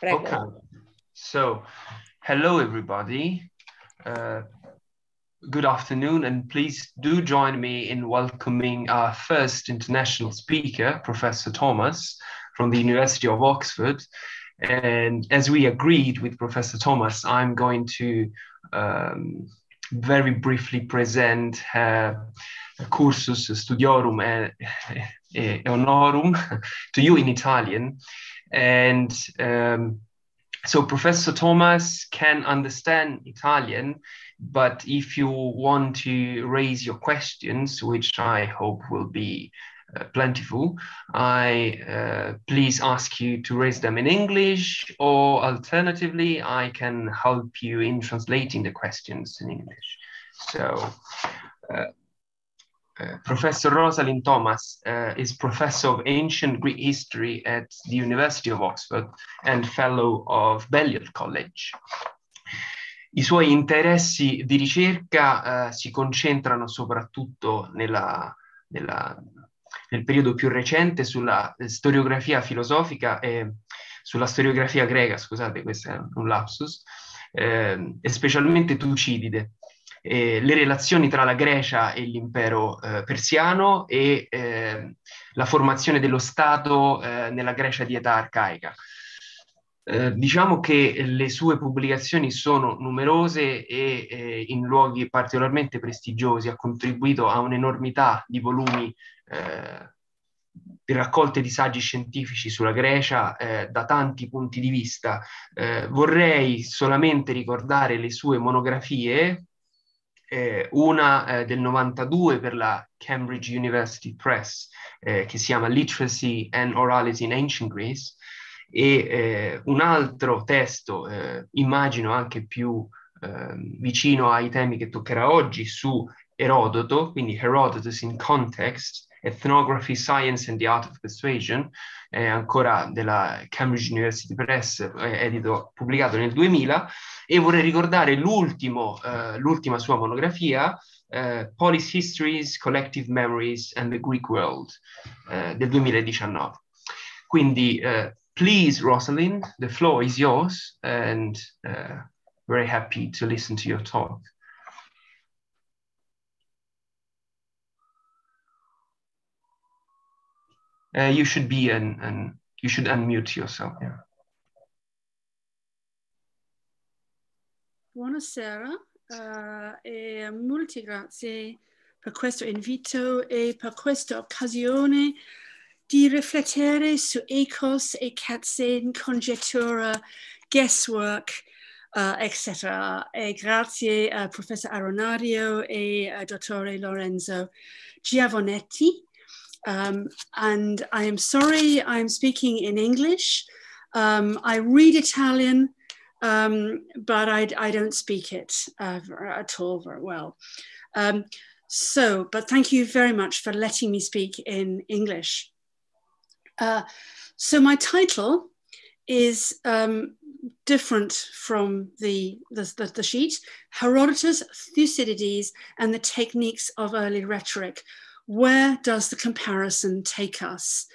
Prego. Okay. So, hello everybody. Uh, good afternoon, and please do join me in welcoming our first international speaker, Professor Thomas from the University of Oxford. And as we agreed with Professor Thomas, I'm going to um, very briefly present uh, Cursus Studiorum e eh, eh, Honorum to you in Italian. And um, so Professor Thomas can understand Italian, but if you want to raise your questions, which I hope will be uh, plentiful, I uh, please ask you to raise them in English, or alternatively, I can help you in translating the questions in English. So. Uh, Eh, professor Rosalind Thomas uh, is Professor of Ancient Greek History at the University of Oxford and Fellow of Balliol College. I suoi interessi di ricerca uh, si concentrano soprattutto nella, nella, nel periodo più recente sulla storiografia filosofica e sulla storiografia greca, scusate, questo è un lapsus, eh, e specialmente Tucidide, eh, le relazioni tra la Grecia e l'impero eh, persiano e eh, la formazione dello Stato eh, nella Grecia di età arcaica. Eh, diciamo che le sue pubblicazioni sono numerose e in luoghi particolarmente prestigiosi, ha contribuito a un'enormità di volumi di raccolte di saggi scientifici sulla Grecia eh, da tanti punti di vista. Eh, vorrei solamente ricordare le sue monografie eh, una eh, del 92 per la Cambridge University Press eh, che si chiama Literacy and Orality in Ancient Greece e eh, un altro testo, eh, immagino anche più ehm, vicino ai temi che toccherà oggi, su Erodoto, quindi Herodotus in Context, Ethnography, Science and the Art of Persuasion, ancora della Cambridge University Press, edito, pubblicato nel 2000, e vorrei ricordare eh, l'ultima sua monografia, eh, Police Histories, Collective Memories and the Greek World, eh, del 2019. Quindi, please, Rosalind, the floor is yours and very happy to listen to your talk. Uh, you should be an, an, you should unmute yourself. Yeah. Buonasera uh, e molti grazie per questo invito e per questa occasione di riflettere su ECOS e Katzen, congettura, guesswork, uh, eh, etc. E grazie a professor Aronario e a dottore Lorenzo Giavonetti. Um, and I am sorry I am speaking in English. Um, I read Italian. um, but I, I, don't speak it uh, at all very well. Um, so, but thank you very much for letting me speak in English. Uh, so my title is um, different from the, the, the, sheet, Herodotus, Thucydides, and the Techniques of Early Rhetoric. Where does the comparison take us?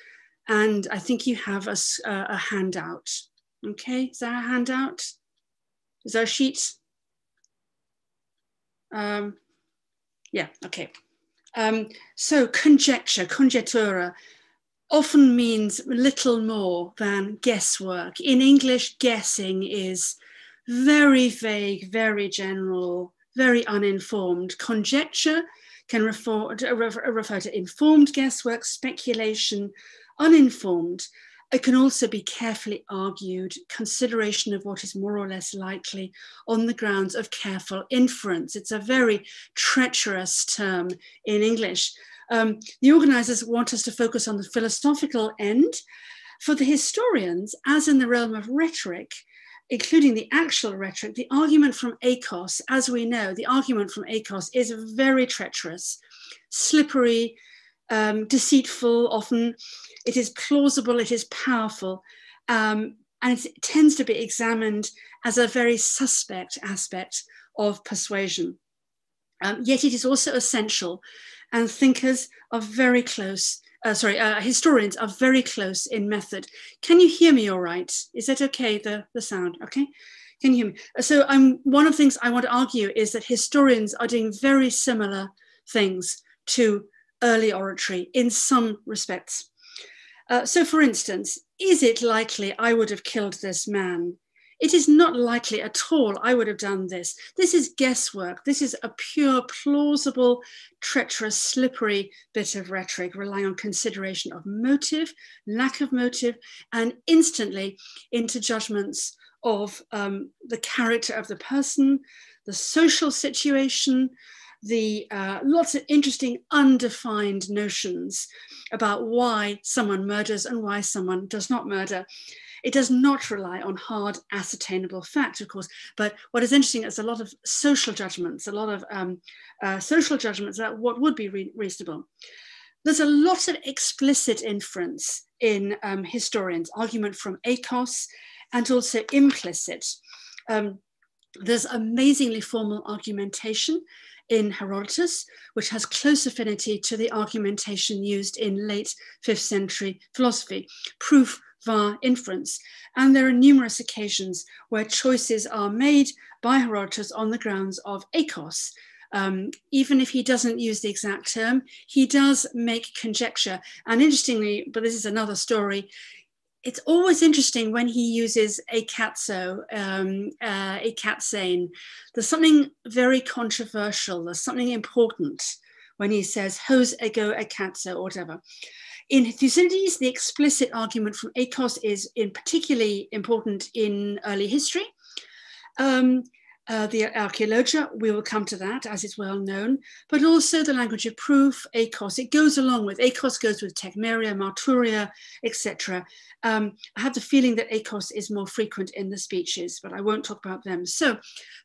And I think you have a, uh, a handout. Okay, is that a handout? Is there a sheet? Um, yeah, okay. Um, so conjecture, conjectura, often means little more than guesswork. In English, guessing is very vague, very general, very uninformed. Conjecture can refer, refer to informed guesswork, speculation, uninformed. It can also be carefully argued consideration of what is more or less likely on the grounds of careful inference. It's a very treacherous term in English. Um, the organizers want us to focus on the philosophical end. For the historians, as in the realm of rhetoric, including the actual rhetoric, the argument from ACOS, as we know, the argument from ACOS is very treacherous, slippery, um, deceitful, often it is plausible, it is powerful, um, and it tends to be examined as a very suspect aspect of persuasion. Um, yet it is also essential, and thinkers are very close. Uh, sorry, uh, historians are very close in method. Can you hear me all right? Is that okay? The the sound okay? Can you hear me? Uh, so I'm um, one of the things I want to argue is that historians are doing very similar things to early oratory in some respects. Uh, so, for instance, is it likely I would have killed this man? It is not likely at all I would have done this. This is guesswork. This is a pure, plausible, treacherous, slippery bit of rhetoric, relying on consideration of motive, lack of motive, and instantly into judgments of um, the character of the person, the social situation, the uh, lots of interesting undefined notions about why someone murders and why someone does not murder. It does not rely on hard ascertainable facts, of course. But what is interesting is a lot of social judgments, a lot of um, uh, social judgments about what would be re reasonable. There's a lot of explicit inference in um, historians, argument from ACOS, and also implicit. Um, there's amazingly formal argumentation in Herodotus, which has close affinity to the argumentation used in late 5th century philosophy, proof via inference. And there are numerous occasions where choices are made by Herodotus on the grounds of akos. Um, even if he doesn't use the exact term, he does make conjecture. And interestingly, but this is another story, it's always interesting when he uses a catso, um, uh, a saying, There's something very controversial. There's something important when he says hos ego a catso or whatever. In Thucydides, the explicit argument from Akos is in particularly important in early history. Um, uh, the archaeologia, we will come to that as it's well known, but also the language of proof, ACOS. It goes along with, ACOS goes with Tegmeria, Marturia, etc. Um, I have the feeling that ACOS is more frequent in the speeches, but I won't talk about them. So,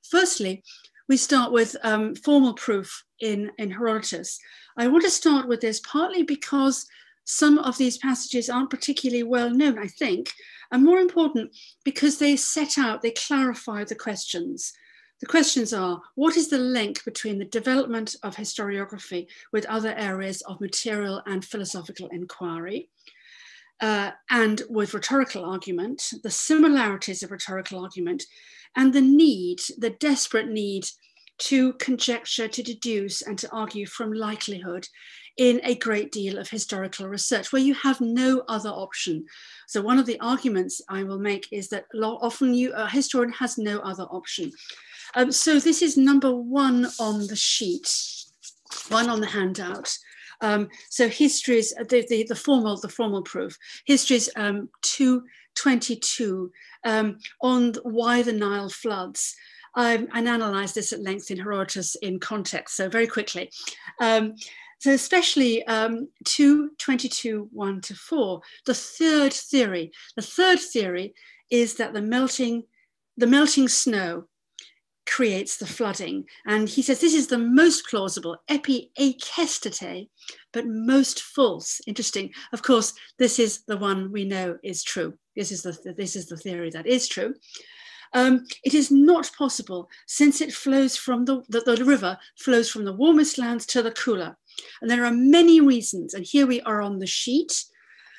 firstly, we start with um, formal proof in, in Herodotus. I want to start with this partly because some of these passages aren't particularly well known, I think, and more important, because they set out, they clarify the questions the questions are what is the link between the development of historiography with other areas of material and philosophical inquiry? Uh, and with rhetorical argument, the similarities of rhetorical argument, and the need, the desperate need to conjecture, to deduce, and to argue from likelihood in a great deal of historical research where you have no other option. So, one of the arguments I will make is that often you, a historian has no other option. Um, so this is number one on the sheet, one on the handout. Um, so histories, uh, the, the, the, formal, the formal proof, histories um, 222 um, on why the Nile floods. I, and analysed this at length in Herodotus in context, so very quickly. Um, so especially um, 1 to 4, the third theory. The third theory is that the melting, the melting snow creates the flooding. And he says this is the most plausible, epiaikestate, but most false. Interesting. Of course, this is the one we know is true. This is the, this is the theory that is true. Um, it is not possible since it flows from the, the, the river flows from the warmest lands to the cooler. And there are many reasons. And here we are on the sheet.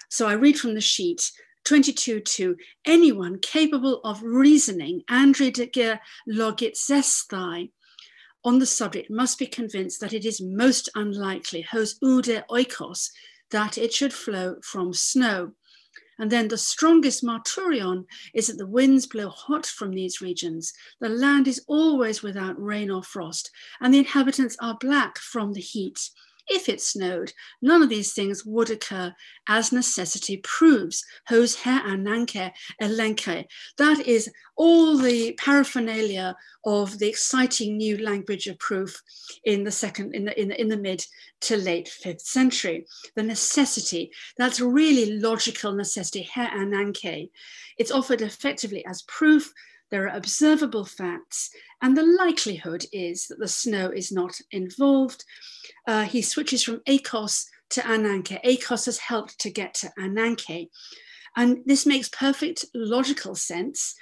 So I read from the sheet. 22 2 anyone capable of reasoning Logit Zestai, on the subject must be convinced that it is most unlikely hos ude oikos that it should flow from snow and then the strongest marturion is that the winds blow hot from these regions. The land is always without rain or frost, and the inhabitants are black from the heat if it snowed. None of these things would occur, as necessity proves. Hose her ananke elenke. That is all the paraphernalia of the exciting new language of proof in the second, in the, in the, in the mid to late fifth century. The necessity, that's really logical necessity, her ananke. It's offered effectively as proof there are observable facts, and the likelihood is that the snow is not involved. Uh, he switches from ACOS to Ananke. ACOS has helped to get to Ananke. And this makes perfect logical sense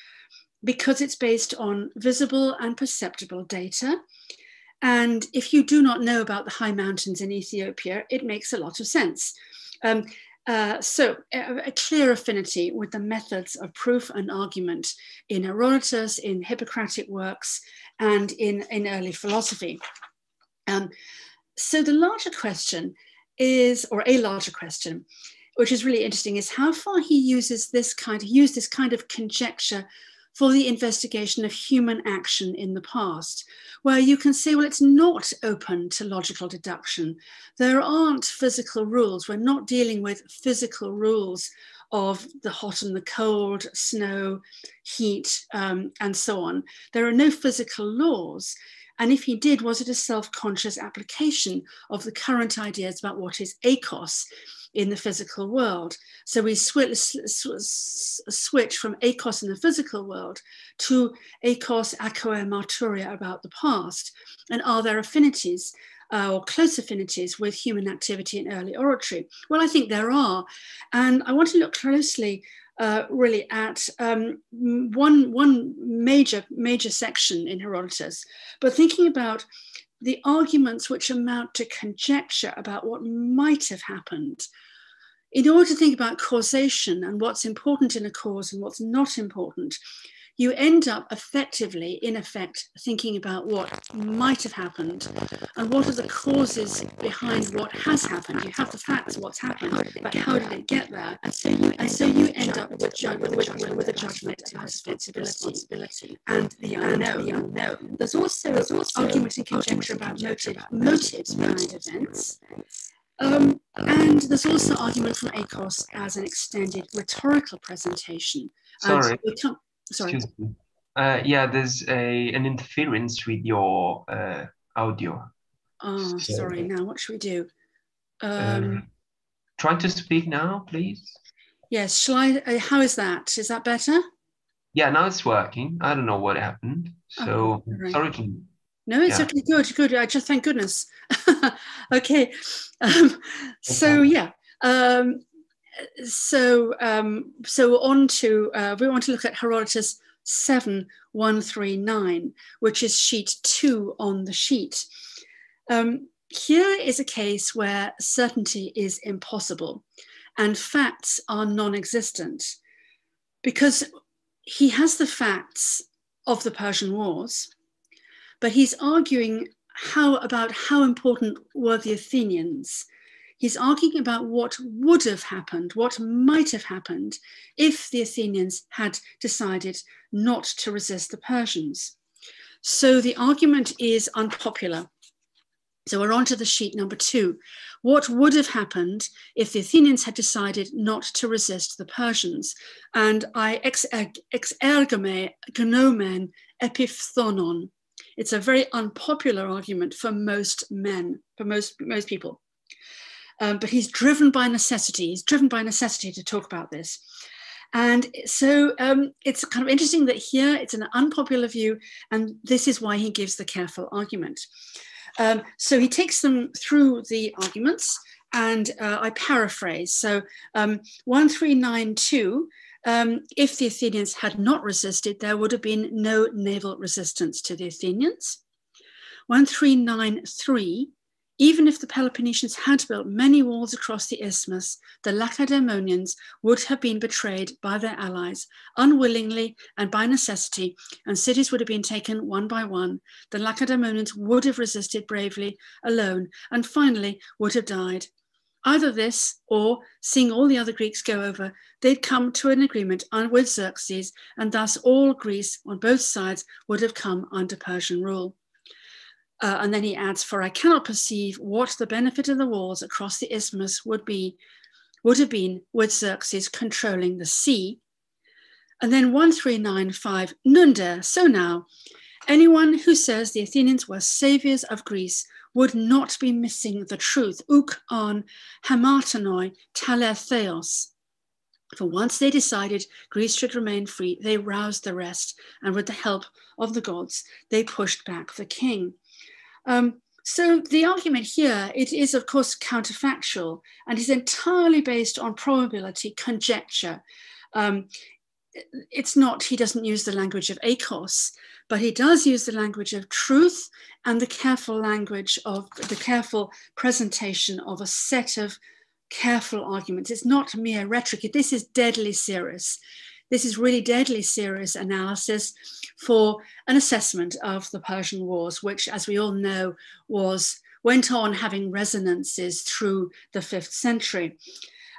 because it's based on visible and perceptible data. And if you do not know about the high mountains in Ethiopia, it makes a lot of sense. Um, uh, so, a, a, clear affinity with the methods of proof and argument in Herodotus, in Hippocratic works, and in, in early philosophy. Um, so, the larger question is, or a larger question, which is really interesting, is how far he uses this kind, he used this kind of conjecture for the investigation of human action in the past, where you can say, well, it's not open to logical deduction. There aren't physical rules. We're not dealing with physical rules of the hot and the cold, snow, heat, um, and so on. There are no physical laws. And if he did, was it a self conscious application of the current ideas about what is ACOS? in the physical world. So we switch, switch from acos in the physical world to acos akoe, marturia about the past. And are there affinities uh, or close affinities with human activity in early oratory? Well, I think there are. And I want to look closely uh, really at um, one, one major, major section in Herodotus, but thinking about the arguments which amount to conjecture about what might have happened. In order to think about causation and what's important in a cause and what's not important, you end up effectively, in effect, thinking about what might have happened and what are the causes behind what has happened. You have the facts of what's happened, but how did it get there? And so you, end up with a judgment, with a judgment responsibility and the unknown. There's also there's also argument and conjecture about motive, motives behind events. Um, and there's also argument from ACOS as an extended rhetorical presentation. Sorry. come, Sorry. Uh, yeah, there's a, an interference with your uh, audio. Oh, so, sorry. Now, what should we do? Um, um, try to speak now, please. Yes. Shall I? Uh, how is that? Is that better? Yeah, now it's working. I don't know what happened. Oh, so, oh, right. sorry. no, it's yeah. okay. Good, good. I just thank goodness. okay. Um, so, yeah. Um, so um, so on to uh, we want to look at Herodotus 7139, which is sheet two on the sheet. Um, here is a case where certainty is impossible and facts are non existent because he has the facts of the Persian Wars, but he's arguing how about how important were the Athenians He's arguing about what would have happened, what might have happened if the Athenians had decided not to resist the Persians. So the argument is unpopular. So we're on to the sheet number two. What would have happened if the Athenians had decided not to resist the Persians? And I ex, ex ergame gnomen epiphthonon. It's a very unpopular argument for most men, for most, most people um, but he's driven by necessity. He's driven by necessity to talk about this. And so um, it's kind of interesting that here it's an unpopular view, and this is why he gives the careful argument. Um, so he takes them through the arguments, and uh, I paraphrase. So um, 1392. Um, if the Athenians had not resisted, there would have been no naval resistance to the Athenians. 1393, even if the Peloponnesians had built many walls across the isthmus, the Lacedaemonians would have been betrayed by their allies, unwillingly and by necessity, and cities would have been taken one by one. The Lacedaemonians would have resisted bravely alone, and finally would have died. Either this, or seeing all the other Greeks go over, they'd come to an agreement with Xerxes, and thus all Greece on both sides would have come under Persian rule. Uh, and then he adds, For I cannot perceive what the benefit of the walls across the isthmus would be, would have been with Xerxes controlling the sea. And then 1395, Nunda, so now, anyone who says the Athenians were saviors of Greece would not be missing the truth. Uk on hamartanoi teletheos. For once they decided Greece should remain free, they roused the rest, and with the help of the gods, they pushed back the king. Um, so the argument here, it is of course counterfactual and is entirely based on probability conjecture. Um, it's not, he doesn't use the language of ACOS, but he does use the language of truth and the careful language of the careful presentation of a set of careful arguments. It's not mere rhetoric. This is deadly serious. This is really deadly serious analysis for an assessment of the Persian Wars, which, as we all know, was went on having resonances through the fifth century.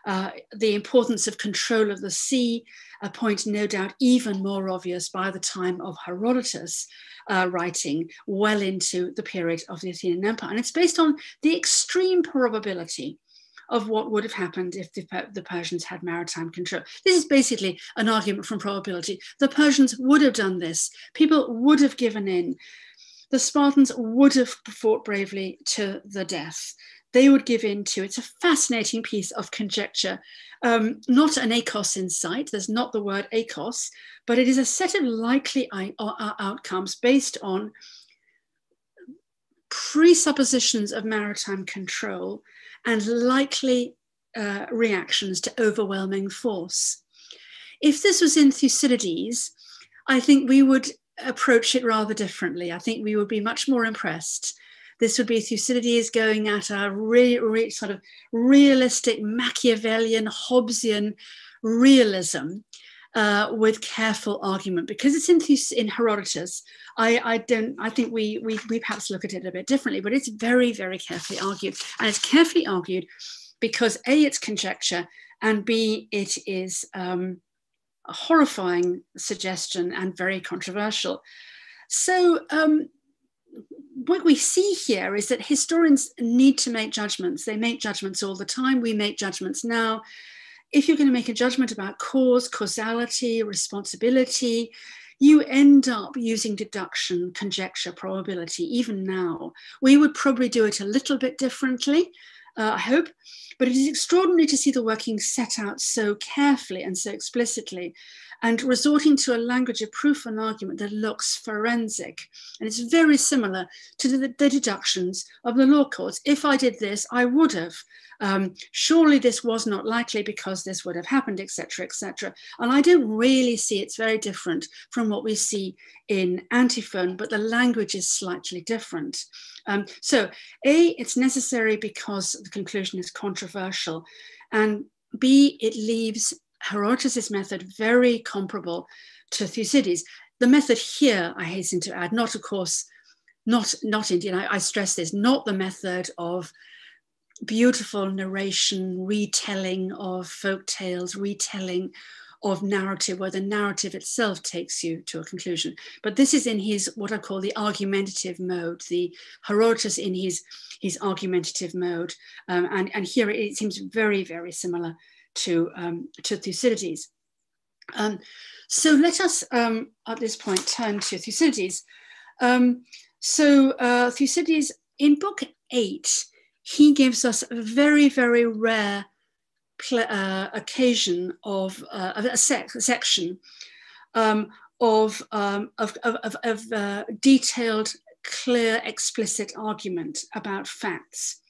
Uh, the importance of control of the sea, a point no doubt even more obvious by the time of Herodotus uh, writing, well into the period of the Athenian Empire. And it's based on the extreme probability of what would have happened if the, the Persians had maritime control. This is basically an argument from probability. The Persians would have done this, people would have given in. The Spartans would have fought bravely to the death they would give in to. It's a fascinating piece of conjecture. Um, not an ACOS in sight, there's not the word ACOS, but it is a set of likely outcomes based on presuppositions of maritime control and likely uh, reactions to overwhelming force. If this was in Thucydides, I think we would approach it rather differently. I think we would be much more impressed. This would be Thucydides going at a re, re, sort of realistic Machiavellian, Hobbesian realism uh, with careful argument because it's in, in Herodotus. I, I, don't. I think we, we we perhaps look at it a bit differently, but it's very very carefully argued, and it's carefully argued because a it's conjecture, and b it is um, a horrifying suggestion and very controversial. So um, what we see here is that historians need to make judgments. They make judgments all the time. We make judgments now if you're going to make a judgment about cause, causality, responsibility, you end up using deduction, conjecture, probability, even now. We would probably do it a little bit differently, uh, I hope, but it is extraordinary to see the working set out so carefully and so explicitly, and resorting to a language of proof and argument that looks forensic. And it's very similar to the, the deductions of the law courts. If I did this, I would have. Um, surely this was not likely because this would have happened, etc., etc. And I don't really see it's very different from what we see in antiphon, but the language is slightly different. Um, so, A, it's necessary because the conclusion is controversial, and B, it leaves Herodotus' method very comparable to Thucydides. The method here, I hasten to add, not of course, not, not indeed, I, I stress this, not the method of beautiful narration, retelling of folk tales, retelling of narrative, where the narrative itself takes you to a conclusion. But this is in his what I call the argumentative mode. The Herodotus in his his argumentative mode, um, and and here it seems very very similar to um, to Thucydides. Um, so let us um, at this point turn to Thucydides. Um, so uh, Thucydides in book eight he gives us a very, very rare uh, occasion of uh, a, sec a, section um, of, um, of, of, of uh, detailed, clear, explicit argument about facts.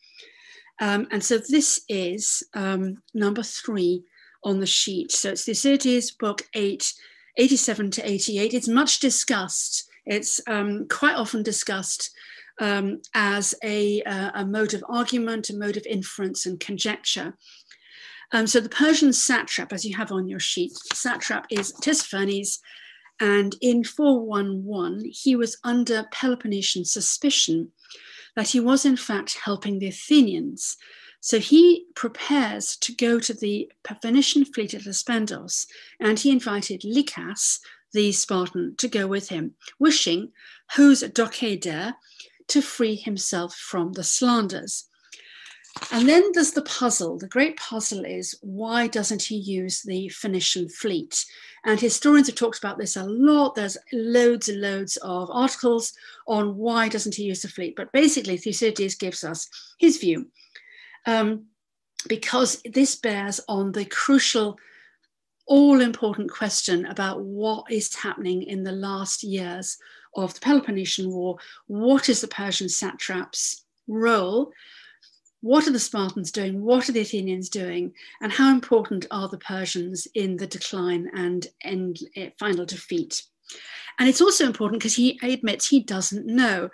Um, and so this is um, number three on the sheet. So it's Thucydides, book eight, 87 to 88. It's much discussed. It's um, quite often discussed um, as a, uh, a, mode of argument, a mode of inference and conjecture. Um, so the Persian satrap, as you have on your sheet, satrap is Tissaphernes, and in 411 he was under Peloponnesian suspicion that he was in fact helping the Athenians. So he prepares to go to the Phoenician fleet at Spandos, and he invited Lycas, the Spartan, to go with him, wishing, whose doceder, to free himself from the slanders. And then there's the puzzle. The great puzzle is why doesn't he use the Phoenician fleet? And historians have talked about this a lot. There's loads and loads of articles on why doesn't he use the fleet. But basically, Thucydides gives us his view um, because this bears on the crucial, all important question about what is happening in the last years of the Peloponnesian War. What is the Persian satrap's role? What are the Spartans doing? What are the Athenians doing? And how important are the Persians in the decline and end, eh, final defeat? And it's also important because he admits he doesn't know.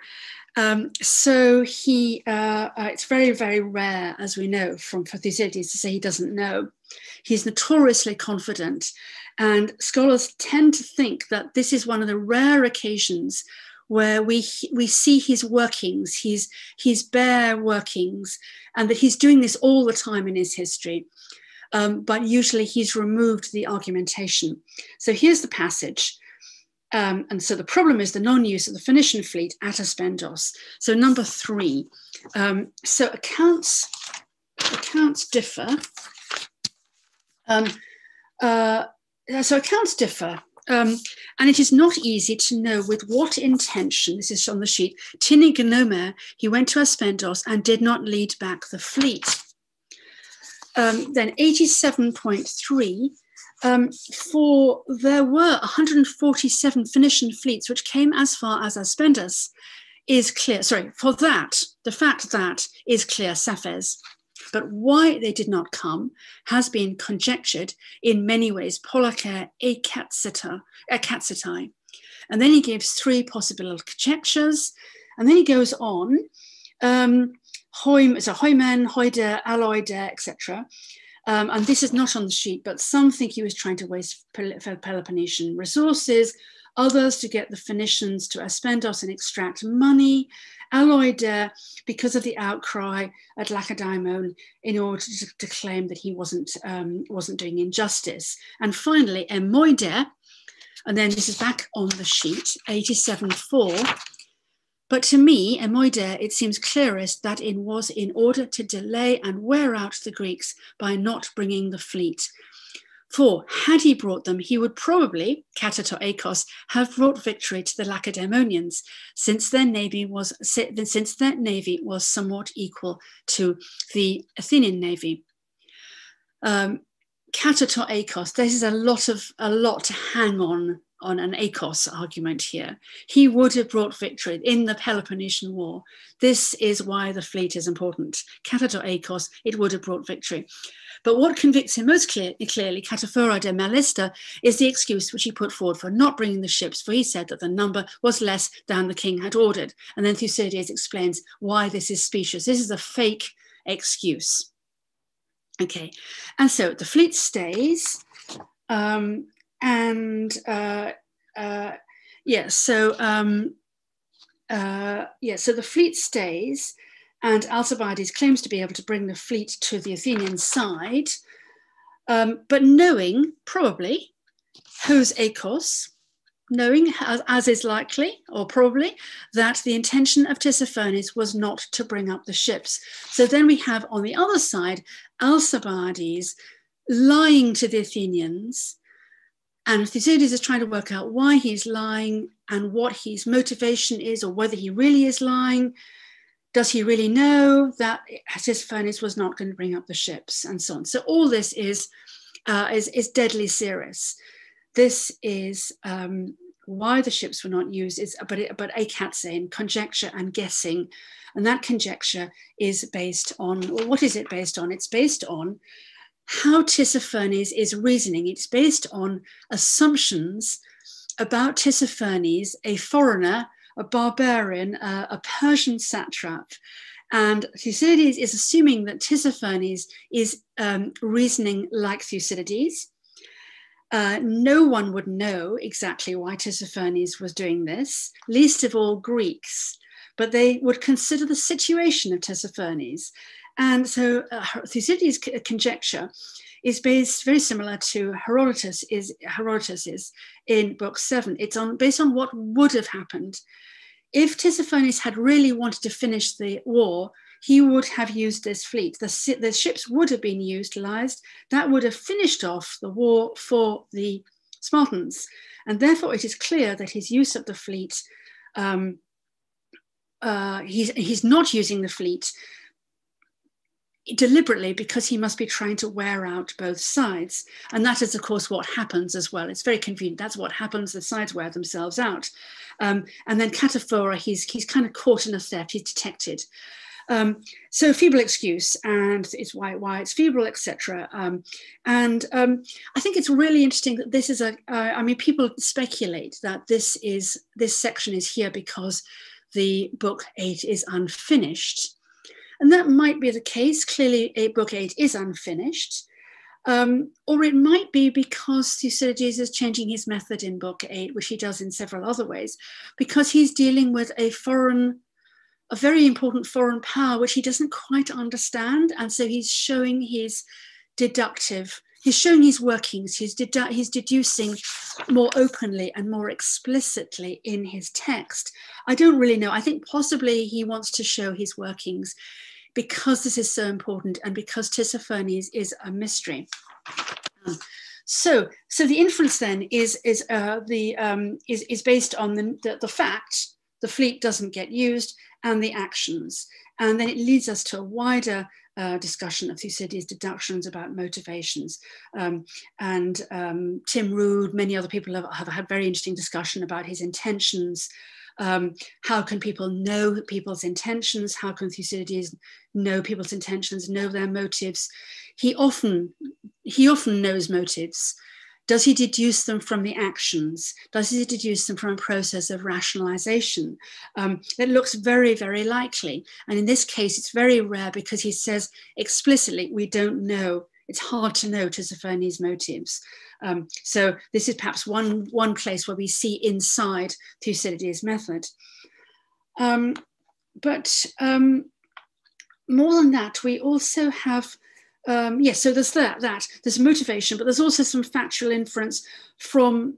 Um, so he, uh, uh, it's very, very rare, as we know from for Thucydides, to say he doesn't know. He's notoriously confident and scholars tend to think that this is one of the rare occasions where we we see his workings, his his bare workings, and that he's doing this all the time in his history. Um, but usually he's removed the argumentation. So here's the passage. Um, and so the problem is the non-use of the Phoenician fleet at Aspendos. So number three. Um, so accounts accounts differ. Um, uh, uh, so accounts differ. Um, and it is not easy to know with what intention, this is on the sheet, Tinning Gnome, he went to Aspendos and did not lead back the fleet. Um, then 87.3, um, for there were 147 Phoenician fleets which came as far as Aspendos, is clear, sorry, for that, the fact that is clear, Safes. But why they did not come has been conjectured in many ways, polaka ekatsitai. Er and then he gives three possible conjectures. And then he goes on, um, is a hoimen, hoide, alloide, etc. Um, and this is not on the sheet, but some think he was trying to waste Peloponnesian resources, others to get the Phoenicians to Aspendos and extract money, allied uh, oh, because of the outcry at Lacedaemon in order to, to claim that he wasn't, um, wasn't doing injustice. And finally, Emoide, and then this is back on the sheet, 87.4. But to me, Emoide, it seems clearest that it was in order to delay and wear out the Greeks by not bringing the fleet for had he brought them, he would probably, Catato Akos, have brought victory to the Lacedaemonians, since their navy was since their navy was somewhat equal to the Athenian navy. Um, Catato Akos, this is a lot of a lot to hang on on an Akos argument here. He would have brought victory in the Peloponnesian War. This is why the fleet is important. Catat or it would have brought victory. But what convicts him most clear, clearly, Cataphora de Malista, is the excuse which he put forward for not bringing the ships, for he said that the number was less than the king had ordered. And then Thucydides explains why this is specious. This is a fake excuse. Okay, and so the fleet stays. Um, and uh, uh, yeah, so um, uh, yeah, so the fleet stays, and Alcibiades claims to be able to bring the fleet to the Athenian side, um, but knowing probably who's Acos, knowing as, as is likely or probably that the intention of Tissaphernes was not to bring up the ships. So then we have on the other side Alcibiades lying to the Athenians and Thucydides is trying to work out why he's lying and what his motivation is, or whether he really is lying. Does he really know that furnace was not going to bring up the ships and so on? So all this is uh, is, is deadly serious. This is um, why the ships were not used is but it, but saying conjecture and guessing and that conjecture is based on well, what is it based on it's based on how Tissaphernes is reasoning. It's based on assumptions about Tissaphernes, a foreigner, a barbarian, uh, a Persian satrap. And Thucydides is assuming that Tissaphernes is um, reasoning like Thucydides. Uh, no one would know exactly why Tissaphernes was doing this, least of all Greeks, but they would consider the situation of Tissaphernes. And so uh, Thucydides' conjecture is based very similar to Herodotus is Herodotus's in Book Seven. It's on based on what would have happened if Tissaphernes had really wanted to finish the war. He would have used this fleet. The, the ships would have been utilized. That would have finished off the war for the Spartans. And therefore, it is clear that his use of the fleet, um, uh, he's, he's not using the fleet deliberately because he must be trying to wear out both sides. And that is, of course, what happens as well. It's very convenient. That's what happens. The sides wear themselves out. Um, and then Catafora, he's, he's kind of caught in a theft, he's detected. Um, so feeble excuse, and it's why why it's feeble, etc. Um, and um, I think it's really interesting that this is a. Uh, I mean, people speculate that this is this section is here because the book eight is unfinished, and that might be the case. Clearly, a book eight is unfinished. Um, or it might be because Thucydides is changing his method in book eight, which he does in several other ways, because he's dealing with a foreign, a very important foreign power, which he doesn't quite understand. And so he's showing his deductive he's shown his workings, he's, dedu- he's deducing more openly and more explicitly in his text. I don't really know. I think possibly he wants to show his workings because this is so important and because Tissaphernes is a mystery. Ah, so, so the inference then is is uh, the um, is is based on the, the, the fact the fleet doesn't get used and the actions, and then it leads us to a wider uh, discussion of Thucydides' deductions about motivations. Um, and um, Tim Rood, many other people have, have, had very interesting discussion about his intentions. Um, how can people know people's intentions? How can Thucydides know people's intentions, know their motives? He often, he often knows motives. Does he deduce them from the actions? Does he deduce them from a process of rationalization? Um, it looks very, very likely. And in this case, it's very rare because he says explicitly, we don't know. It's hard to know Tissaphernes' motives. Um, so this is perhaps one, one place where we see inside Thucydides' method. Um, but um, more than that, we also have um, yes, so there's that, that, there's motivation, but there's also some factual inference from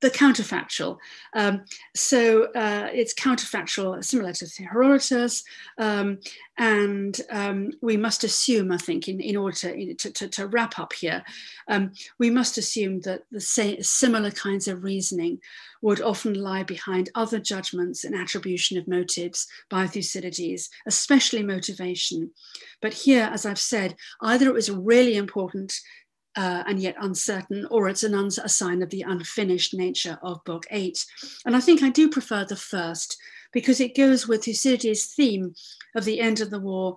the counterfactual. Um, so uh, it's counterfactual, similar to Herodotus, um, and um, we must assume, I think, in, in order to, to, to, to, wrap up here, um, we must assume that the same, similar kinds of reasoning would often lie behind other judgments and attribution of motives by Thucydides, especially motivation. But here, as I've said, either it was really important uh, and yet uncertain, or it's an a sign of the unfinished nature of Book Eight. And I think I do prefer the first because it goes with Thucydides' theme of the end of the war,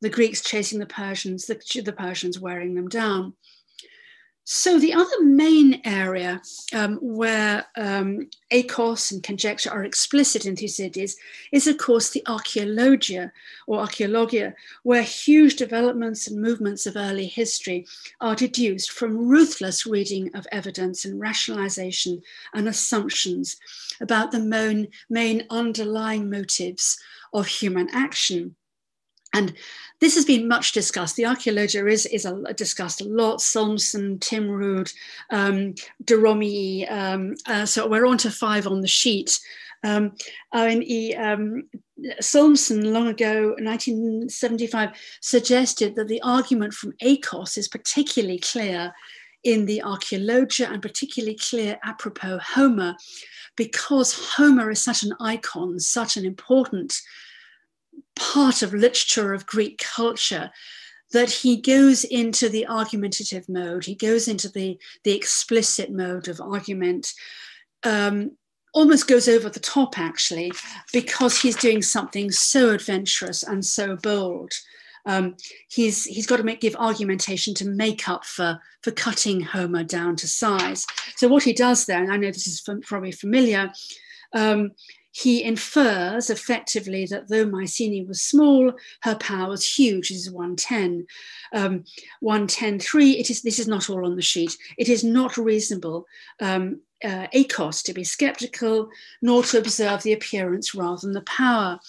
the Greeks chasing the Persians, the, the Persians wearing them down. So, the other main area um, where um, ACOS and conjecture are explicit in Thucydides is, of course, the archaeologia or archaeologia, where huge developments and movements of early history are deduced from ruthless reading of evidence and rationalization and assumptions about the main, main underlying motives of human action. And this has been much discussed. The archaeologia is, is a, discussed a lot. Solmson, Tim Rood, um, Deromi. Um, uh, so we're on to five on the sheet. Um, OME um, Solmson, long ago, 1975, suggested that the argument from ACOS is particularly clear in the archaeologia and particularly clear apropos Homer, because Homer is such an icon, such an important part of literature of Greek culture that he goes into the argumentative mode, he goes into the, the explicit mode of argument, um, almost goes over the top actually, because he's doing something so adventurous and so bold. Um, he's, he's got to make, give argumentation to make up for, for cutting Homer down to size. So, what he does there, and I know this is probably familiar, um, he infers effectively that though Mycenae was small, her power was huge. This is 110. Um, 110.3, it is, this is not all on the sheet. It is not reasonable, um, uh, ACOS, to be skeptical, nor to observe the appearance rather than the power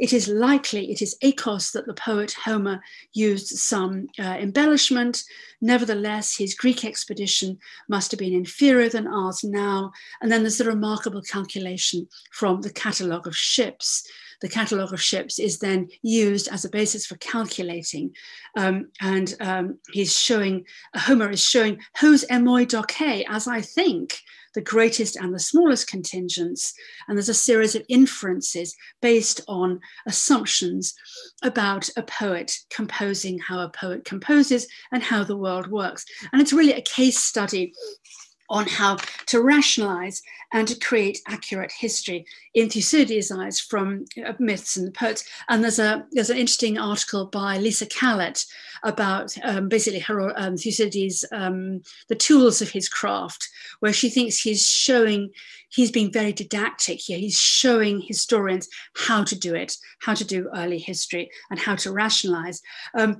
it is likely it is Acos that the poet Homer used some uh, embellishment. Nevertheless, his Greek expedition must have been inferior than ours now. And then there's the remarkable calculation from the catalogue of ships the catalogue of ships is then used as a basis for calculating. Um, and um, he's showing, uh, Homer is showing whose emoi doke as I think, the greatest and the smallest contingents. And there's a series of inferences based on assumptions about a poet composing, how a poet composes, and how the world works. And it's really a case study on how to rationalize and to create accurate history in Thucydides' eyes from uh, myths and poets. And there's a there's an interesting article by Lisa Callett about um, basically her, um, Thucydides, um, the tools of his craft, where she thinks he's showing he's being very didactic here. He's showing historians how to do it, how to do early history, and how to rationalize. Um,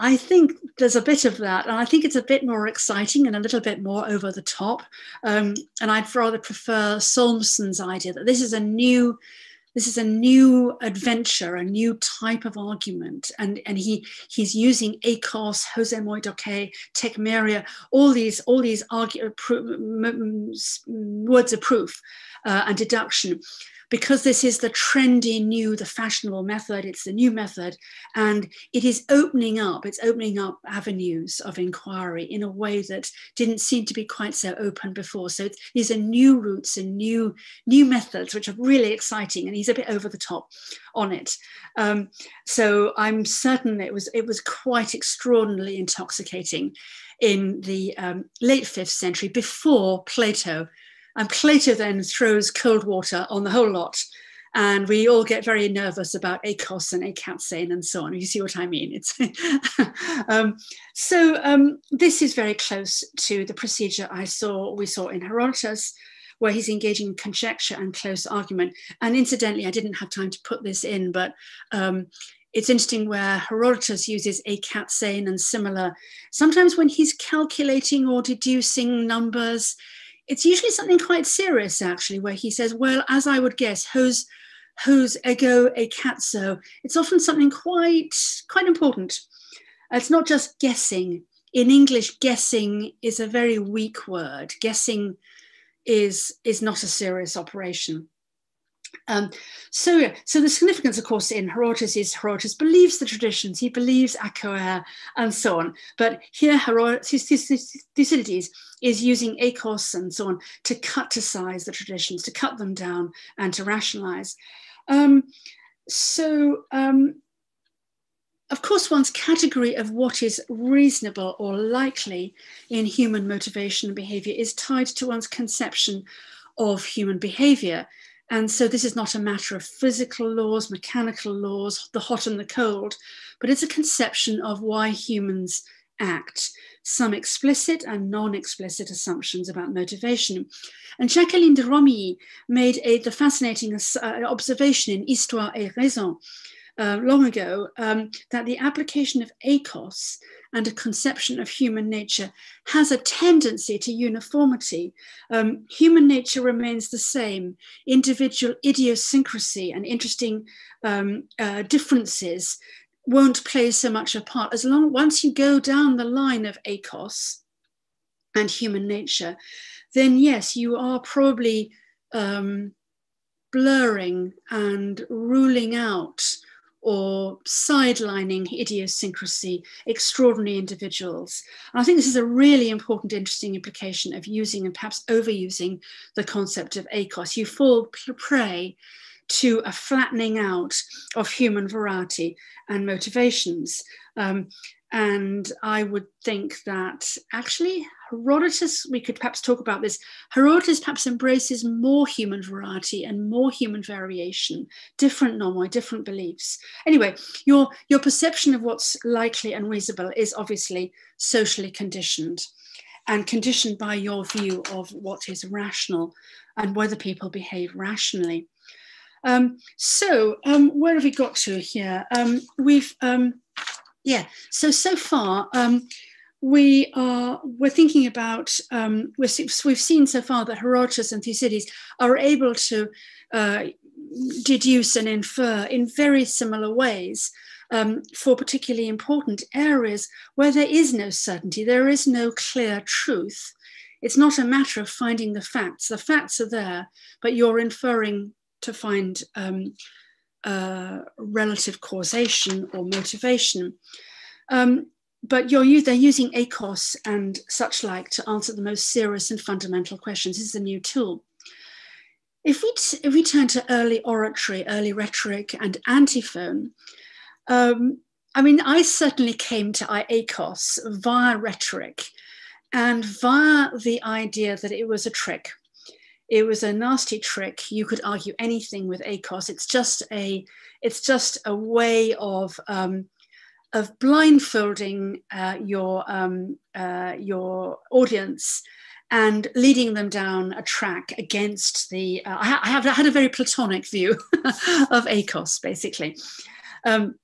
I think there's a bit of that, and I think it's a bit more exciting and a little bit more over the top. Um, and I'd rather prefer Solmson's idea that this is a new, this is a new adventure, a new type of argument, and and he he's using Acos, Jose Moidoke, Tecmeria, all these all these argue, m- m- words of proof uh, and deduction because this is the trendy new, the fashionable method, it's the new method, and it is opening up, it's opening up avenues of inquiry in a way that didn't seem to be quite so open before. So these are new routes and new, new methods, which are really exciting, and he's a bit over the top on it. Um, so I'm certain it was, it was quite extraordinarily intoxicating in the um, late fifth century before Plato and Plato then throws cold water on the whole lot. And we all get very nervous about acos and acatsin and so on. You see what I mean? It's um, so um, this is very close to the procedure I saw we saw in Herodotus, where he's engaging in conjecture and close argument. And incidentally, I didn't have time to put this in, but um, it's interesting where Herodotus uses acatsin and similar. Sometimes when he's calculating or deducing numbers, it's usually something quite serious, actually, where he says, Well, as I would guess, hos, hos ego cat so It's often something quite, quite important. It's not just guessing. In English, guessing is a very weak word. Guessing is, is not a serious operation. Um, so, so the significance, of course, in Herodotus is Herodotus believes the traditions, he believes Akoa and so on. But here, Herodotus, Thucydides is using Akos and so on to cut to size the traditions, to cut them down and to rationalize. Um, so, um, of course, one's category of what is reasonable or likely in human motivation and behavior is tied to one's conception of human behavior. And so this is not a matter of physical laws, mechanical laws, the hot and the cold, but it's a conception of why humans act, some explicit and non explicit assumptions about motivation. And Jacqueline de Romilly made a, the fascinating uh, observation in Histoire et Raison uh, long ago um, that the application of ACOS and a conception of human nature has a tendency to uniformity. Um, human nature remains the same, individual idiosyncrasy and interesting um, uh, differences won't play so much a part as long once you go down the line of acos and human nature then yes you are probably um, blurring and ruling out or sidelining idiosyncrasy, extraordinary individuals. And I think this is a really important, interesting implication of using and perhaps overusing the concept of ACOS. You fall prey to a flattening out of human variety and motivations. Um, and I would think that actually Herodotus, we could perhaps talk about this. Herodotus perhaps embraces more human variety and more human variation, different nomoi, different beliefs. Anyway, your, your perception of what's likely and reasonable is obviously socially conditioned and conditioned by your view of what is rational and whether people behave rationally. Um, so, um, where have we got to here? Um, we've, um, yeah, so, so far, um, we are we're thinking about um, we have seen so far that Herodotus and Thucydides are able to uh, deduce and infer in very similar ways um, for particularly important areas where there is no certainty, there is no clear truth. It's not a matter of finding the facts. The facts are there, but you're inferring to find um, uh, relative causation or motivation. Um, but you're, they're using ACOS and such like to answer the most serious and fundamental questions. This is a new tool. If we, t- if we turn to early oratory, early rhetoric, and antiphone, um, I mean, I certainly came to IACOS via rhetoric and via the idea that it was a trick. It was a nasty trick. You could argue anything with ACOS. It's just a, it's just a way of um, of blindfolding uh, your, um, uh, your audience and leading them down a track against the. Uh, I, have, I had a very platonic view of ACOS, basically. Um,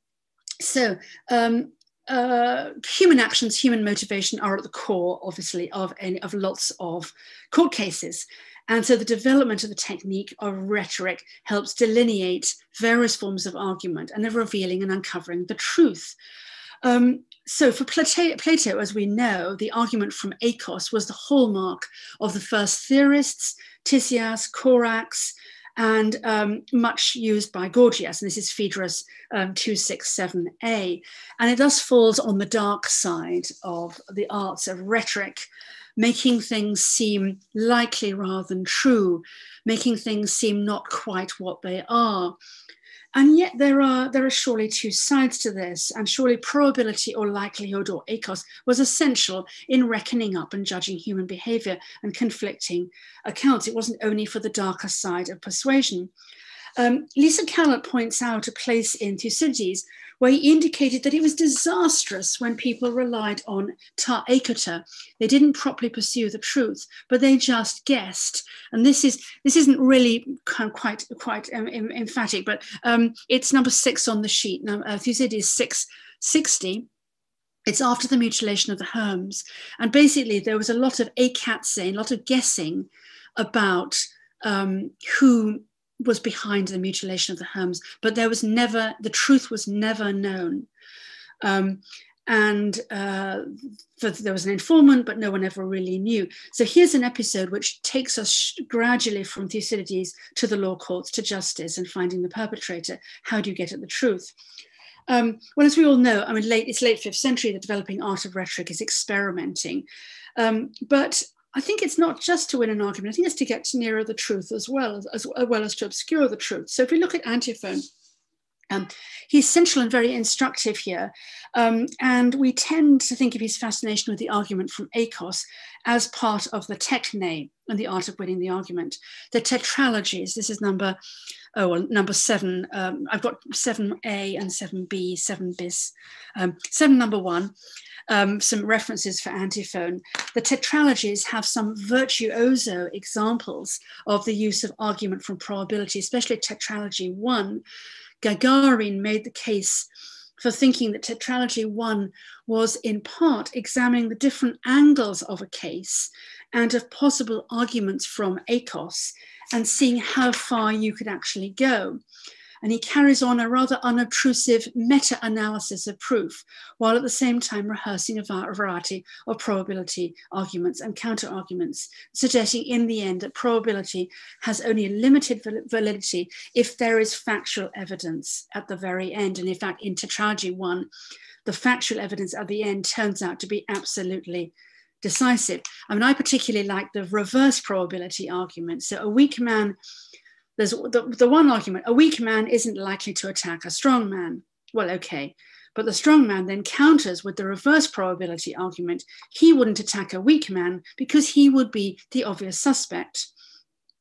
so, um, uh, human actions, human motivation are at the core, obviously, of, any, of lots of court cases. And so the development of the technique of rhetoric helps delineate various forms of argument and the revealing and uncovering the truth. Um, so for Plato, Plato, as we know, the argument from Achos was the hallmark of the first theorists, Tisias, Korax, and um, much used by Gorgias, and this is Phaedrus um, 267a. And it thus falls on the dark side of the arts of rhetoric making things seem likely rather than true, making things seem not quite what they are. And yet there are there are surely two sides to this, and surely probability or likelihood or ACOS was essential in reckoning up and judging human behavior and conflicting accounts. It wasn't only for the darker side of persuasion. Um, Lisa Callot points out a place in Thucydides where he indicated that it was disastrous when people relied on ta They didn't properly pursue the truth, but they just guessed. And this is this isn't really quite quite um, emphatic, but um, it's number six on the sheet. Now, uh, Thucydides six sixty. It's after the mutilation of the Hermes, and basically there was a lot of akatzing, a lot of guessing about um, who was behind the mutilation of the hams, but there was never, the truth was never known. Um, and uh, there was an informant, but no one ever really knew. So here's an episode which takes us gradually from Thucydides to the law courts to justice and finding the perpetrator. How do you get at the truth? Um, well, as we all know, I mean, late, it's late fifth century. The developing art of rhetoric is experimenting, um, but I think it's not just to win an argument. I think it's to get nearer the truth as well as, as well as to obscure the truth. So if we look at Antiphon, um, he's central and very instructive here. Um, and we tend to think of his fascination with the argument from Akos as part of the techne and the art of winning the argument. The tetralogies, this is number, oh, well, number seven. Um, I've got 7a and 7b, 7 bis, um, 7 number one um, some references for antiphone. The tetralogies have some virtuoso examples of the use of argument from probability, especially tetralogy one. Gagarin made the case for thinking that tetralogy one was in part examining the different angles of a case and of possible arguments from ACOS and seeing how far you could actually go. And he carries on a rather unobtrusive meta analysis of proof, while at the same time rehearsing a variety of probability arguments and counter arguments, suggesting in the end that probability has only limited validity if there is factual evidence at the very end. And in fact, in Tetralogy 1, the factual evidence at the end turns out to be absolutely decisive. I mean, I particularly like the reverse probability argument. So a weak man there's the, the one argument a weak man isn't likely to attack a strong man. Well, okay. But the strong man then counters with the reverse probability argument. He wouldn't attack a weak man because he would be the obvious suspect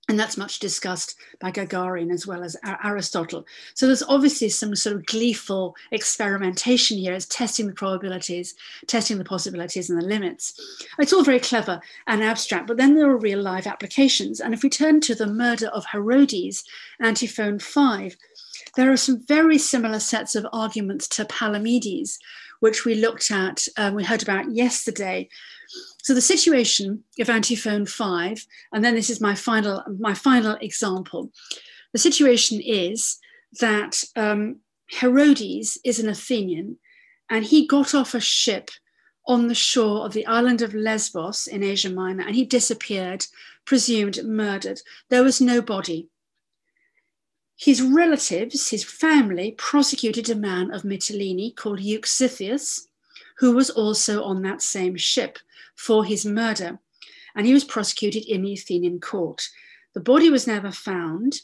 and that's much discussed by Gagarin as well as Aristotle. So there's obviously some sort of gleeful experimentation here as testing the probabilities, testing the possibilities and the limits. It's all very clever and abstract, but then there are real live applications. And if we turn to the murder of Herodes, Antiphon 5, there are some very similar sets of arguments to Palamedes, which we looked at, um, we heard about yesterday, so the situation of antiphon five, and then this is my final my final example. The situation is that um, Herodes is an Athenian, and he got off a ship on the shore of the island of Lesbos in Asia Minor, and he disappeared, presumed murdered. There was no body. His relatives, his family, prosecuted a man of Mytilene called Euxithius, who was also on that same ship for his murder, and he was prosecuted in the Athenian court. The body was never found.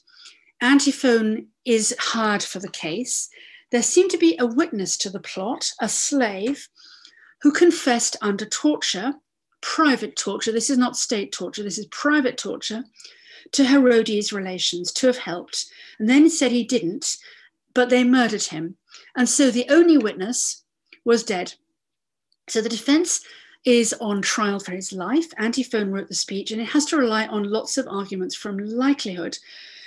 Antiphon is hired for the case. There seemed to be a witness to the plot, a slave who confessed under torture, private torture, this is not state torture, this is private torture, to Herodes' relations to have helped, and then said he didn't, but they murdered him. And so the only witness was dead. So the defense is on trial for his life. Antiphone wrote the speech, and it has to rely on lots of arguments from likelihood,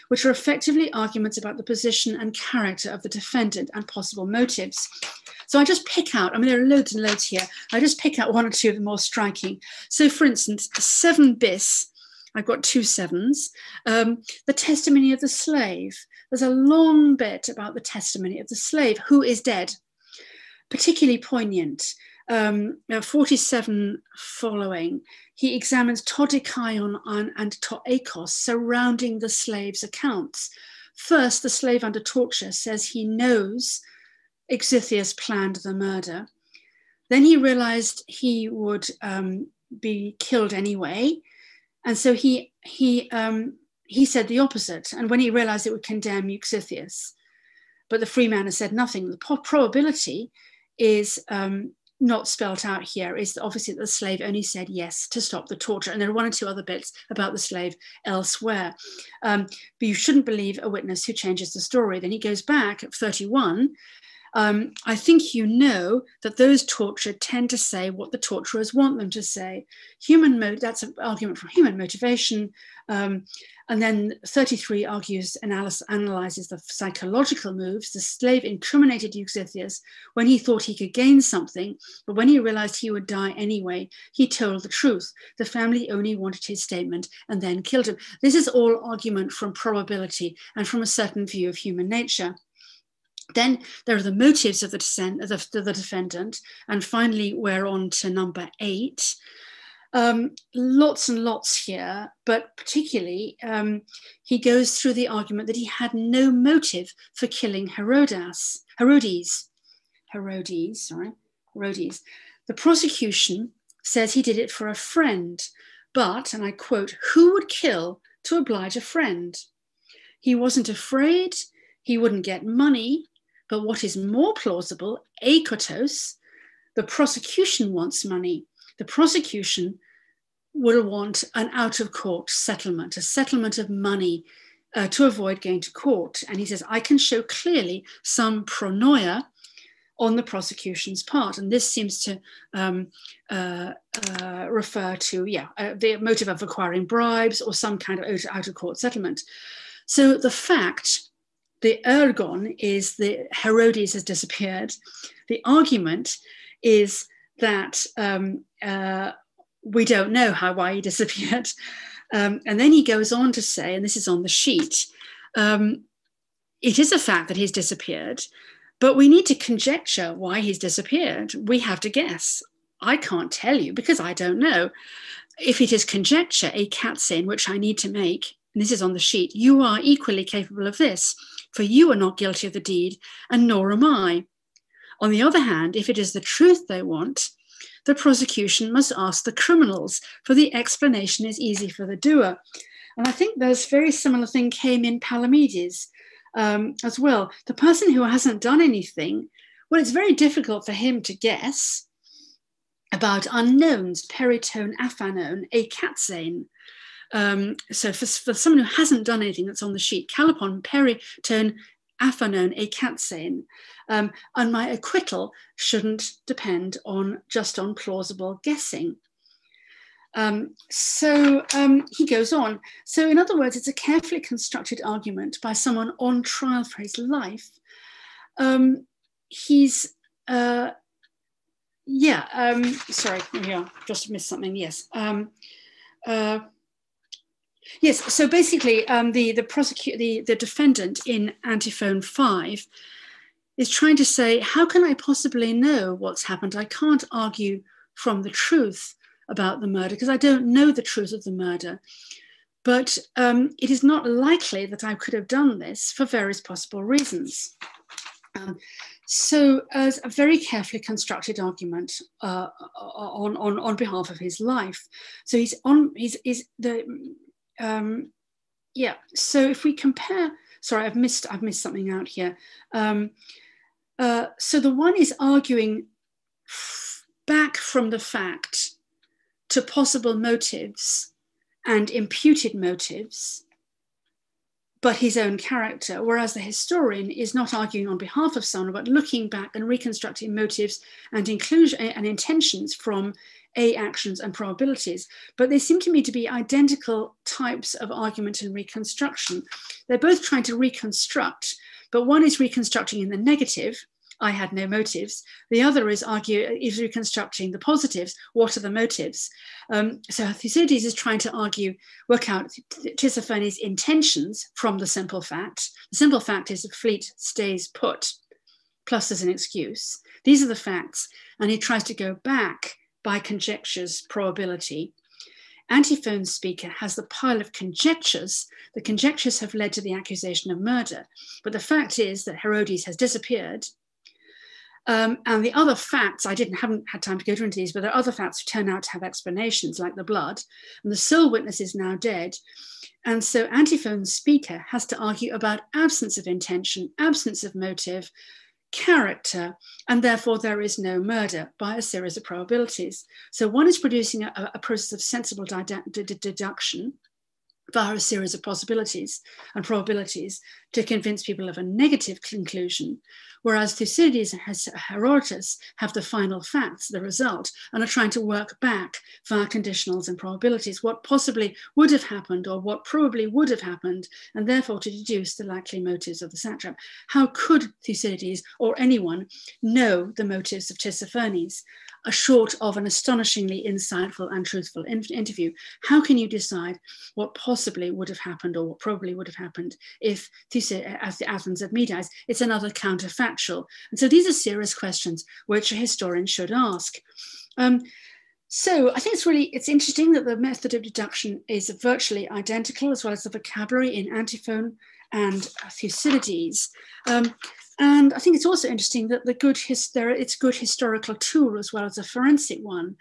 which are effectively arguments about the position and character of the defendant and possible motives. So I just pick out, I mean, there are loads and loads here. I just pick out one or two of the more striking. So, for instance, 7 bis. I've got two sevens. Um, the testimony of the slave. There's a long bit about the testimony of the slave who is dead, particularly poignant um, uh, 47 following, he examines Todikaion and Toekos surrounding the slave's accounts. First, the slave under torture says he knows Exithius planned the murder. Then he realized he would um, be killed anyway. And so he, he, um, he said the opposite. And when he realized it would condemn Euxithius, but the free man has said nothing, the probability is um, not spelt out here is obviously that the slave only said yes to stop the torture. And there are one or two other bits about the slave elsewhere. Um, but you shouldn't believe a witness who changes the story. Then he goes back at 31 um, I think you know that those tortured tend to say what the torturers want them to say. Human mo- that's an argument from human motivation. Um, and then 33 argues and Alice analyzes the psychological moves. The slave incriminated Euxithius when he thought he could gain something, but when he realized he would die anyway, he told the truth. The family only wanted his statement and then killed him. This is all argument from probability and from a certain view of human nature. Then there are the motives of the, the, the defendant. And finally, we're on to number eight. Um, lots and lots here, but particularly um, he goes through the argument that he had no motive for killing Herodas, Herodes. Herodes, sorry, Herodes. The prosecution says he did it for a friend, but, and I quote, who would kill to oblige a friend? He wasn't afraid, he wouldn't get money, but what is more plausible, Akotos, the prosecution wants money. The prosecution will want an out of court settlement, a settlement of money uh, to avoid going to court. And he says, I can show clearly some pronoia on the prosecution's part. And this seems to um, uh, uh, refer to, yeah, uh, the motive of acquiring bribes or some kind of out of court settlement. So the fact the ergon is the Herodes has disappeared. The argument is that um, uh, we don't know how why he disappeared. Um, and then he goes on to say, and this is on the sheet, um, it is a fact that he's disappeared, but we need to conjecture why he's disappeared. We have to guess. I can't tell you because I don't know. If it is conjecture, a cat's in which I need to make and this is on the sheet, you are equally capable of this, for you are not guilty of the deed, and nor am I. On the other hand, if it is the truth they want, the prosecution must ask the criminals, for the explanation is easy for the doer. And I think this very similar thing came in Palamedes um, as well. The person who hasn't done anything, well, it's very difficult for him to guess about unknowns, peritone, aphanone, acatsane, um, so for, for someone who hasn't done anything that's on the sheet, calipon, peritone, aphanone, acatsain, um, and my acquittal shouldn't depend on just on plausible guessing. Um, so um, he goes on. So, in other words, it's a carefully constructed argument by someone on trial for his life. Um, he's, uh, yeah, um, sorry, yeah, just missed something, yes. Um, uh, Yes. So basically, um, the the prosecutor, the, the defendant in Antiphone Five, is trying to say, how can I possibly know what's happened? I can't argue from the truth about the murder because I don't know the truth of the murder. But um, it is not likely that I could have done this for various possible reasons. Um, so, as a very carefully constructed argument uh, on, on, on behalf of his life. So he's on. He's, he's the um, yeah, so if we compare, sorry, I've missed I've missed something out here. Um, uh, so the one is arguing f- back from the fact to possible motives and imputed motives, but his own character, whereas the historian is not arguing on behalf of someone, but looking back and reconstructing motives and inclusion and intentions from a actions and probabilities, but they seem to me to be identical types of argument and reconstruction. They're both trying to reconstruct, but one is reconstructing in the negative, I had no motives. The other is argue is reconstructing the positives. What are the motives? Um, so Thucydides is trying to argue, work out Tissaphernes' intentions from the simple fact. The simple fact is the fleet stays put, plus there's an excuse. These are the facts, and he tries to go back by conjecture's probability. Antiphon's speaker has the pile of conjectures. The conjectures have led to the accusation of murder, but the fact is that Herodes has disappeared. Um, and the other facts, I didn't haven't had time to go into these, but there are other facts who turn out to have explanations, like the blood. And the sole witness is now dead. And so Antiphon's speaker has to argue about absence of intention, absence of motive, character, and therefore there is no murder by a series of probabilities. So one is producing a, a process of sensible deduction, various series of possibilities and probabilities to convince people of a negative conclusion, whereas Thucydides and Herodotus have the final facts, the result, and are trying to work back via conditionals and probabilities what possibly would have happened or what probably would have happened, and therefore to deduce the likely motives of the satrap. How could Thucydides or anyone know the motives of Tissaphernes? short of an astonishingly insightful and truthful in- interview, how can you decide what possibly would have happened or what probably would have happened if Theseus the Athens of Medes? It's another counterfactual. And so these are serious questions which a historian should ask. Um, so I think it's really it's interesting that the method of deduction is virtually identical as well as the vocabulary in Antiphon and Thucydides. Um, and I think it's also interesting that the good his, there, it's good historical tool as well as a forensic one.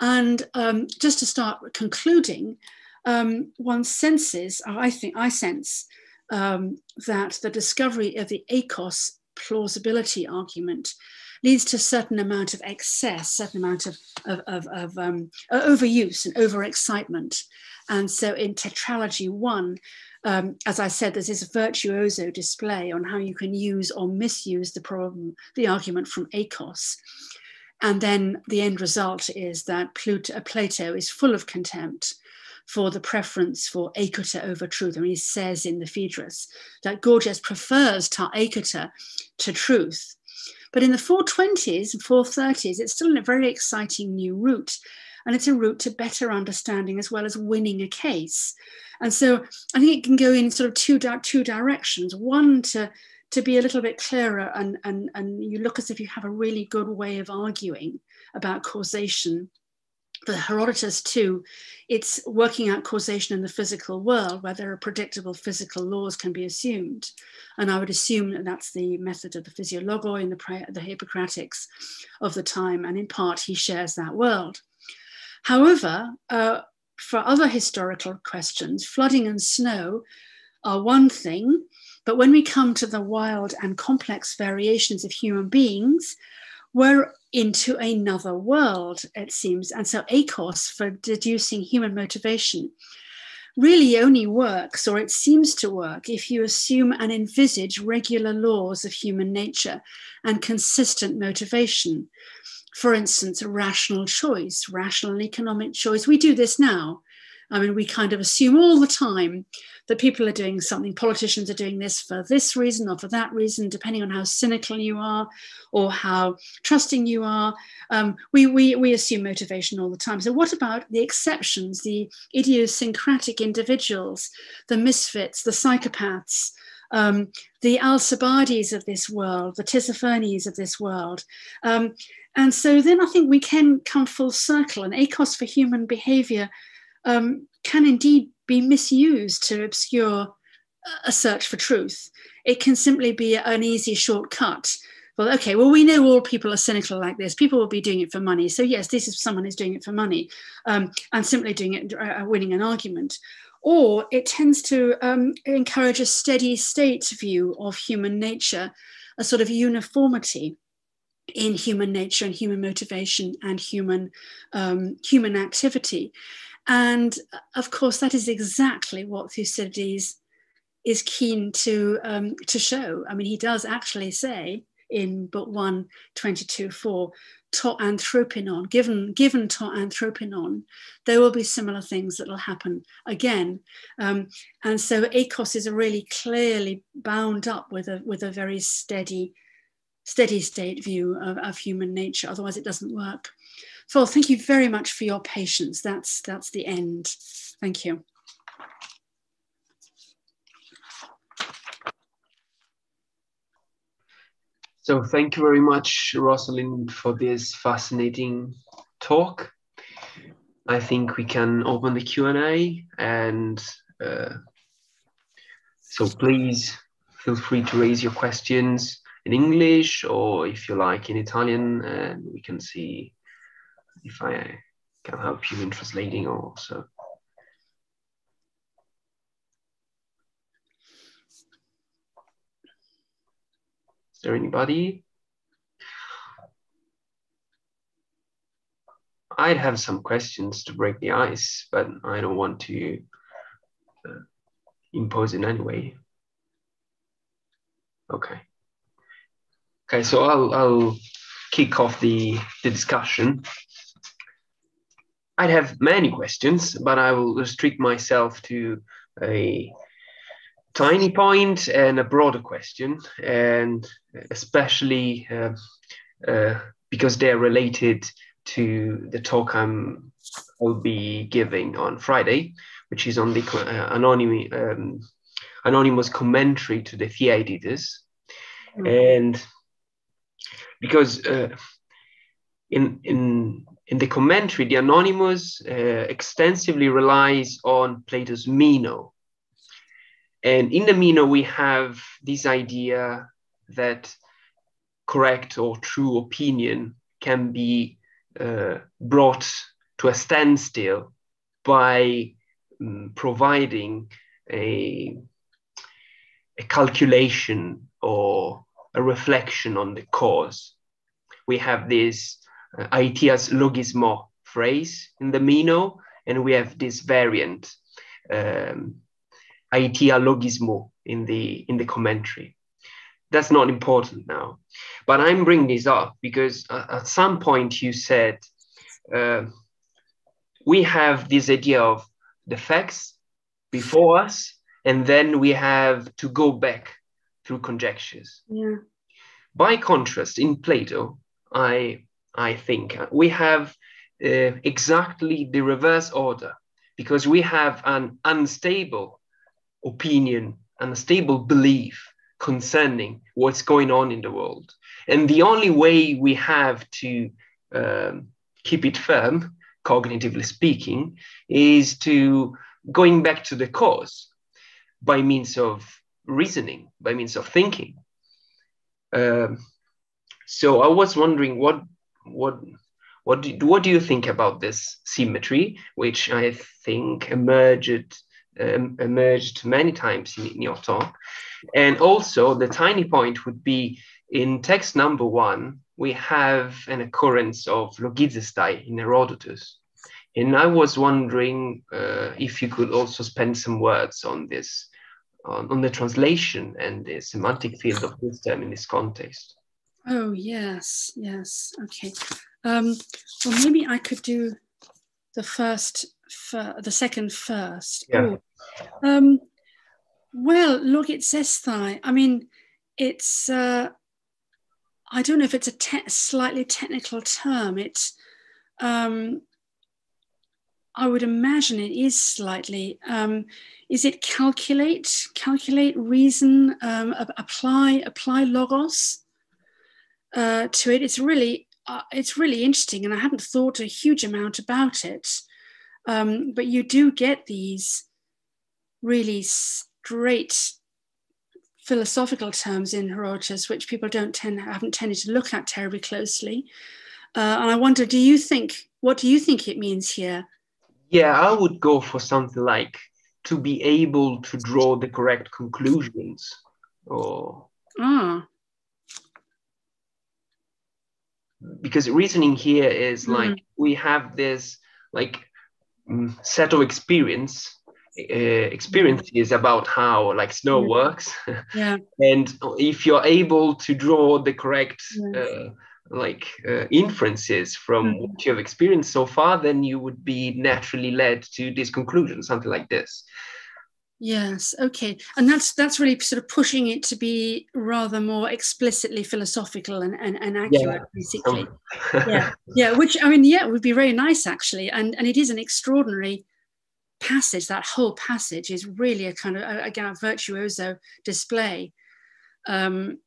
And um, just to start concluding, um, one senses, I think I sense um, that the discovery of the ACOS plausibility argument leads to a certain amount of excess, certain amount of, of, of, of um, overuse and overexcitement. And so in Tetralogy 1, um, as I said, there's this virtuoso display on how you can use or misuse the problem, the argument from Akos. And then the end result is that Pluto, uh, Plato is full of contempt for the preference for akuta over truth. I mean, he says in the Phaedrus that Gorgias prefers ta akuta to truth. But in the 420s and 430s, it's still in a very exciting new route and it's a route to better understanding as well as winning a case. And so I think it can go in sort of two, two directions. One to to be a little bit clearer and, and, and you look as if you have a really good way of arguing about causation for Herodotus too, it's working out causation in the physical world where there are predictable physical laws can be assumed. And I would assume that that's the method of the physiologoi and the, the Hippocratics of the time. And in part, he shares that world. However, uh, for other historical questions, flooding and snow are one thing, but when we come to the wild and complex variations of human beings, we're into another world, it seems. And so, ACOS for deducing human motivation really only works, or it seems to work, if you assume and envisage regular laws of human nature and consistent motivation. For instance, a rational choice, rational economic choice. We do this now. I mean, we kind of assume all the time that people are doing something. Politicians are doing this for this reason or for that reason, depending on how cynical you are or how trusting you are. Um, we, we, we assume motivation all the time. So, what about the exceptions, the idiosyncratic individuals, the misfits, the psychopaths? Um, the Alcibiades of this world, the Tissaphernes of this world. Um, and so then I think we can come full circle, and ACOS for human behavior um, can indeed be misused to obscure a search for truth. It can simply be an easy shortcut. Well, okay, well, we know all people are cynical like this. People will be doing it for money. So, yes, this is someone who's doing it for money um, and simply doing it, uh, uh winning an argument. Or it tends to um, encourage a steady state view of human nature, a sort of uniformity in human nature and human motivation and human um, human activity and uh, of course, that is exactly what Thucydides is keen to, um, to show. I mean, he does actually say in Book 1, 22, 4, to anthropinon, given, given to anthropinon, there will be similar things that will happen again. Um, and so acos is really clearly bound up with a, with a very steady, steady state view of, of human nature, otherwise it doesn't work. Phil, thank you very much for your patience. That's, that's the end. Thank you. So thank you very much, Rosalind, for this fascinating talk. I think we can open the Q&A and uh, so please feel free to raise your questions in English or if you like in Italian and we can see if I can help you in translating also. Is there anybody? I'd have some questions to break the ice, but I don't want to uh, impose in any way. Okay. Okay, so I'll, I'll kick off the, the discussion. I'd have many questions, but I will restrict myself to a tiny point and a broader question, and especially uh, uh, because they're related to the talk I'm will be giving on Friday, which is on the uh, anonymous, um, anonymous commentary to the Theaetetus, mm-hmm. and because uh, in in in the commentary, the Anonymous uh, extensively relies on Plato's Meno. And in the Meno, we have this idea that correct or true opinion can be uh, brought to a standstill by um, providing a, a calculation or a reflection on the cause. We have this Aetias uh, logismo phrase in the Mino, and we have this variant, um, Aetia logismo in the, in the commentary. That's not important now. But I'm bringing this up because uh, at some point you said uh, we have this idea of the facts before us, and then we have to go back through conjectures. Yeah. By contrast, in Plato, I I think. We have uh, exactly the reverse order because we have an unstable opinion, unstable belief concerning what's going on in the world. And the only way we have to um, keep it firm, cognitively speaking, is to going back to the cause by means of reasoning, by means of thinking. Um, so I was wondering, what what what do, what do you think about this symmetry, which I think emerged um, emerged many times in, in, your talk? And also, the tiny point would be in text number one, we have an occurrence of logizestai in Herodotus. And I was wondering uh, if you could also spend some words on this, on, on the translation and the semantic field of this term in this context. Oh, yes, yes. Okay. Um, well, maybe I could do the first, fir- the second first. Yeah. Um, well, look, it's I mean, it's, uh, I don't know if it's a te- slightly technical term. It's, um, I would imagine it is slightly. Um, is it calculate, calculate, reason, um, apply, apply logos? uh, to it. It's really uh, it's really interesting, and I hadn't thought a huge amount about it. Um, but you do get these really straight philosophical terms in Herodotus, which people don't tend haven't tended to look at terribly closely. Uh, and I wonder, do you think what do you think it means here? Yeah, I would go for something like to be able to draw the correct conclusions, or ah. because reasoning here is mm-hmm. like we have this like mm, set of experience uh, experiences about how like snow yeah. Mm-hmm. works yeah. and if you're able to draw the correct yes. uh, like uh, inferences from mm. what you have experienced so far then you would be naturally led to this conclusion something like this Yes. Okay. And that's that's really sort of pushing it to be rather more explicitly philosophical and, and, and accurate, yeah. basically. yeah. Yeah. Which I mean, yeah, would be very nice actually. And and it is an extraordinary passage. That whole passage is really a kind of again a virtuoso display. Um,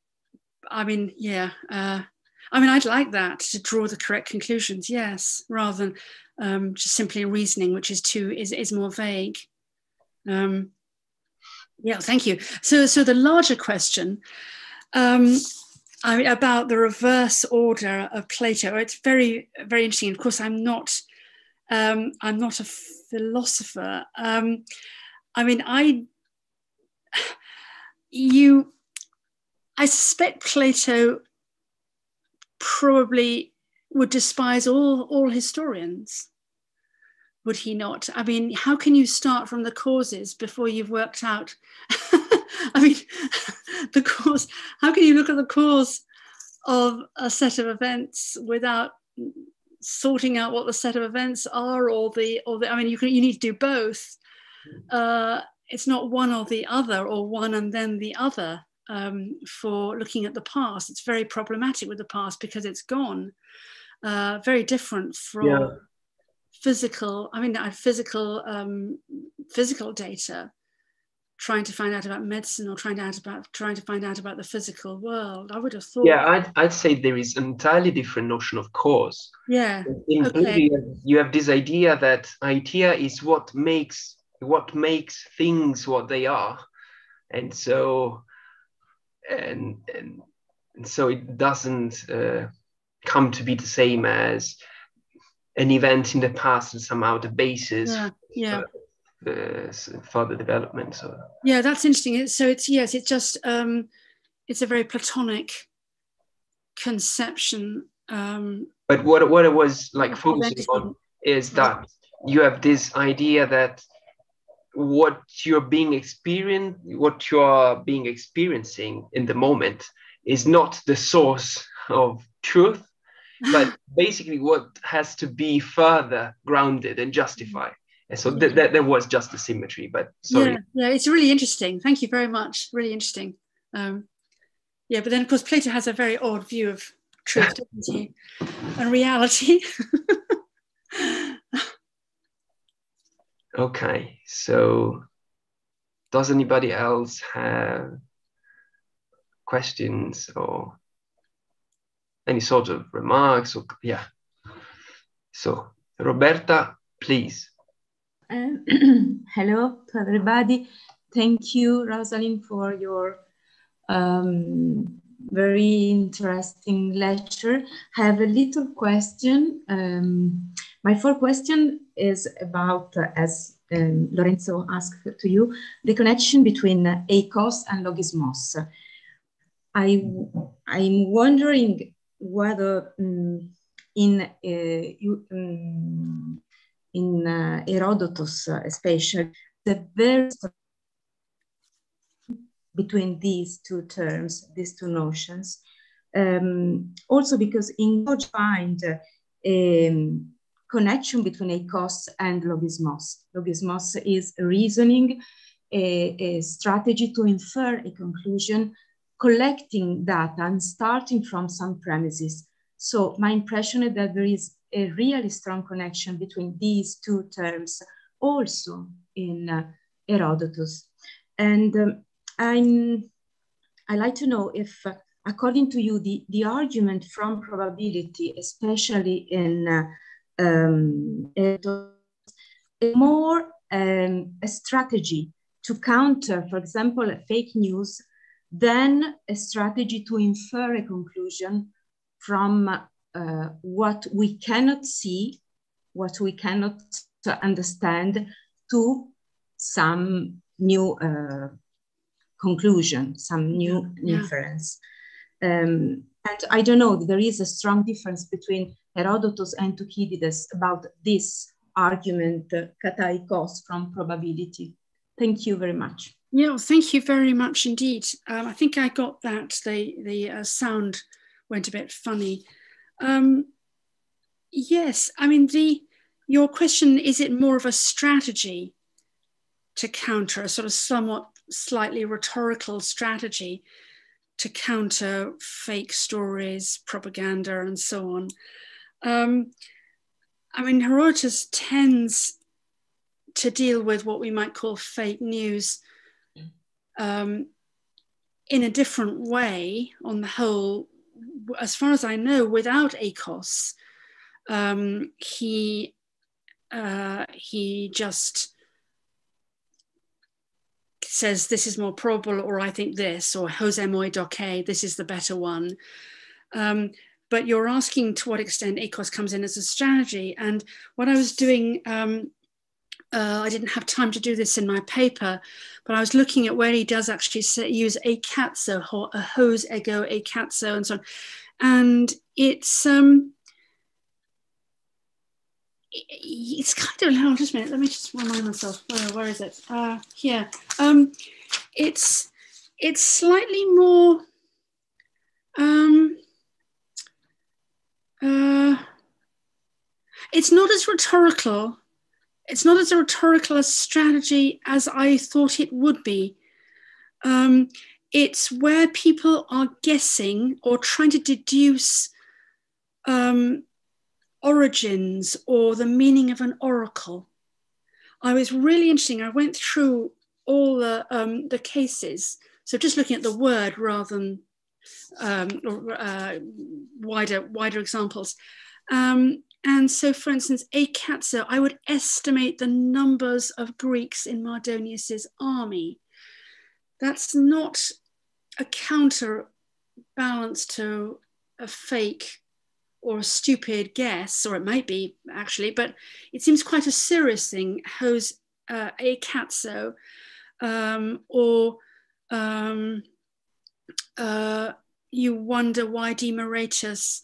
I mean, yeah. Uh, I mean, I'd like that to draw the correct conclusions. Yes, rather than um, just simply reasoning, which is too is is more vague. Um, yeah, thank you. So, so the larger question um, I mean, about the reverse order of Plato, it's very, very interesting. Of course, I'm not, um, I'm not a philosopher. Um, I mean, I, you, I suspect Plato probably would despise all all historians would he not? I mean, how can you start from the causes before you've worked out? I mean, the cause, how can you look at the cause of a set of events without sorting out what the set of events are or the, or the, I mean, you can, you need to do both. Uh, it's not one or the other or one and then the other um, for looking at the past. It's very problematic with the past because it's gone. Uh, very different from yeah physical, I mean, I physical, um, physical data, trying to find out about medicine or trying to out about trying to find out about the physical world. I would have thought. Yeah, I'd, I'd say there is an entirely different notion of cause. Yeah. In okay. India, you have this idea that idea is what makes what makes things what they are, and so and and, and so it doesn't uh, come to be the same as an event in the past and somehow the basis yeah, yeah. For, for the development so yeah that's interesting so it's yes it's just um it's a very platonic conception um but what what it was like focusing on is that you have this idea that what you're being experienced what you're being experiencing in the moment is not the source of truth but basically what has to be further grounded and justified. And so th- th- there was just the symmetry, but sorry. Yeah, yeah, it's really interesting. Thank you very much. Really interesting. Um, yeah, but then of course Plato has a very odd view of truth, doesn't he? And reality. okay, so does anybody else have questions or? any sort of remarks or yeah so roberta please um, hello to everybody thank you rosalind for your um, very interesting lecture i have a little question um, my first question is about uh, as um, Lorenzo asked to you the connection between acos uh, and logismos I, I'm wondering whether um, uh, mm, in uh, you, um, in uh, Herodotus especially uh, the very between these two terms, these two notions. Um, also because in God find a uh, um, connection between eikos and logismos. Logismos is reasoning, a, a strategy to infer a conclusion collecting data and starting from some premises. So my impression is that there is a really strong connection between these two terms also in uh, Herodotus. And um, I'm, I'd like to know if, uh, according to you, the, the argument from probability, especially in uh, um, more um, a strategy to counter, for example, fake news then a strategy to infer a conclusion from uh, what we cannot see, what we cannot understand, to some new uh, conclusion, some new yeah. inference. Um, and I don't know, there is a strong difference between Herodotus and Thucydides about this argument, uh, kataikos, from probability. Thank you very much. Yeah, well, thank you very much indeed. Um, I think I got that. The the uh, sound went a bit funny. Um, yes, I mean the your question is it more of a strategy to counter a sort of somewhat slightly rhetorical strategy to counter fake stories, propaganda, and so on. Um, I mean, Herodotus tends to deal with what we might call fake news um, in a different way on the whole as far as i know without acos um, he uh, he just says this is more probable or i think this or jose moy doque this is the better one um, but you're asking to what extent acos comes in as a strategy and what i was doing um, uh, I didn't have time to do this in my paper, but I was looking at where he does actually say, use a katso, or a hose ego, a katso, and so on. And it's um, it's kind of hold just a minute. Let me just remind myself. where, where is it? Uh, here. Um, it's it's slightly more. Um, uh, it's not as rhetorical it's not as rhetorical a strategy as I thought it would be. Um, it's where people are guessing or trying to deduce um, origins or the meaning of an oracle. I was really interesting. I went through all the, um, the cases. So just looking at the word rather than um, uh, wider wider examples. Um, and so, for instance, Acatsa, I would estimate the numbers of Greeks in Mardonius's army. That's not a counterbalance to a fake or a stupid guess, or it might be actually, but it seems quite a serious thing, Hose uh, Acatso, um, or um, uh, you wonder why Demaratus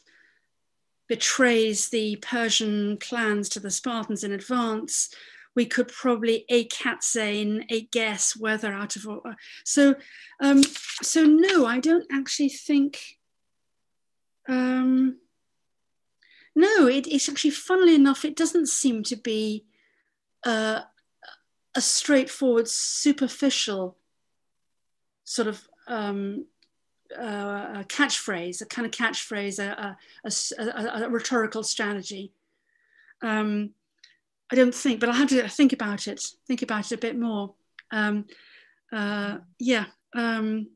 betrays the Persian plans to the Spartans in advance, we could probably a catzane a guess whether out of So, um, so no, I don't actually think. Um, no, it, it's actually funnily enough, it doesn't seem to be uh, a straightforward, superficial sort of um, uh, a catchphrase, a kind of catchphrase, a, a, a, a rhetorical strategy. Um, I don't think, but I'll have to think about it, think about it a bit more. Um, uh, yeah. Um,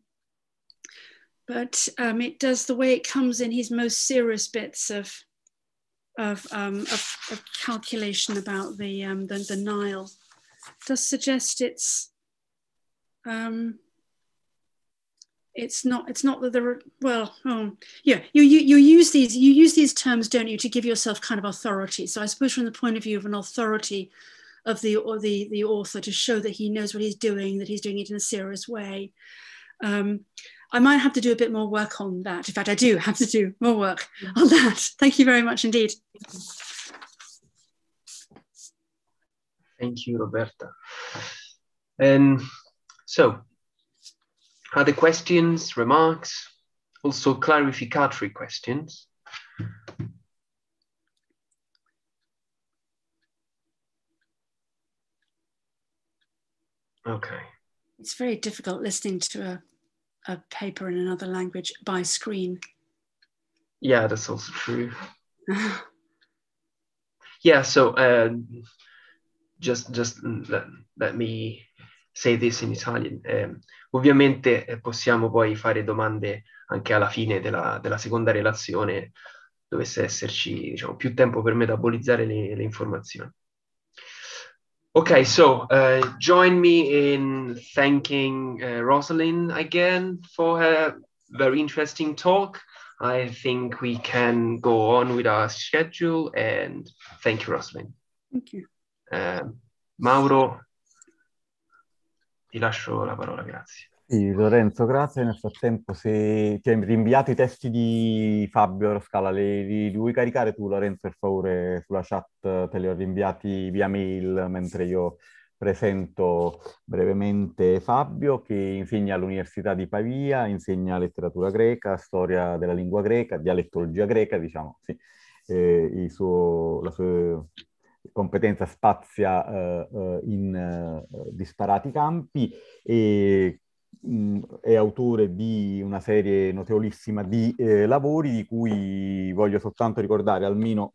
but um, it does the way it comes in his most serious bits of of, um, of, of calculation about the, um, the, the Nile does suggest it's um, it's not it's not that there are well um, yeah you, you you use these you use these terms don't you to give yourself kind of authority so i suppose from the point of view of an authority of the or the the author to show that he knows what he's doing that he's doing it in a serious way um, I might have to do a bit more work on that. In fact, I do have to do more work mm-hmm. on that. Thank you very much indeed. Thank you, Roberta. And so other questions, remarks, also clarificatory questions. Okay. It's very difficult listening to a, a paper in another language by screen. Yeah, that's also true. yeah, so um, just just mm, let, let me Say This in Italian. Eh, ovviamente possiamo poi fare domande anche alla fine della, della seconda relazione, dovesse esserci diciamo, più tempo per metabolizzare le, le informazioni. Ok, so uh, join me in thanking uh, Rosalind again for her very interesting talk. I think we can go on with our schedule and thank you, Rosalind. Thank you. Um, Mauro, ti lascio la parola, grazie. Sì, Lorenzo, grazie. Nel frattempo, se ti hai rinviato i testi di Fabio Roscala, li, li, li vuoi caricare tu, Lorenzo, per favore, sulla chat? Te li ho rinviati via mail mentre io presento brevemente Fabio che insegna all'Università di Pavia, insegna letteratura greca, storia della lingua greca, dialettologia greca, diciamo, sì. eh, suo, la sua competenza spazia eh, eh, in eh, disparati campi e è autore di una serie notevolissima di eh, lavori di cui voglio soltanto ricordare almeno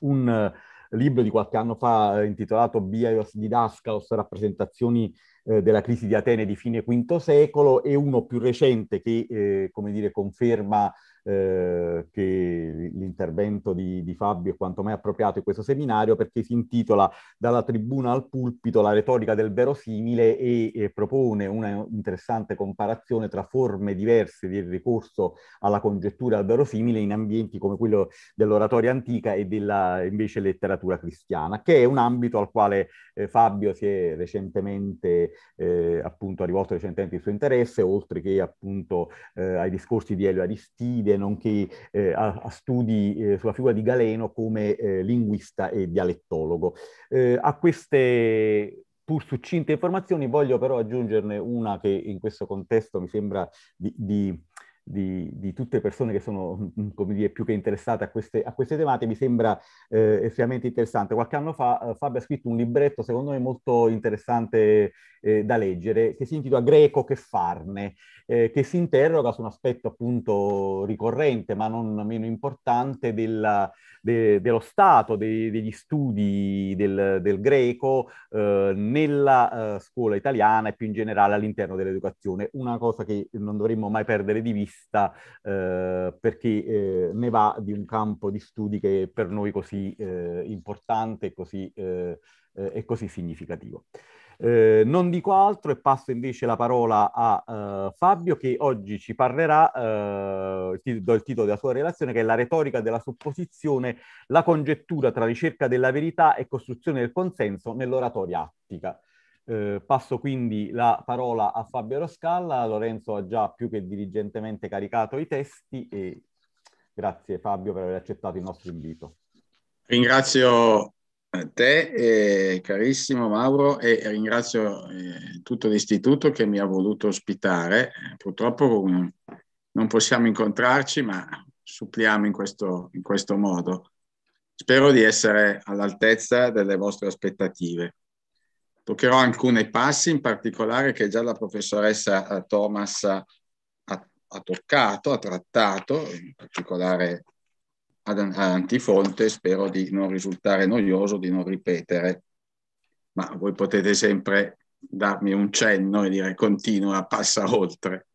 un libro di qualche anno fa intitolato Bios Didascalos, rappresentazioni eh, della crisi di Atene di fine V secolo e uno più recente che, eh, come dire, conferma eh, che l'intervento di, di, Fabio è quanto mai appropriato in questo seminario perché si intitola Dalla tribuna al pulpito la retorica del verosimile e, e propone una interessante comparazione tra forme diverse di ricorso alla congettura al verosimile in ambienti come quello dell'oratoria antica e della invece letteratura cristiana, che è un ambito al quale eh, Fabio si è recentemente, eh, appunto, ha rivolto recentemente il suo interesse, oltre che appunto eh, ai discorsi di Elio Aristide Wikipedia, nonché eh, a, a, studi eh, sulla figura di Galeno come eh, linguista e dialettologo. Eh, a queste pur succinte informazioni voglio però aggiungerne una che in questo contesto mi sembra di, di di, di, tutte persone che sono, mm, come dire, più che interessate a queste, a queste tematiche, mi sembra eh, estremamente interessante. Qualche anno fa eh, Fabio ha scritto un libretto, secondo me, molto interessante eh, da leggere, che si intitola Greco che farne, eh, che si interroga su un aspetto appunto ricorrente, ma non meno importante, della, de, dello stato, de, degli studi del, del greco eh, nella eh, scuola italiana e più in generale all'interno dell'educazione. Una cosa che non dovremmo mai perdere di vista vista eh, perché eh, ne va di un campo di studi che è per noi così eh, importante così, eh, eh, e così significativo. Eh, non dico altro e passo invece la parola a Fabio che oggi ci parlerà, ti do il titolo della sua relazione, che è la retorica della supposizione, la congettura tra ricerca della verità e costruzione del consenso nell'oratoria attica. Eh, passo quindi la parola a Fabio Roscalla, Lorenzo ha già più che diligentemente caricato i testi e grazie Fabio per aver accettato il nostro invito. Ringrazio eh, te, eh, carissimo Mauro, e ringrazio eh, tutto l'istituto che mi ha voluto ospitare. Purtroppo non possiamo incontrarci, ma suppliamo in questo, in questo modo. Spero di essere all'altezza delle vostre aspettative. Toccherò alcuni passi in particolare che già la professoressa eh, Thomas eh, ha, ha toccato, ha trattato, in particolare ad, ad Antifonte, spero di non risultare noioso, di non ripetere, ma voi potete sempre darmi un cenno e dire continua, passa oltre.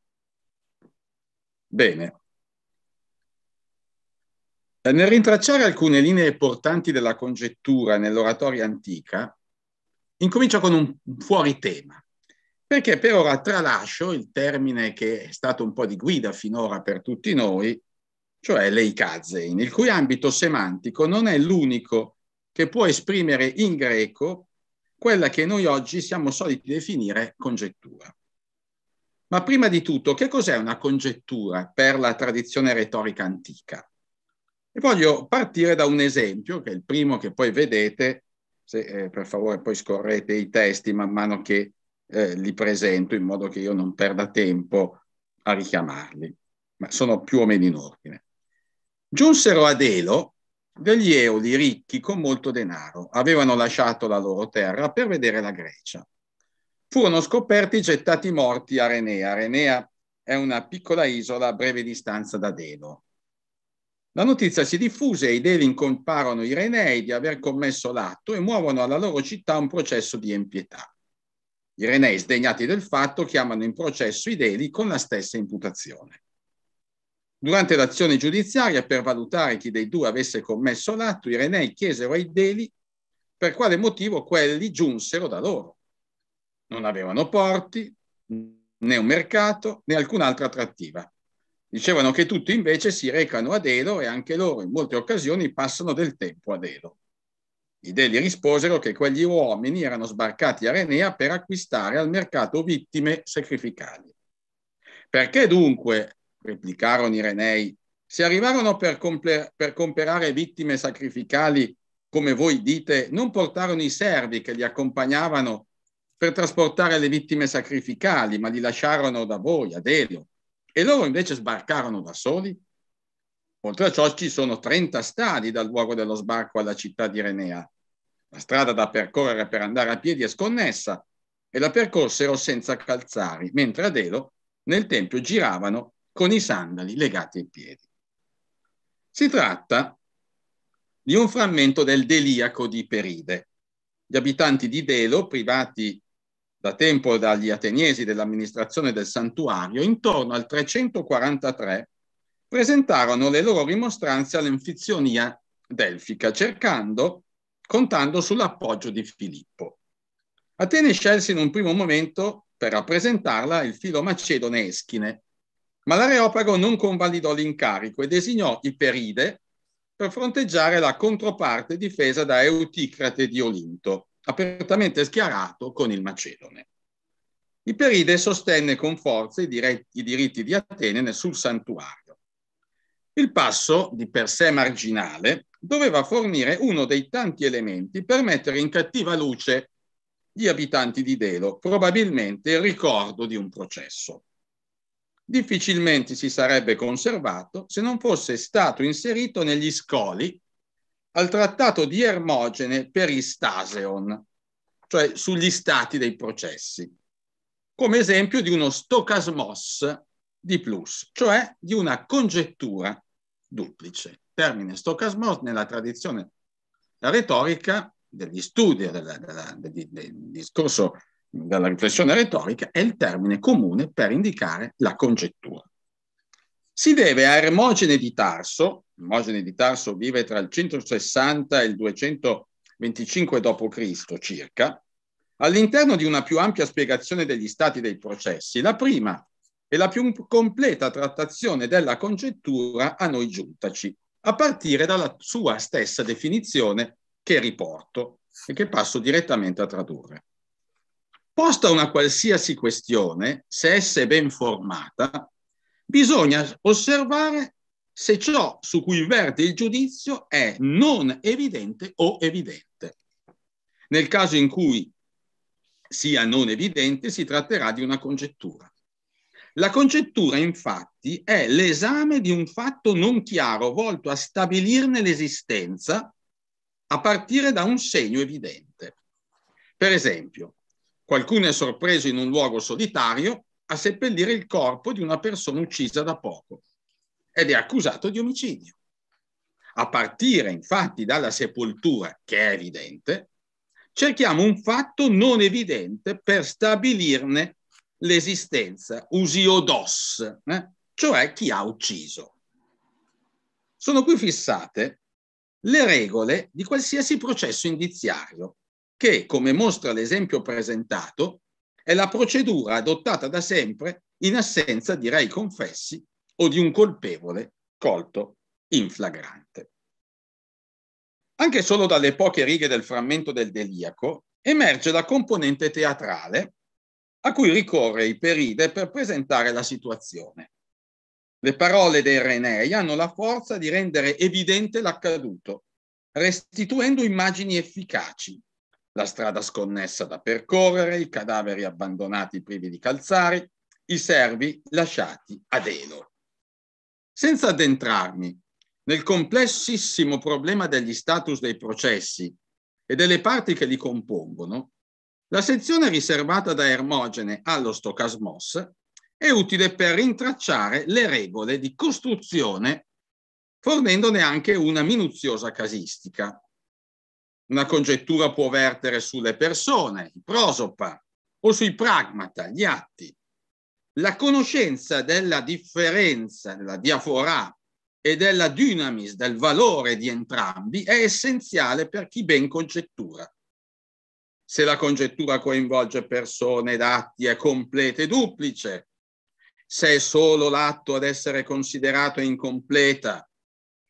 Bene. Eh, nel rintracciare alcune linee portanti della congettura nell'oratoria antica, Incomincio con un fuori tema, perché per ora tralascio il termine che è stato un po' di guida finora per tutti noi, cioè leikazein, il cui ambito semantico non è l'unico che può esprimere in greco quella che noi oggi siamo soliti definire congettura. Ma prima di tutto, che cos'è una congettura per la tradizione retorica antica? E voglio partire da un esempio, che è il primo che poi vedete, se eh, per favore poi scorrete i testi man mano che eh, li presento in modo che io non perda tempo a richiamarli, ma sono più o meno in ordine. Giunsero ad Elo degli eoli ricchi con molto denaro, avevano lasciato la loro terra per vedere la Grecia. Furono scoperti e gettati morti a Renea. Renea è una piccola isola a breve distanza da Delo. La notizia si diffuse e i Devi incomparano i Renei di aver commesso l'atto e muovono alla loro città un processo di impietà. I Renei, sdegnati del fatto, chiamano in processo i Devi con la stessa imputazione. Durante l'azione giudiziaria, per valutare chi dei due avesse commesso l'atto, i Renei chiesero ai Devi per quale motivo quelli giunsero da loro. Non avevano porti, né un mercato, né alcun'altra attrattiva. Dicevano che tutti invece si recano a Delo e anche loro in molte occasioni passano del tempo a Delo. I Deli risposero che quegli uomini erano sbarcati a Renea per acquistare al mercato vittime sacrificali. Perché dunque, replicarono i Renei, se arrivarono per, comple- per comprare vittime sacrificali, come voi dite, non portarono i servi che li accompagnavano per trasportare le vittime sacrificali, ma li lasciarono da voi, a Delio e loro invece sbarcarono da soli. Oltre a ciò ci sono 30 stadi dal luogo dello sbarco alla città di Renea. La strada da percorrere per andare a piedi è sconnessa e la percorsero senza calzari, mentre ad Elo nel tempio giravano con i sandali legati ai piedi. Si tratta di un frammento del Deliaco di Peride. Gli abitanti di Delo, privati da tempo dagli ateniesi dell'amministrazione del santuario, intorno al 343 presentarono le loro rimostranze all'Enfizionia delfica, cercando, contando sull'appoggio di Filippo. Atene scelse in un primo momento per rappresentarla il filo macedone Eschine, ma l'Areopago non convalidò l'incarico e designò Iperide per fronteggiare la controparte difesa da Euticrate di Olinto apertamente schiarato con il Macedone. Iperide sostenne con forza i, diretti, i diritti di Atene sul santuario. Il passo, di per sé marginale, doveva fornire uno dei tanti elementi per mettere in cattiva luce gli abitanti di Delo, probabilmente il ricordo di un processo. Difficilmente si sarebbe conservato se non fosse stato inserito negli scoli al trattato di Ermogene per Istaseon, cioè sugli stati dei processi, come esempio di uno stocasmos di plus, cioè di una congettura duplice. Termine stocasmos nella tradizione retorica degli studi della, della, del, del discorso della riflessione retorica è il termine comune per indicare la congettura si deve a Ermogene di Tarso, Ermogene di Tarso vive tra il 160 e il 225 d.C. circa, all'interno di una più ampia spiegazione degli stati dei processi, la prima e la più completa trattazione della congettura a noi giuntaci, a partire dalla sua stessa definizione che riporto e che passo direttamente a tradurre. Posta una qualsiasi questione, se essa è ben formata, Bisogna osservare se ciò su cui verte il giudizio è non evidente o evidente. Nel caso in cui sia non evidente, si tratterà di una congettura. La congettura, infatti, è l'esame di un fatto non chiaro volto a stabilirne l'esistenza a partire da un segno evidente. Per esempio, qualcuno è sorpreso in un luogo solitario a seppellire il corpo di una persona uccisa da poco ed è accusato di omicidio. A partire infatti dalla sepoltura, che è evidente, cerchiamo un fatto non evidente per stabilirne l'esistenza, usiodos, eh? cioè chi ha ucciso. Sono qui fissate le regole di qualsiasi processo indiziario che, come mostra l'esempio presentato, è la procedura adottata da sempre in assenza di rei confessi o di un colpevole colto in flagrante. Anche solo dalle poche righe del frammento del Deliaco emerge la componente teatrale a cui ricorre Iperide per presentare la situazione. Le parole dei Renei hanno la forza di rendere evidente l'accaduto, restituendo immagini efficaci, la strada sconnessa da percorrere, i cadaveri abbandonati privi di calzari, i servi lasciati ad Elo. Senza addentrarmi nel complessissimo problema degli status dei processi e delle parti che li compongono, la sezione riservata da Ermogene allo Stocasmos è utile per rintracciare le regole di costruzione, fornendone anche una minuziosa casistica. Una congettura può vertere sulle persone, i prosopa, o sui pragmata, gli atti. La conoscenza della differenza, della diaforà e della dynamis, del valore di entrambi, è essenziale per chi ben congettura. Se la congettura coinvolge persone ed atti è completa e duplice, se è solo l'atto ad essere considerato incompleta,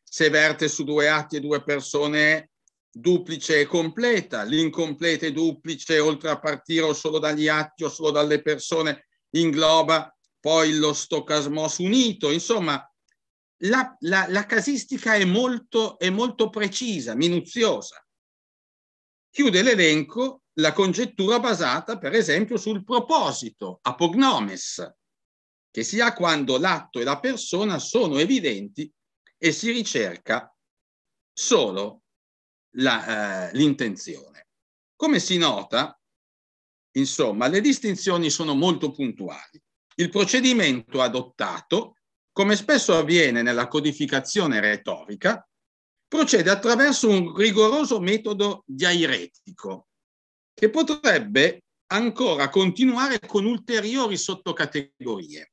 se verte su due atti e due persone duplice e completa, l'incompleta e duplice, oltre a partire o solo dagli atti o solo dalle persone, ingloba poi lo stocasmos unito. Insomma, la, la, la casistica è molto, è molto precisa, minuziosa. Chiude l'elenco la congettura basata, per esempio, sul proposito, apognomes, che si ha quando l'atto e la persona sono evidenti e si ricerca solo la, eh, l'intenzione. Come si nota, insomma, le distinzioni sono molto puntuali. Il procedimento adottato, come spesso avviene nella codificazione retorica, procede attraverso un rigoroso metodo diairetico, che potrebbe ancora continuare con ulteriori sottocategorie,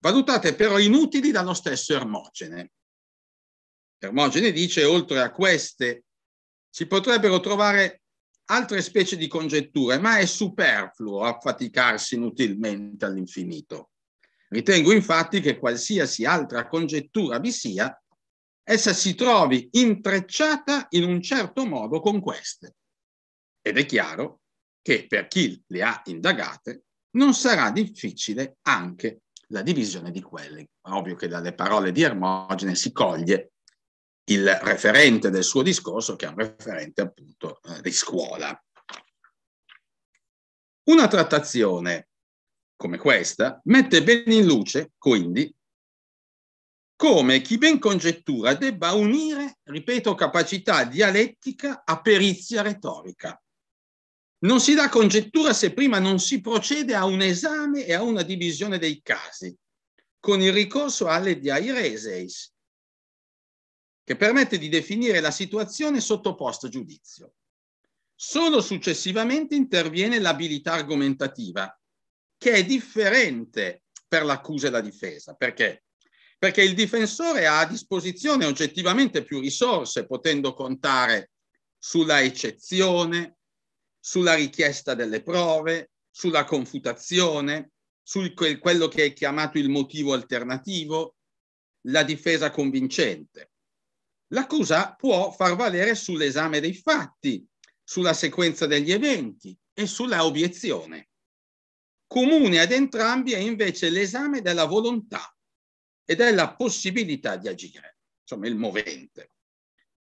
valutate però inutili dallo stesso Ermogene. Ermogene dice, oltre a queste si potrebbero trovare altre specie di congetture, ma è superfluo affaticarsi inutilmente all'infinito. Ritengo infatti che qualsiasi altra congettura vi sia, essa si trovi intrecciata in un certo modo con queste. Ed è chiaro che per chi le ha indagate non sarà difficile anche la divisione di quelle. Ovvio che dalle parole di Ermogene si coglie il referente del suo discorso, che è un referente appunto eh, di scuola. Una trattazione come questa mette ben in luce, quindi, come chi ben congettura debba unire, ripeto, capacità dialettica a perizia retorica. Non si dà congettura se prima non si procede a un esame e a una divisione dei casi, con il ricorso alle diaireseis, che permette di definire la situazione sottoposta a giudizio. Solo successivamente interviene l'abilità argomentativa, che è differente per l'accusa e la difesa. Perché? Perché il difensore ha a disposizione oggettivamente più risorse, potendo contare sulla eccezione, sulla richiesta delle prove, sulla confutazione, su quello che è chiamato il motivo alternativo, la difesa convincente l'accusa può far valere sull'esame dei fatti, sulla sequenza degli eventi e sulla obiezione. Comune ad entrambi è invece l'esame della volontà e della possibilità di agire, insomma il movente.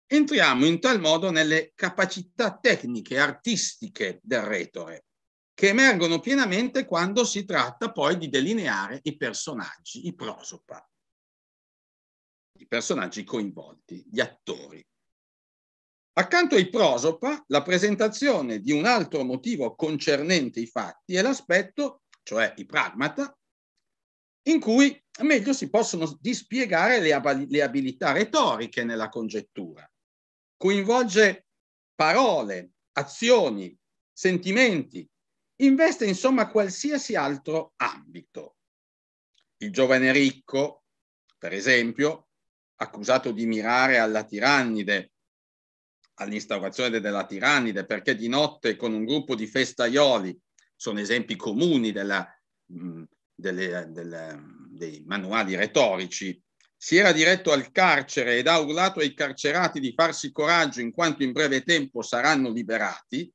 Entriamo in tal modo nelle capacità tecniche, artistiche del retore, che emergono pienamente quando si tratta poi di delineare i personaggi, i prosopa i personaggi coinvolti, gli attori. Accanto ai prosopa, la presentazione di un altro motivo concernente i fatti è l'aspetto, cioè i pragmata, in cui meglio si possono dispiegare le, ab- le abilità retoriche nella congettura. Coinvolge parole, azioni, sentimenti, investe insomma qualsiasi altro ambito. Il giovane ricco, per esempio, accusato di mirare alla tirannide, all'instaurazione della tirannide, perché di notte con un gruppo di festaioli, sono esempi comuni della, mm, delle, delle, dei manuali retorici, si era diretto al carcere ed ha urlato ai carcerati di farsi coraggio in quanto in breve tempo saranno liberati,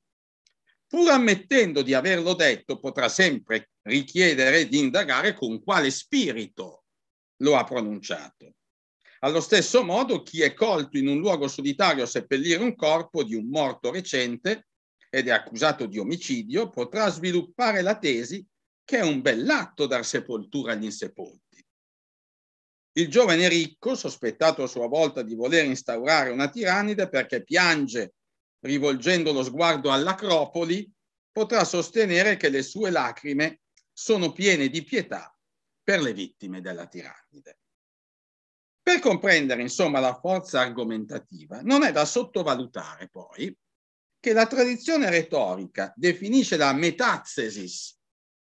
pur ammettendo di averlo detto, potrà sempre richiedere di indagare con quale spirito lo ha pronunciato. Allo stesso modo, chi è colto in un luogo solitario a seppellire un corpo di un morto recente ed è accusato di omicidio, potrà sviluppare la tesi che è un bell'atto dar sepoltura agli insepolti. Il giovane ricco, sospettato a sua volta di voler instaurare una tirannide perché piange rivolgendo lo sguardo all'acropoli, potrà sostenere che le sue lacrime sono piene di pietà per le vittime della tirannide. Per comprendere insomma la forza argomentativa, non è da sottovalutare poi che la tradizione retorica definisce la metathesis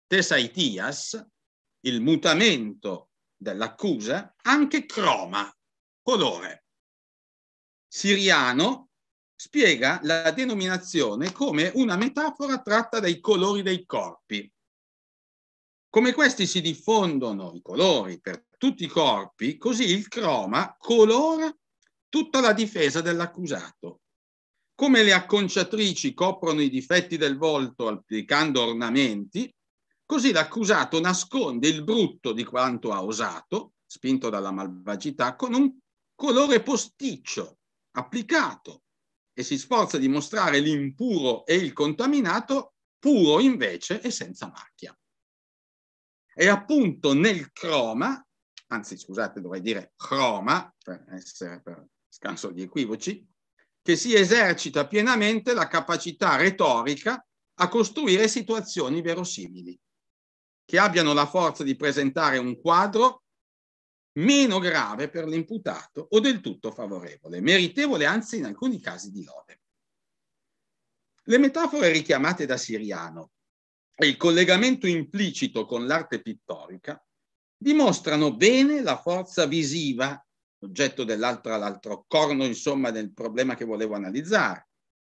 tesaitias, il mutamento dell'accusa, anche croma, colore. Siriano spiega la denominazione come una metafora tratta dai colori dei corpi. Come questi si diffondono i colori per tutti i corpi, così il croma colora tutta la difesa dell'accusato. Come le acconciatrici coprono i difetti del volto applicando ornamenti, così l'accusato nasconde il brutto di quanto ha osato, spinto dalla malvagità, con un colore posticcio applicato e si sforza di mostrare l'impuro e il contaminato puro invece e senza macchia. È appunto nel croma anzi scusate dovrei dire croma per, essere, per scanso di equivoci, che si esercita pienamente la capacità retorica a costruire situazioni verosimili, che abbiano la forza di presentare un quadro meno grave per l'imputato o del tutto favorevole, meritevole anzi in alcuni casi di lode. Le metafore richiamate da Siriano e il collegamento implicito con l'arte pittorica dimostrano bene la forza visiva, oggetto dell'altro l'altro corno, insomma, del problema che volevo analizzare,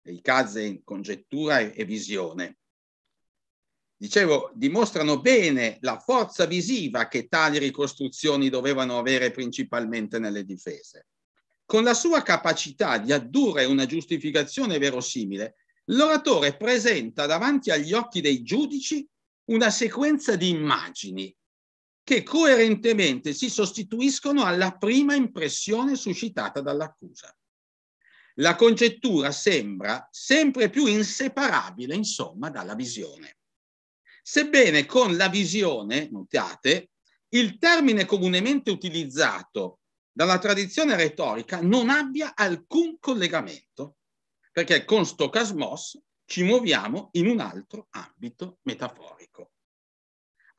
il casi in congettura e, e visione. Dicevo, dimostrano bene la forza visiva che tali ricostruzioni dovevano avere principalmente nelle difese. Con la sua capacità di addurre una giustificazione verosimile, l'oratore presenta davanti agli occhi dei giudici una sequenza di immagini che coerentemente si sostituiscono alla prima impressione suscitata dall'accusa. La congettura sembra sempre più inseparabile, insomma, dalla visione. Sebbene con la visione, notate, il termine comunemente utilizzato dalla tradizione retorica non abbia alcun collegamento, perché con stocasmos ci muoviamo in un altro ambito metaforico.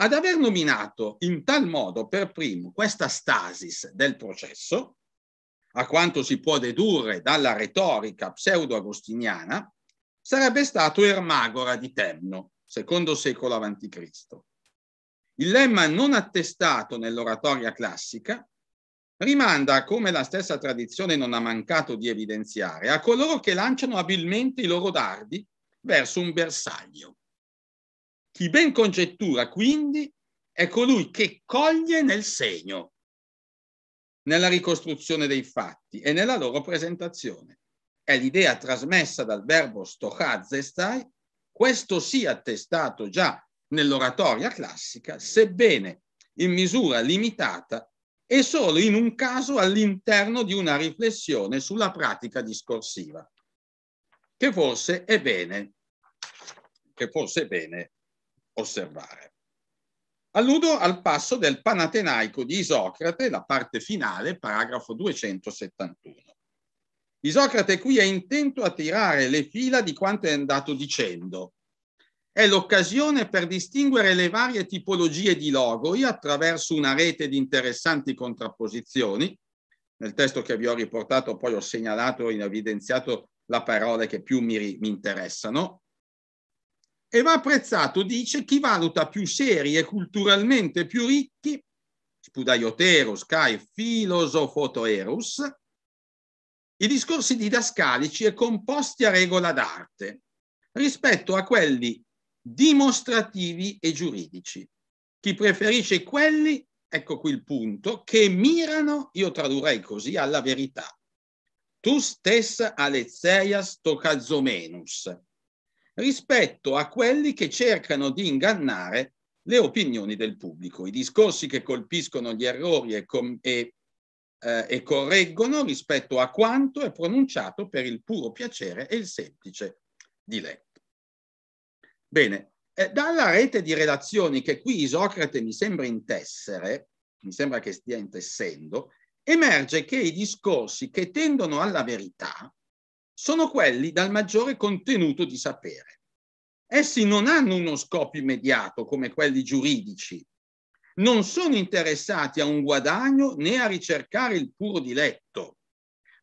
Ad aver nominato in tal modo per primo questa stasis del processo, a quanto si può dedurre dalla retorica pseudo-agostiniana, sarebbe stato Ermagora di Temno, secondo secolo a.C. Il lemma non attestato nell'oratoria classica rimanda, come la stessa tradizione non ha mancato di evidenziare, a coloro che lanciano abilmente i loro dardi verso un bersaglio. Chi ben congettura quindi, è colui che coglie nel segno, nella ricostruzione dei fatti e nella loro presentazione. È l'idea trasmessa dal verbo stochazestai, questo sì attestato già nell'oratoria classica, sebbene in misura limitata e solo in un caso all'interno di una riflessione sulla pratica discorsiva, che forse è bene, che forse è bene osservare. Alludo al passo del Panatenaico di Isocrate, la parte finale, paragrafo 271. Isocrate qui è intento a tirare le fila di quanto è andato dicendo. È l'occasione per distinguere le varie tipologie di logoi attraverso una rete di interessanti contrapposizioni. Nel testo che vi ho riportato poi ho segnalato e evidenziato la parola che più mi, mi interessano, e va apprezzato, dice, chi valuta più seri e culturalmente più ricchi, spudaioterus, cae filosofotoerus, i discorsi didascalici e composti a regola d'arte, rispetto a quelli dimostrativi e giuridici. Chi preferisce quelli, ecco qui il punto, che mirano, io tradurrei così, alla verità. Tu stessa Alezeias Tocazomenus, rispetto a quelli che cercano di ingannare le opinioni del pubblico, i discorsi che colpiscono gli errori e, com- e, eh, e correggono rispetto a quanto è pronunciato per il puro piacere e il semplice diletto. Bene, eh, dalla rete di relazioni che qui Isocrate mi sembra intessere, mi sembra che stia intessendo, emerge che i discorsi che tendono alla verità sono quelli dal maggiore contenuto di sapere. Essi non hanno uno scopo immediato come quelli giuridici, non sono interessati a un guadagno né a ricercare il puro diletto,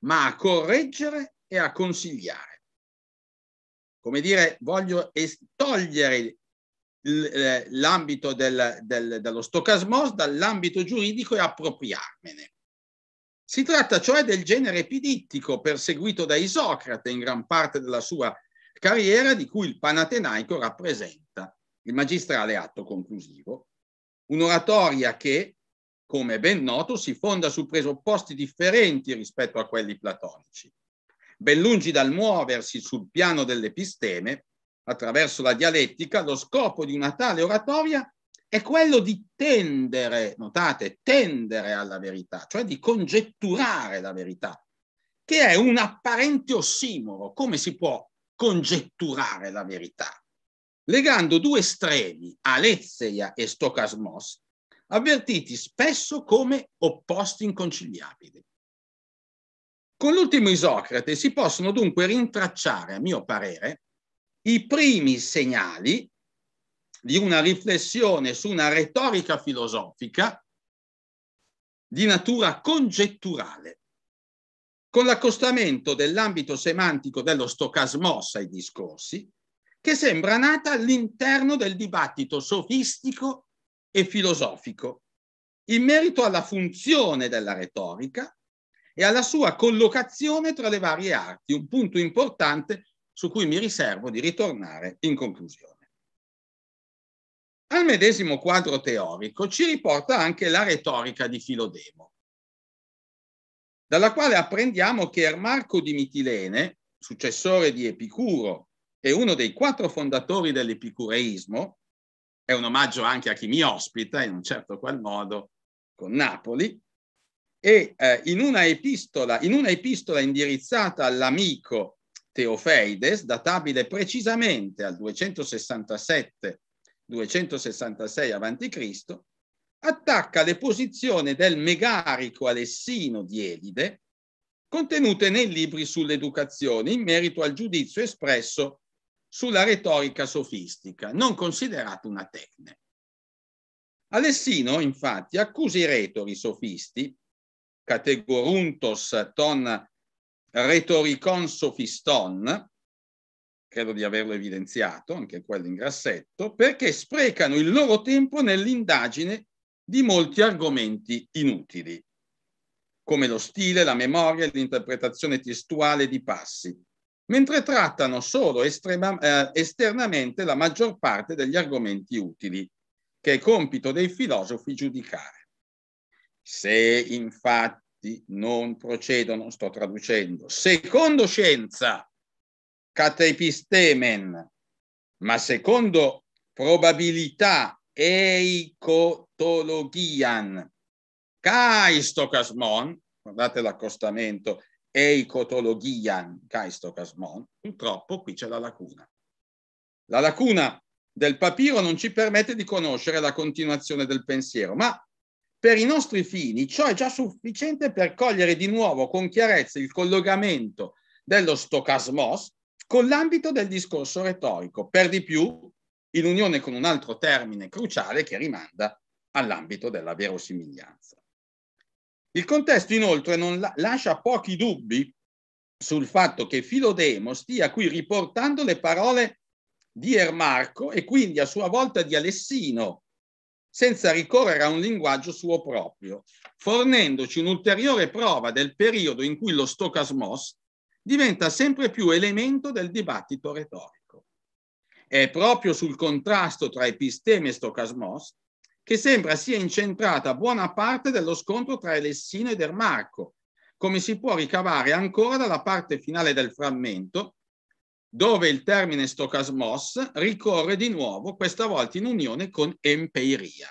ma a correggere e a consigliare. Come dire, voglio togliere eh, l'ambito del, del, dello stocasmos dall'ambito giuridico e appropriarmene. Si tratta cioè del genere epidittico perseguito da Isocrate in gran parte della sua carriera, di cui il Panatenaico rappresenta il magistrale atto conclusivo. Un'oratoria che, come ben noto, si fonda su presupposti differenti rispetto a quelli platonici. Ben lungi dal muoversi sul piano dell'episteme, attraverso la dialettica, lo scopo di una tale oratoria è è quello di tendere, notate, tendere alla verità, cioè di congetturare la verità, che è un apparente ossimoro. Come si può congetturare la verità? Legando due estremi, Alezzeia e Stocasmos, avvertiti spesso come opposti inconciliabili. Con l'ultimo Isocrate si possono dunque rintracciare, a mio parere, i primi segnali di una riflessione su una retorica filosofica di natura congetturale, con l'accostamento dell'ambito semantico dello stocasmos ai discorsi, che sembra nata all'interno del dibattito sofistico e filosofico in merito alla funzione della retorica e alla sua collocazione tra le varie arti, un punto importante su cui mi riservo di ritornare in conclusione. Al medesimo quadro teorico ci riporta anche la retorica di Filodemo, dalla quale apprendiamo che Ermarco di Mitilene, successore di Epicuro e uno dei quattro fondatori dell'epicureismo, è un omaggio anche a chi mi ospita, in un certo qual modo, con Napoli, e eh, in, una epistola, in una epistola indirizzata all'amico Teofeides, databile precisamente al 267 266 a.C., attacca le posizioni del megarico Alessino di Elide, contenute nei libri sull'educazione in merito al giudizio espresso sulla retorica sofistica, non considerata una tecne. Alessino, infatti, accusa i retori sofisti, categoruntos ton retoricon sofiston, credo di averlo evidenziato, anche quello in grassetto, perché sprecano il loro tempo nell'indagine di molti argomenti inutili, come lo stile, la memoria l'interpretazione testuale di passi, mentre trattano solo estrema, eh, esternamente la maggior parte degli argomenti utili, che è compito dei filosofi giudicare. Se infatti non procedono, sto traducendo, secondo scienza, catepistemen, ma secondo probabilità eicotologian. Caistocasmon, guardate l'accostamento, eicotologian, caistocasmon, purtroppo qui c'è la lacuna. La lacuna del papiro non ci permette di conoscere la continuazione del pensiero, ma per i nostri fini ciò è già sufficiente per cogliere di nuovo con chiarezza il collegamento dello stocasmos con l'ambito del discorso retorico, per di più in unione con un altro termine cruciale che rimanda all'ambito della verosimiglianza. Il contesto inoltre non la- lascia pochi dubbi sul fatto che Filodemo stia qui riportando le parole di Ermarco e quindi a sua volta di Alessino, senza ricorrere a un linguaggio suo proprio, fornendoci un'ulteriore prova del periodo in cui lo stocasmos diventa sempre più elemento del dibattito retorico. È proprio sul contrasto tra episteme e stocasmos che sembra sia incentrata buona parte dello scontro tra Elessino ed Ermarco, come si può ricavare ancora dalla parte finale del frammento, dove il termine stocasmos ricorre di nuovo, questa volta in unione con empeiria.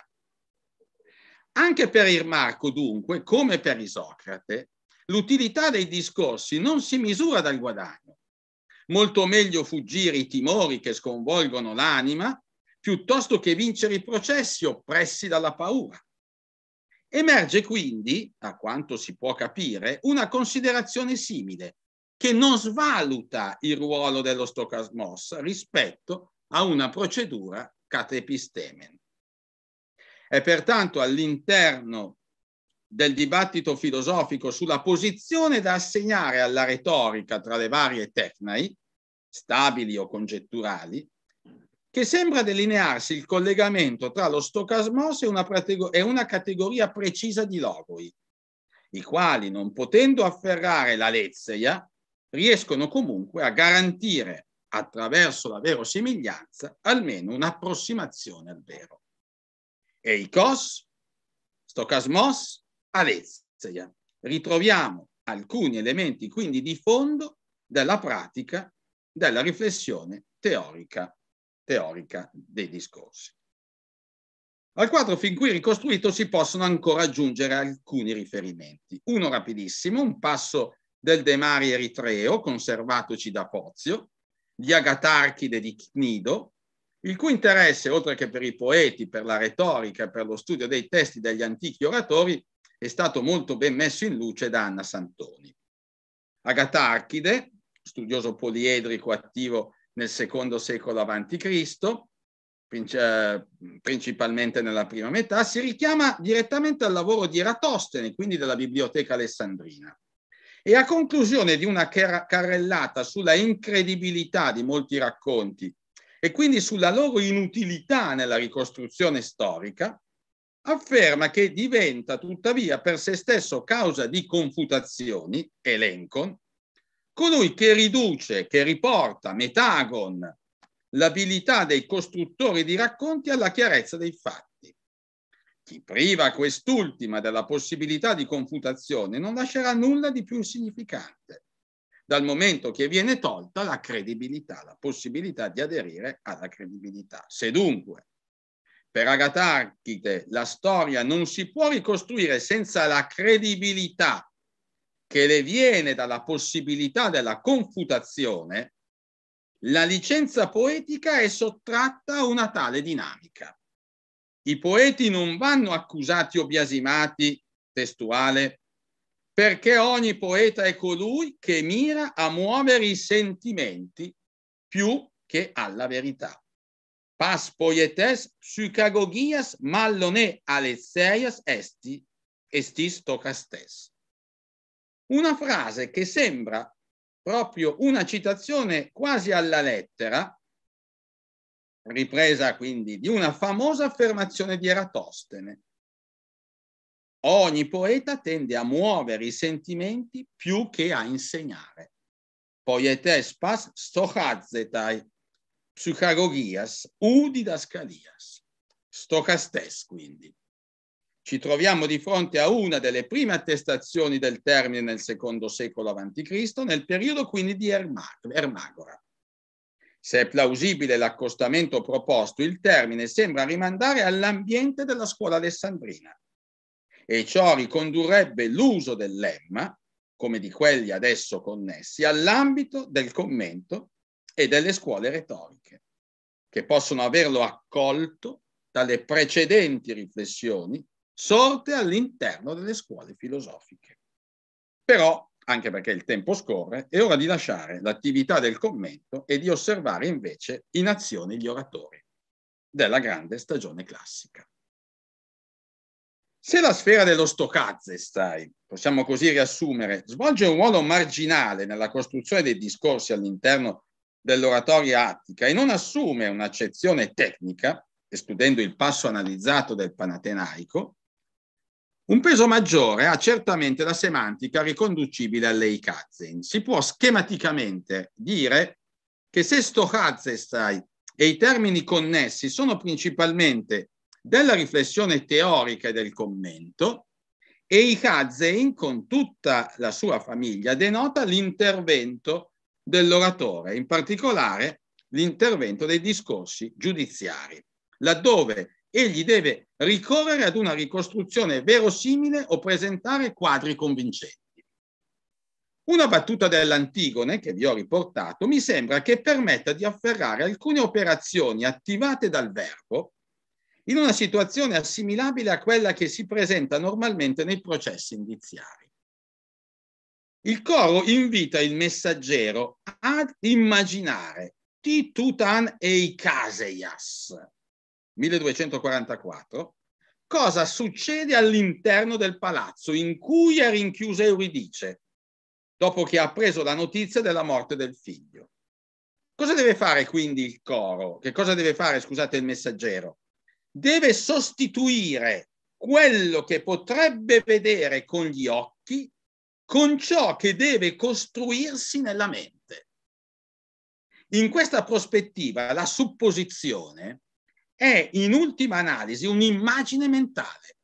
Anche per Irmarco, dunque, come per Isocrate, l'utilità dei discorsi non si misura dal guadagno. Molto meglio fuggire i timori che sconvolgono l'anima piuttosto che vincere i processi oppressi dalla paura. Emerge quindi, a quanto si può capire, una considerazione simile, che non svaluta il ruolo dello stocasmos rispetto a una procedura catepistemen. È pertanto all'interno del dibattito filosofico sulla posizione da assegnare alla retorica tra le varie tecnai, stabili o congetturali, che sembra delinearsi il collegamento tra lo stocasmos e una, e una categoria precisa di logoi, i quali, non potendo afferrare la lezzeia, riescono comunque a garantire, attraverso la verosimiglianza, almeno un'approssimazione al vero. E i cos, stocasmos Alessia. Ritroviamo alcuni elementi quindi di fondo della pratica, della riflessione teorica, teorica dei discorsi. Al quadro fin qui ricostruito si possono ancora aggiungere alcuni riferimenti. Uno rapidissimo, un passo del De Mari eritreo, conservatoci da Pozio, di Agatarchide di Cnido, il cui interesse, oltre che per i poeti, per la retorica, per lo studio dei testi degli antichi oratori, è stato molto ben messo in luce da Anna Santoni. Agatarchide, studioso poliedrico attivo nel secondo secolo a.C., eh, principalmente nella prima metà, si richiama direttamente al lavoro di Eratostene, quindi della biblioteca alessandrina. E a conclusione di una carrellata sulla incredibilità di molti racconti e quindi sulla loro inutilità nella ricostruzione storica, afferma che diventa tuttavia per se stesso causa di confutazioni, Elencon, colui che riduce, che riporta Metagon l'abilità dei costruttori di racconti alla chiarezza dei fatti. Chi priva quest'ultima della possibilità di confutazione non lascerà nulla di più insignificante, dal momento che viene tolta la credibilità, la possibilità di aderire alla credibilità. Se dunque per Agatarchite la storia non si può ricostruire senza la credibilità che le viene dalla possibilità della confutazione, la licenza poetica è sottratta a una tale dinamica. I poeti non vanno accusati o biasimati, testuale, perché ogni poeta è colui che mira a muovere i sentimenti più che alla verità pas poietes psychagogias mallone alexeias esti estis tocastes. Una frase che sembra proprio una citazione quasi alla lettera, ripresa quindi di una famosa affermazione di Eratostene. Ogni poeta tende a muovere i sentimenti più che a insegnare. Poietes pas stochazetai, psicagogias, udidascalias, stocastes quindi. Ci troviamo di fronte a una delle prime attestazioni del termine nel secondo secolo a.C., nel periodo quindi di Ermagora. Se è plausibile l'accostamento proposto, il termine sembra rimandare all'ambiente della scuola alessandrina e ciò ricondurrebbe l'uso del lemma, come di quelli adesso connessi, all'ambito del commento e delle scuole retoriche, che possono averlo accolto dalle precedenti riflessioni sorte all'interno delle scuole filosofiche. Però, anche perché il tempo scorre, è ora di lasciare l'attività del commento e di osservare invece in azione gli oratori della grande stagione classica. Se la sfera dello Stocazzestai, possiamo così riassumere, svolge un ruolo marginale nella costruzione dei discorsi all'interno dell'oratoria attica e non assume un'accezione tecnica, escludendo il passo analizzato del Panatenaico, un peso maggiore ha certamente la semantica riconducibile all'Eikazen. Si può schematicamente dire che se Stochazestai e i termini connessi sono principalmente della riflessione teorica e del commento, e Eikazen, con tutta la sua famiglia, denota l'intervento dell'oratore, in particolare l'intervento dei discorsi giudiziari, laddove egli deve ricorrere ad una ricostruzione verosimile o presentare quadri convincenti. Una battuta dell'Antigone, che vi ho riportato, mi sembra che permetta di afferrare alcune operazioni attivate dal verbo in una situazione assimilabile a quella che si presenta normalmente nei processi indiziari. Il coro invita il messaggero ad immaginare Titutan Eikaseias 1244 cosa succede all'interno del palazzo in cui è rinchiusa Euridice dopo che ha preso la notizia della morte del figlio. Cosa deve fare quindi il coro? Che cosa deve fare, scusate, il messaggero? Deve sostituire quello che potrebbe vedere con gli occhi con ciò che deve costruirsi nella mente. In questa prospettiva la supposizione è in ultima analisi un'immagine mentale.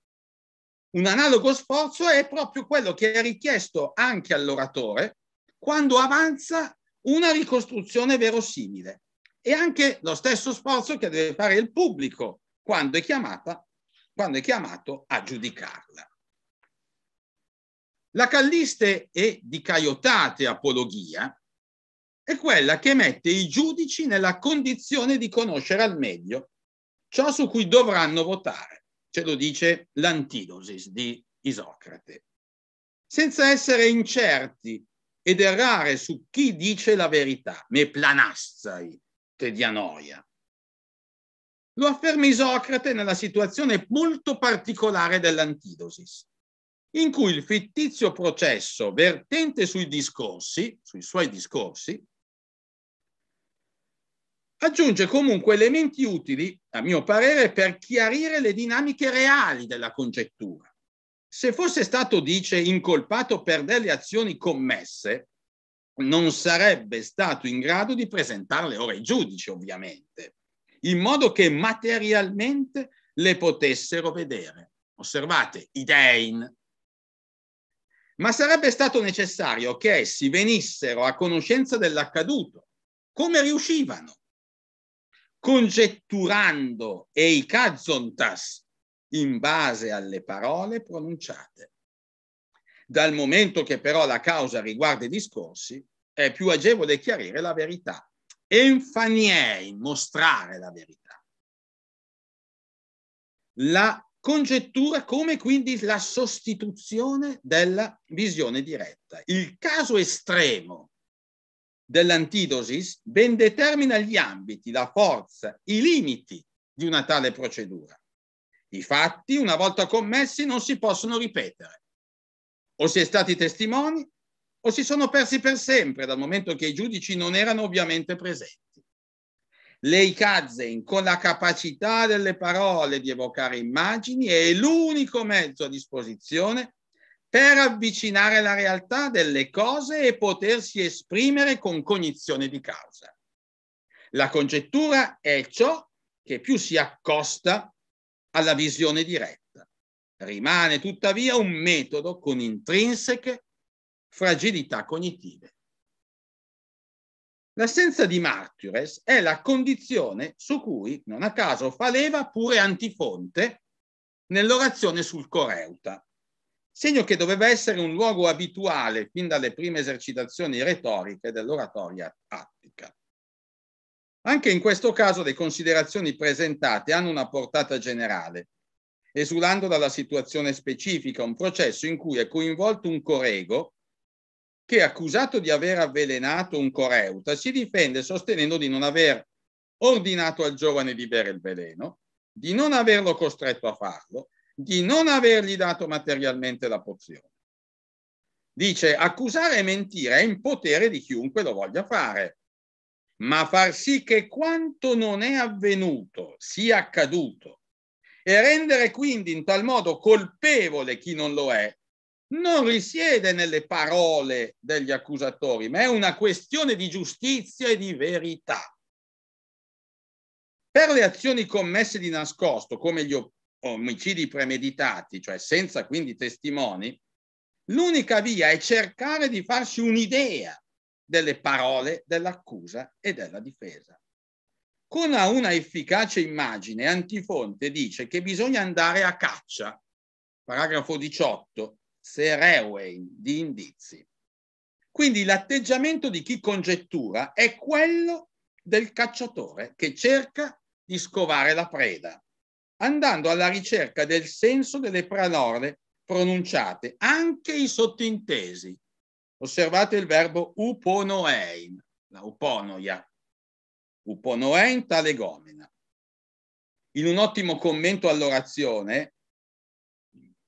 Un analogo sforzo è proprio quello che è richiesto anche all'oratore quando avanza una ricostruzione verosimile e anche lo stesso sforzo che deve fare il pubblico quando è, chiamata, quando è chiamato a giudicarla. La calliste e di caiotate apologia è quella che mette i giudici nella condizione di conoscere al meglio ciò su cui dovranno votare, ce lo dice l'antidosis di Isocrate, senza essere incerti ed errare su chi dice la verità, me planassai te dianoia. Lo afferma Isocrate nella situazione molto particolare dell'antidosis in cui il fittizio processo vertente sui discorsi, sui suoi discorsi, aggiunge comunque elementi utili, a mio parere, per chiarire le dinamiche reali della congettura. Se fosse stato, dice, incolpato per delle azioni commesse, non sarebbe stato in grado di presentarle ora ai giudici, ovviamente, in modo che materialmente le potessero vedere. Osservate, Idein, ma sarebbe stato necessario che essi venissero a conoscenza dell'accaduto. Come riuscivano? Congetturando ei cazontas in base alle parole pronunciate. Dal momento che però la causa riguarda i discorsi, è più agevole chiarire la verità. Enfaniei, mostrare la verità. La congettura come quindi la sostituzione della visione diretta. Il caso estremo dell'antidosis ben determina gli ambiti, la forza, i limiti di una tale procedura. I fatti, una volta commessi, non si possono ripetere. O si è stati testimoni o si sono persi per sempre dal momento che i giudici non erano ovviamente presenti. Leikazen, con la capacità delle parole di evocare immagini, è l'unico mezzo a disposizione per avvicinare la realtà delle cose e potersi esprimere con cognizione di causa. La congettura è ciò che più si accosta alla visione diretta. Rimane tuttavia un metodo con intrinseche fragilità cognitive. L'assenza di martires è la condizione su cui, non a caso, fa leva pure Antifonte nell'orazione sul Coreuta, segno che doveva essere un luogo abituale fin dalle prime esercitazioni retoriche dell'oratoria attica. Anche in questo caso le considerazioni presentate hanno una portata generale, esulando dalla situazione specifica, un processo in cui è coinvolto un corego che accusato di aver avvelenato un coreuta si difende sostenendo di non aver ordinato al giovane di bere il veleno, di non averlo costretto a farlo, di non avergli dato materialmente la pozione. Dice, accusare e mentire è in potere di chiunque lo voglia fare, ma far sì che quanto non è avvenuto sia accaduto e rendere quindi in tal modo colpevole chi non lo è non risiede nelle parole degli accusatori, ma è una questione di giustizia e di verità. Per le azioni commesse di nascosto, come gli omicidi premeditati, cioè senza quindi testimoni, l'unica via è cercare di farsi un'idea delle parole dell'accusa e della difesa. Con una efficace immagine, Antifonte dice che bisogna andare a caccia, paragrafo 18, sereway di indizi. Quindi l'atteggiamento di chi congettura è quello del cacciatore che cerca di scovare la preda, andando alla ricerca del senso delle parole pronunciate, anche i sottintesi. Osservate il verbo uponoein, la uponoia, uponoein talegomena. In un ottimo commento all'orazione,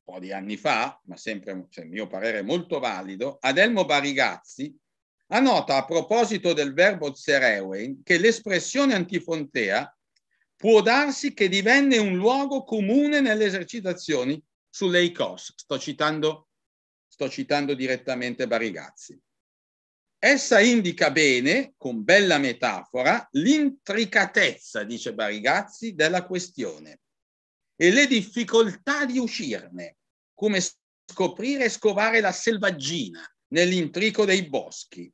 po' di anni fa, ma sempre, a cioè, mio parere, molto valido, Adelmo Barigazzi annota a proposito del verbo Zerewein che l'espressione antifontea può darsi che divenne un luogo comune nelle esercitazioni sulle ICOS. Sto citando, sto citando direttamente Barigazzi. Essa indica bene, con bella metafora, l'intricatezza, dice Barigazzi, della questione e le difficoltà di uscirne, come scoprire e scovare la selvaggina nell'intrico dei boschi.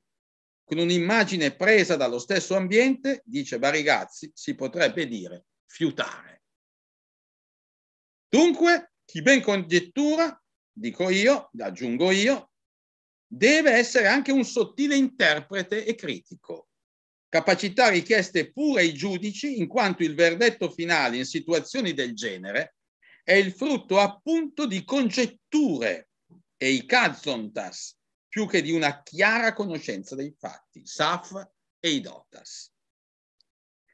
Con un'immagine presa dallo stesso ambiente, dice Barigazzi, si potrebbe dire fiutare. Dunque, chi ben congettura, dico io, aggiungo io, deve essere anche un sottile interprete e critico capacità richieste pure ai giudici in quanto il verdetto finale in situazioni del genere è il frutto appunto di congetture e i cazontas più che di una chiara conoscenza dei fatti, SAF e idotas.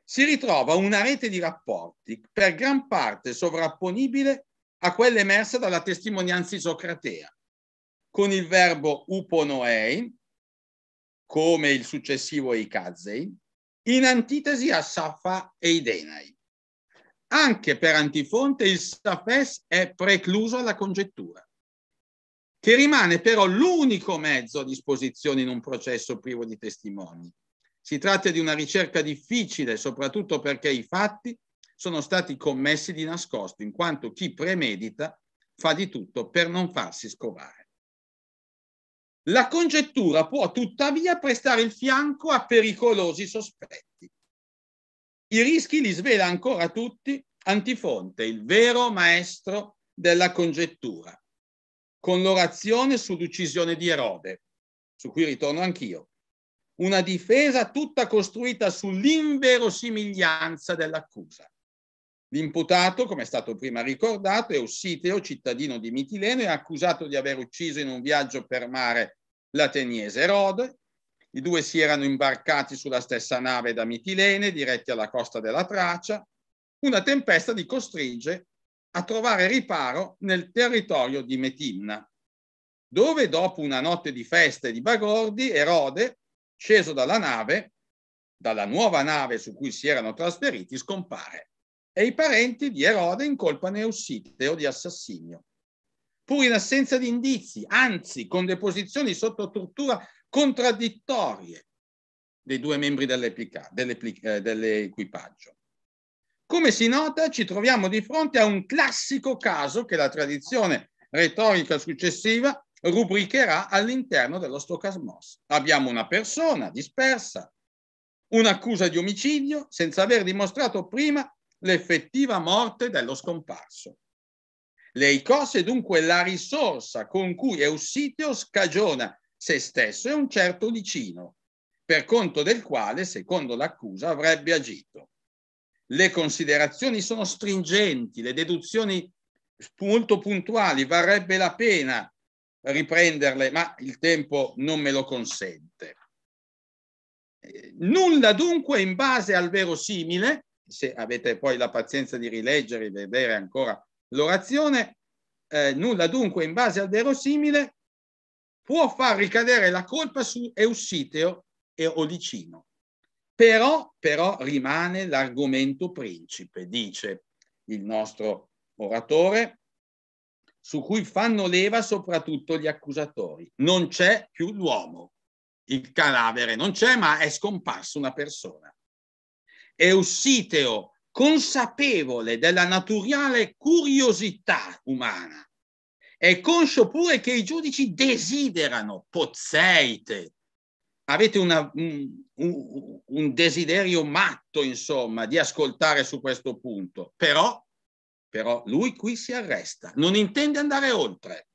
Si ritrova una rete di rapporti per gran parte sovrapponibile a quella emersa dalla testimonianza isocratea, con il verbo uponoein come il successivo Ikazei, in antitesi a Safa e Idenai. Anche per Antifonte il Safes è precluso alla congettura, che rimane però l'unico mezzo a disposizione in un processo privo di testimoni. Si tratta di una ricerca difficile, soprattutto perché i fatti sono stati commessi di nascosto, in quanto chi premedita fa di tutto per non farsi scovare. La congettura può tuttavia prestare il fianco a pericolosi sospetti. I rischi li svela ancora tutti Antifonte, il vero maestro della congettura, con l'orazione sull'uccisione di Erode, su cui ritorno anch'io. Una difesa tutta costruita sull'inverosimiglianza dell'accusa. L'imputato, come è stato prima ricordato, è Ossiteo, cittadino di Mitileno, e accusato di aver ucciso in un viaggio per mare l'ateniese Erode. I due si erano imbarcati sulla stessa nave da Mitilene, diretti alla costa della Tracia. Una tempesta li costringe a trovare riparo nel territorio di Metinna, dove dopo una notte di feste e di Bagordi, Erode, sceso dalla nave, dalla nuova nave su cui si erano trasferiti, scompare e i parenti di Erode incolpano Eussiteo di assassinio pur in assenza di indizi, anzi con deposizioni sotto tortura contraddittorie dei due membri eh, dell'equipaggio. Come si nota, ci troviamo di fronte a un classico caso che la tradizione retorica successiva rubricherà all'interno dello stocasmos. Abbiamo una persona dispersa, un'accusa di omicidio senza aver dimostrato prima l'effettiva morte dello scomparso. Le ICOS è dunque la risorsa con cui Eusitio scagiona se stesso e un certo vicino, per conto del quale, secondo l'accusa, avrebbe agito. Le considerazioni sono stringenti, le deduzioni molto puntuali, varrebbe la pena riprenderle, ma il tempo non me lo consente. Eh, nulla dunque in base al verosimile, se avete poi la pazienza di rileggere e vedere ancora L'orazione eh, nulla dunque in base al verosimile può far ricadere la colpa su Eusiteo e Olicino. Però, però rimane l'argomento principe, dice il nostro oratore, su cui fanno leva soprattutto gli accusatori. Non c'è più l'uomo, il cadavere non c'è, ma è scomparsa una persona. Eusiteo consapevole della naturale curiosità umana. È conscio pure che i giudici desiderano pozzeite. Avete una, un, un desiderio matto, insomma, di ascoltare su questo punto. Però, però lui qui si arresta, non intende andare oltre.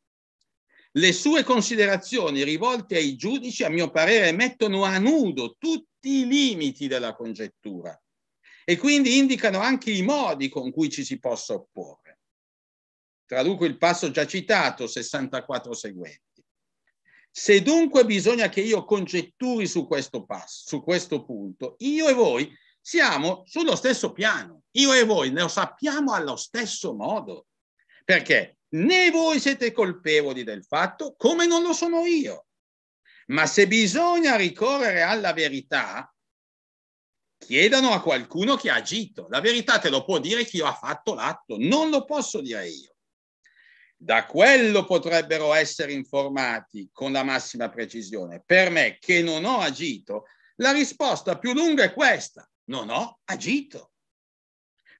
Le sue considerazioni rivolte ai giudici, a mio parere, mettono a nudo tutti i limiti della congettura e quindi indicano anche i modi con cui ci si possa opporre. Traduco il passo già citato, 64 seguenti. Se dunque bisogna che io congetturi su questo passo, su questo punto, io e voi siamo sullo stesso piano, io e voi lo sappiamo allo stesso modo, perché né voi siete colpevoli del fatto come non lo sono io. Ma se bisogna ricorrere alla verità, chiedano a qualcuno che ha agito. La verità te lo può dire chi ha fatto l'atto, non lo posso dire io. Da quello potrebbero essere informati con la massima precisione. Per me, che non ho agito, la risposta più lunga è questa, non ho agito.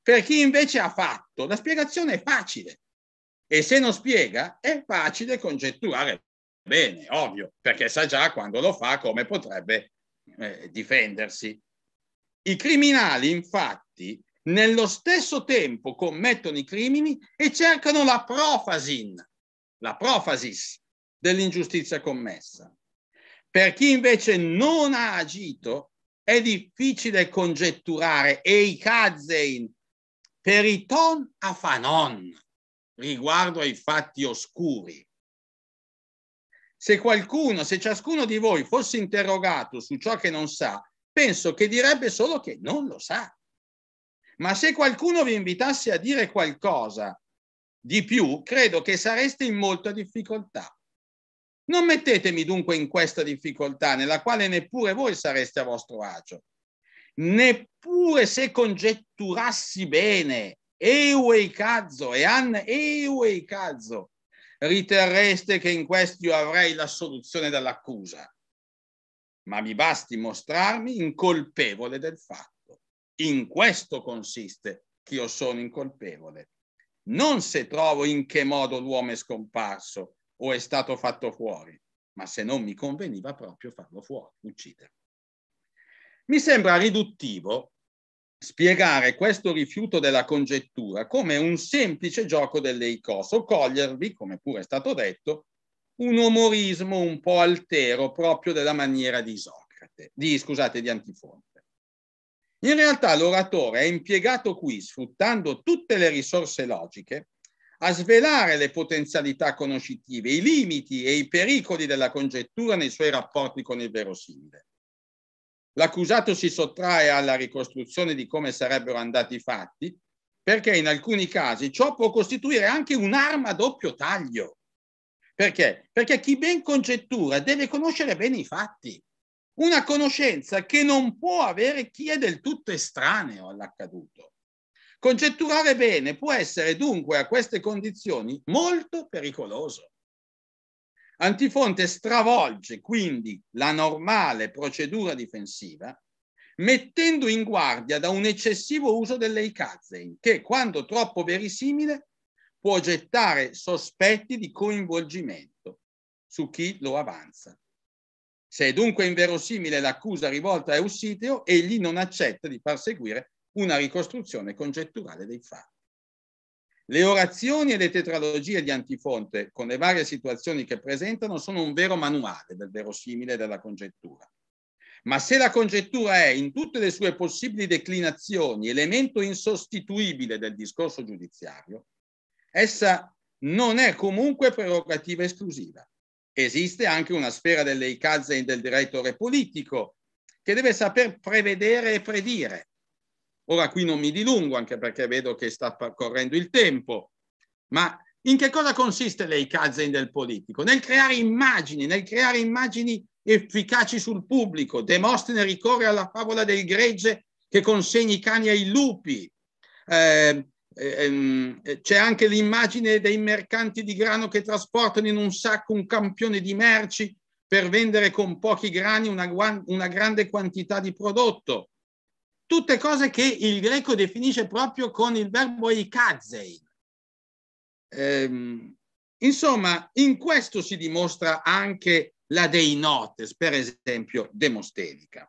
Per chi invece ha fatto, la spiegazione è facile. E se non spiega, è facile congetturare bene, ovvio, perché sa già quando lo fa come potrebbe eh, difendersi. I criminali, infatti, nello stesso tempo commettono i crimini e cercano la profasin, la profasis dell'ingiustizia commessa. Per chi invece non ha agito è difficile congetturare e i kazzein periton a fanon riguardo ai fatti oscuri. Se qualcuno, se ciascuno di voi fosse interrogato su ciò che non sa, penso che direbbe solo che non lo sa. Ma se qualcuno vi invitasse a dire qualcosa di più, credo che sareste in molta difficoltà. Non mettetemi dunque in questa difficoltà nella quale neppure voi sareste a vostro agio. Neppure se congetturassi bene, eueicazzo e an eueicazzo, riterreste che in questo io avrei la soluzione dall'accusa ma mi basti mostrarmi incolpevole del fatto. In questo consiste che io sono incolpevole. Non se trovo in che modo l'uomo è scomparso o è stato fatto fuori, ma se non mi conveniva proprio farlo fuori, uccidere. Mi sembra riduttivo spiegare questo rifiuto della congettura come un semplice gioco delle icos o cogliervi, come pure è stato detto, un umorismo un po' altero proprio della maniera di Socrate, di, scusate, di Antifonte. In realtà l'oratore è impiegato qui, sfruttando tutte le risorse logiche, a svelare le potenzialità conoscitive, i limiti e i pericoli della congettura nei suoi rapporti con il verosimile. L'accusato si sottrae alla ricostruzione di come sarebbero andati i fatti, perché in alcuni casi ciò può costituire anche un'arma a doppio taglio, perché? Perché chi ben congettura deve conoscere bene i fatti. Una conoscenza che non può avere chi è del tutto estraneo all'accaduto. Congetturare bene può essere dunque a queste condizioni molto pericoloso. Antifonte stravolge quindi la normale procedura difensiva mettendo in guardia da un eccessivo uso delle dell'eicazein che, quando troppo verisimile, può gettare sospetti di coinvolgimento su chi lo avanza. Se è dunque inverosimile l'accusa rivolta a Eusiteo, egli non accetta di far seguire una ricostruzione congetturale dei fatti. Le orazioni e le tetralogie di Antifonte, con le varie situazioni che presentano, sono un vero manuale del verosimile della congettura. Ma se la congettura è, in tutte le sue possibili declinazioni, elemento insostituibile del discorso giudiziario, Essa non è comunque prerogativa esclusiva. Esiste anche una sfera delle ICAZE e del direttore politico che deve saper prevedere e predire. Ora qui non mi dilungo anche perché vedo che sta correndo il tempo, ma in che cosa consiste l'eikazin del politico? Nel creare immagini, nel creare immagini efficaci sul pubblico. Demostene ricorre alla favola del gregge che consegna i cani ai lupi. Eh, eh, ehm, eh, c'è anche l'immagine dei mercanti di grano che trasportano in un sacco un campione di merci per vendere con pochi grani una, una grande quantità di prodotto. Tutte cose che il greco definisce proprio con il verbo ikazein. Ehm, insomma, in questo si dimostra anche la deinotes, per esempio, demostelica.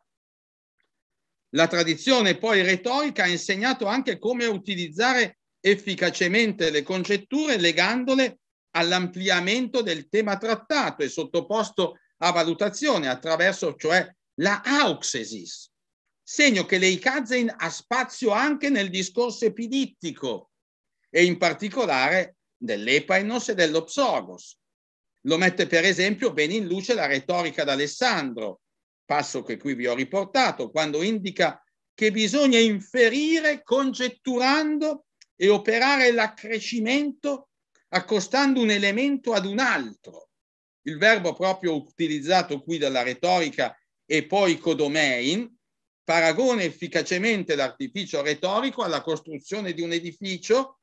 La tradizione poi retorica ha insegnato anche come utilizzare efficacemente le congetture legandole all'ampliamento del tema trattato e sottoposto a valutazione attraverso cioè la auxesis, segno che l'Eikazen ha spazio anche nel discorso epidittico e in particolare dell'Epainos e dello Psogos. Lo mette per esempio ben in luce la retorica d'Alessandro, passo che qui vi ho riportato, quando indica che bisogna inferire congetturando e operare l'accrescimento accostando un elemento ad un altro. Il verbo proprio utilizzato qui dalla retorica e poi codomein paragona efficacemente l'artificio retorico alla costruzione di un edificio,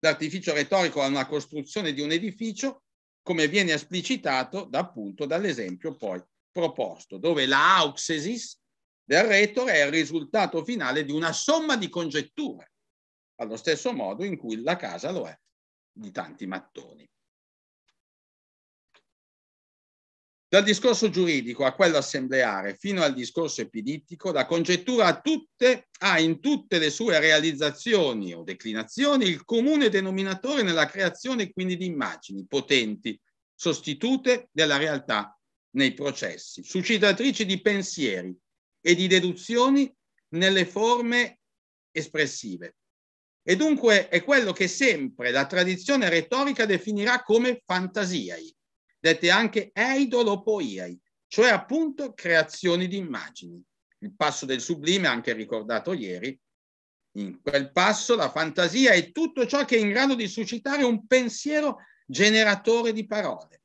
l'artificio retorico a una costruzione di un edificio, come viene esplicitato appunto dall'esempio poi proposto, dove la auxesis del retore è il risultato finale di una somma di congetture, allo stesso modo in cui la casa lo è di tanti mattoni. Dal discorso giuridico a quello assembleare fino al discorso epidittico, la congettura ha, tutte, ha in tutte le sue realizzazioni o declinazioni il comune denominatore nella creazione quindi di immagini potenti, sostitute della realtà nei processi, suscitatrici di pensieri e di deduzioni nelle forme espressive. E dunque è quello che sempre la tradizione retorica definirà come fantasiai, dette anche eidolopoiai, cioè appunto creazioni di immagini. Il passo del sublime, anche ricordato ieri, in quel passo la fantasia è tutto ciò che è in grado di suscitare un pensiero generatore di parole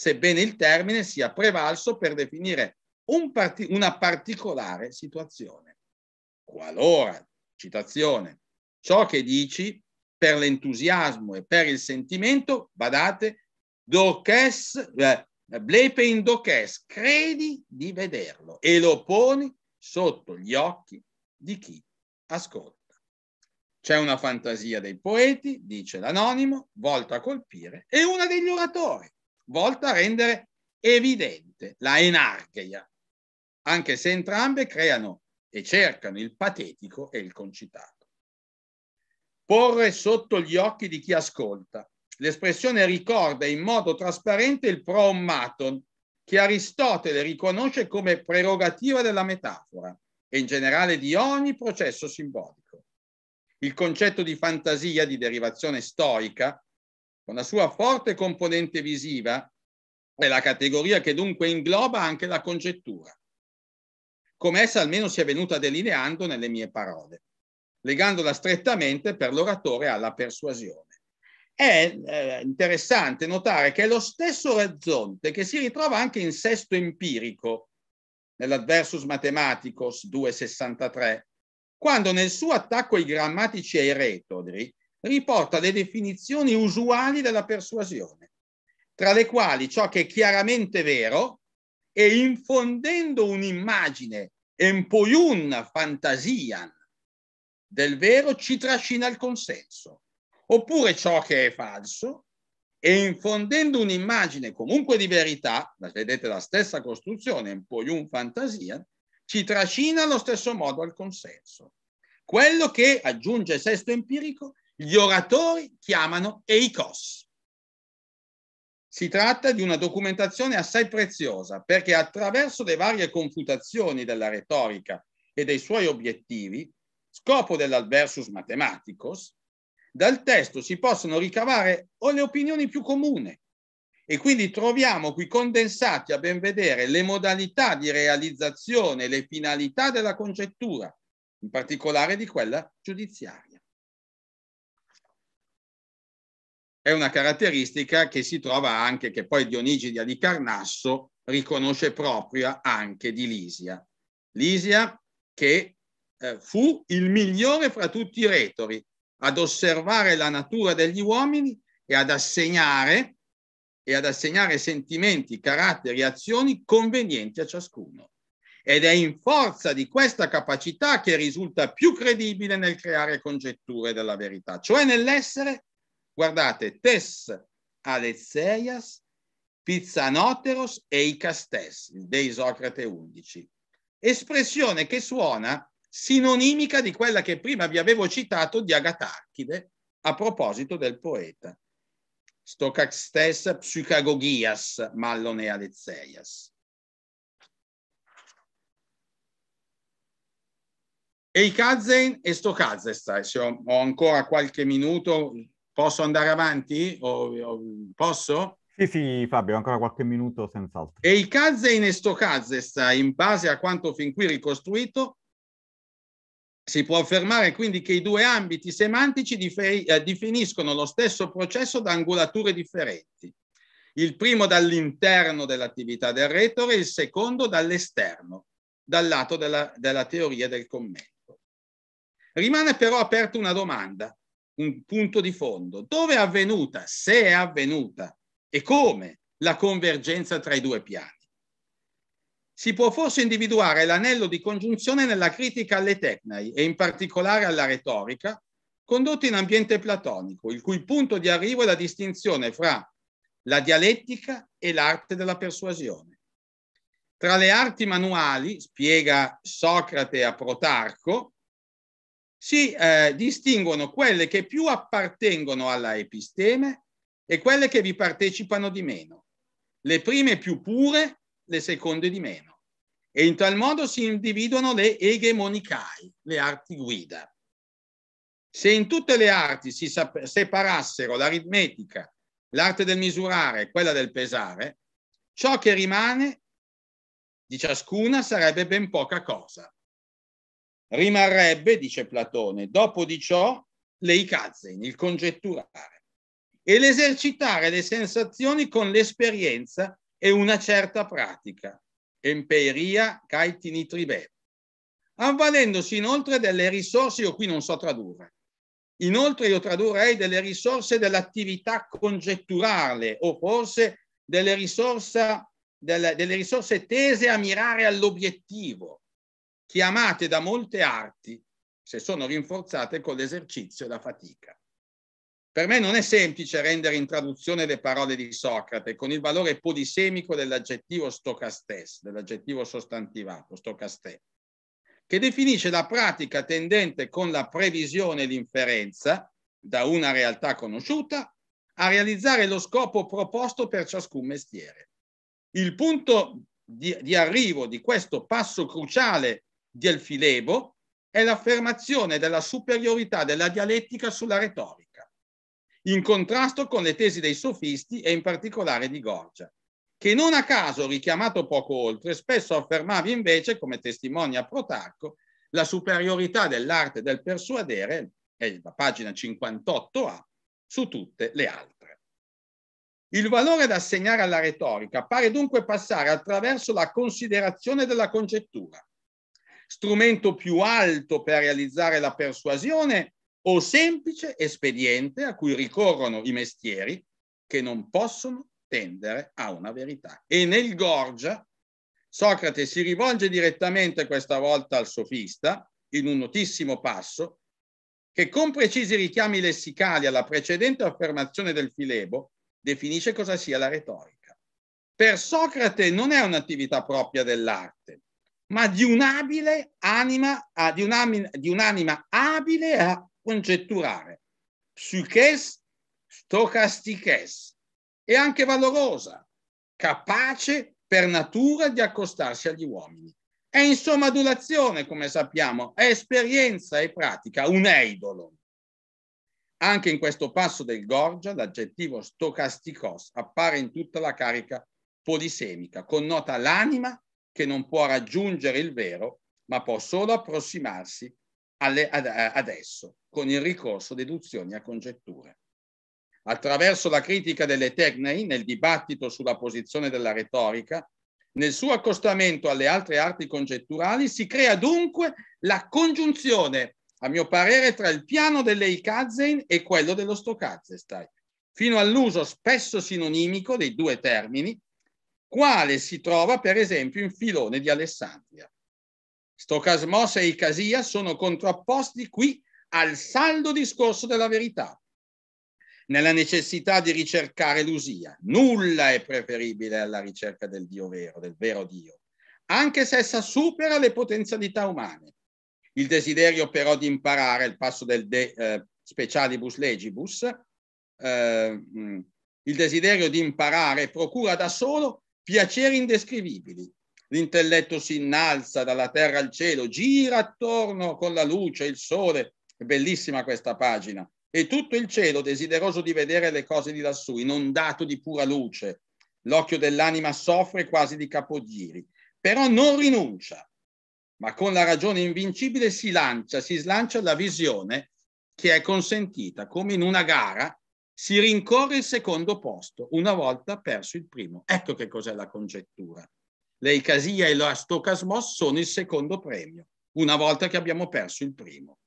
sebbene il termine sia prevalso per definire un parti- una particolare situazione. Qualora, citazione, ciò che dici per l'entusiasmo e per il sentimento, badate, doches, eh, blepe in doches, credi di vederlo e lo poni sotto gli occhi di chi ascolta. C'è una fantasia dei poeti, dice l'anonimo, volta a colpire, e una degli oratori, volta a rendere evidente la enarcheia, anche se entrambe creano e cercano il patetico e il concitato. Porre sotto gli occhi di chi ascolta. L'espressione ricorda in modo trasparente il proommaton, che Aristotele riconosce come prerogativa della metafora e in generale di ogni processo simbolico. Il concetto di fantasia di derivazione stoica con la sua forte componente visiva è la categoria che dunque ingloba anche la congettura, come essa almeno si è venuta delineando nelle mie parole, legandola strettamente per l'oratore alla persuasione. È eh, interessante notare che è lo stesso orizzonte che si ritrova anche in sesto empirico, nell'Adversus Mathematicos 263, quando nel suo attacco ai grammatici e ai retodri riporta le definizioni usuali della persuasione, tra le quali ciò che è chiaramente vero e infondendo un'immagine empoiun fantasia del vero ci trascina il consenso, oppure ciò che è falso e infondendo un'immagine comunque di verità, vedete la stessa costruzione, un fantasia, ci trascina allo stesso modo al consenso. Quello che, aggiunge il sesto empirico, gli oratori chiamano Eikos. Si tratta di una documentazione assai preziosa perché attraverso le varie confutazioni della retorica e dei suoi obiettivi, scopo dell'adversus mathematicus, dal testo si possono ricavare o le opinioni più comuni e quindi troviamo qui condensati a ben vedere le modalità di realizzazione le finalità della congettura, in particolare di quella giudiziaria. è una caratteristica che si trova anche, che poi Dionigidia di Carnasso riconosce propria anche di Lisia. Lisia che eh, fu il migliore fra tutti i retori ad osservare la natura degli uomini e ad assegnare, e ad assegnare sentimenti, caratteri e azioni convenienti a ciascuno. Ed è in forza di questa capacità che risulta più credibile nel creare congetture della verità, cioè nell'essere Guardate, tes alezeias, Pizzanoteros e Icastes, dei Socrate 11. Espressione che suona sinonimica di quella che prima vi avevo citato di Agatarchide a proposito del poeta. Stocaxtes psychagogias, Mallone Alexeias. E i Kazen e Stokazes, eh, se ho ancora qualche minuto, Posso andare avanti? O, o, posso? Sì, sì, Fabio, ancora qualche minuto senz'altro. E il Kazzein e sto Kazes, in base a quanto fin qui ricostruito, si può affermare quindi che i due ambiti semantici dife- eh, definiscono lo stesso processo da angolature differenti. Il primo dall'interno dell'attività del retore, il secondo dall'esterno, dal lato della, della teoria del commento. Rimane però aperta una domanda un punto di fondo. Dove è avvenuta, se è avvenuta e come la convergenza tra i due piani? Si può forse individuare l'anello di congiunzione nella critica alle tecnai e in particolare alla retorica, condotta in ambiente platonico, il cui punto di arrivo è la distinzione fra la dialettica e l'arte della persuasione. Tra le arti manuali, spiega Socrate a Protarco, si eh, distinguono quelle che più appartengono alla episteme e quelle che vi partecipano di meno. Le prime più pure, le seconde di meno. E in tal modo si individuano le egemonicai, le arti guida. Se in tutte le arti si separassero l'aritmetica, l'arte del misurare e quella del pesare, ciò che rimane di ciascuna sarebbe ben poca cosa. Rimarrebbe, dice Platone, dopo di ciò l'eikazen, il congetturare, e l'esercitare le sensazioni con l'esperienza e una certa pratica, empiria caitini tribe, avvalendosi inoltre delle risorse, io qui non so tradurre, inoltre io tradurrei delle risorse dell'attività congetturale o forse delle risorse, delle, delle risorse tese a mirare all'obiettivo, chiamate da molte arti, se sono rinforzate con l'esercizio e la fatica. Per me non è semplice rendere in traduzione le parole di Socrate con il valore polisemico dell'aggettivo stocastes, dell'aggettivo sostantivato, stocastè, che definisce la pratica tendente con la previsione e l'inferenza da una realtà conosciuta a realizzare lo scopo proposto per ciascun mestiere. Il punto di, di arrivo di questo passo cruciale di filebo è l'affermazione della superiorità della dialettica sulla retorica, in contrasto con le tesi dei sofisti e in particolare di Gorgia, che non a caso, richiamato poco oltre, spesso affermava invece, come testimonia Protarco, la superiorità dell'arte del persuadere, è la pagina 58a, su tutte le altre. Il valore da assegnare alla retorica pare dunque passare attraverso la considerazione della congettura, strumento più alto per realizzare la persuasione o semplice espediente a cui ricorrono i mestieri che non possono tendere a una verità. E nel Gorgia Socrate si rivolge direttamente questa volta al sofista in un notissimo passo che con precisi richiami lessicali alla precedente affermazione del Filebo definisce cosa sia la retorica. Per Socrate non è un'attività propria dell'arte, ma di un'abile anima, ah, di, un'anima, di un'anima abile a congetturare, psiches, stocastiches, e anche valorosa, capace per natura di accostarsi agli uomini. È insomma adulazione, come sappiamo, è esperienza e pratica, un eidolo. Anche in questo passo del Gorgia l'aggettivo stochasticos appare in tutta la carica polisemica, connota l'anima che non può raggiungere il vero, ma può solo approssimarsi alle, ad, ad esso con il ricorso a deduzioni a congetture. Attraverso la critica delle tecnei nel dibattito sulla posizione della retorica, nel suo accostamento alle altre arti congetturali si crea dunque la congiunzione, a mio parere, tra il piano dell'Eikazen e quello dello Stokazzestai, fino all'uso spesso sinonimico dei due termini quale si trova per esempio in Filone di Alessandria. Stocasmos e Icasia sono contrapposti qui al saldo discorso della verità, nella necessità di ricercare l'usia. Nulla è preferibile alla ricerca del Dio vero, del vero Dio, anche se essa supera le potenzialità umane. Il desiderio però di imparare il passo del de, eh, specialibus legibus, eh, mm, il desiderio di imparare procura da solo piaceri indescrivibili. L'intelletto si innalza dalla terra al cielo, gira attorno con la luce, il sole. È bellissima questa pagina. E tutto il cielo, desideroso di vedere le cose di lassù, inondato di pura luce. L'occhio dell'anima soffre quasi di capogiri, però non rinuncia, ma con la ragione invincibile si lancia, si slancia la visione che è consentita, come in una gara si rincorre il secondo posto una volta perso il primo. Ecco che cos'è la congettura. L'Eicasia e l'Astocasmos sono il secondo premio, una volta che abbiamo perso il primo.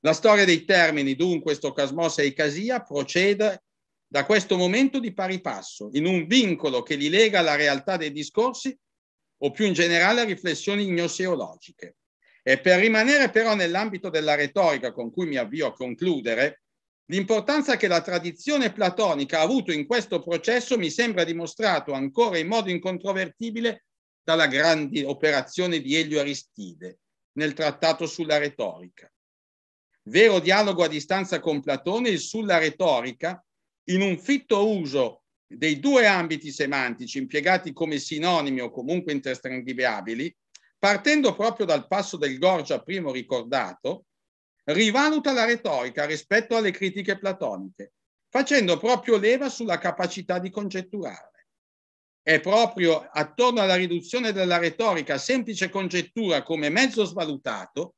La storia dei termini, dunque, Stocasmos e Eicasia procede da questo momento di pari passo, in un vincolo che li lega alla realtà dei discorsi o più in generale a riflessioni gnoseologiche. E per rimanere però nell'ambito della retorica con cui mi avvio a concludere, L'importanza che la tradizione platonica ha avuto in questo processo mi sembra dimostrato ancora in modo incontrovertibile dalla grande operazione di Elio Aristide nel trattato sulla retorica. Vero dialogo a distanza con Platone il sulla retorica, in un fitto uso dei due ambiti semantici impiegati come sinonimi o comunque interstrangibiabili, partendo proprio dal passo del Gorgia primo ricordato, rivaluta la retorica rispetto alle critiche platoniche, facendo proprio leva sulla capacità di concetturare. È proprio attorno alla riduzione della retorica a semplice congettura come mezzo svalutato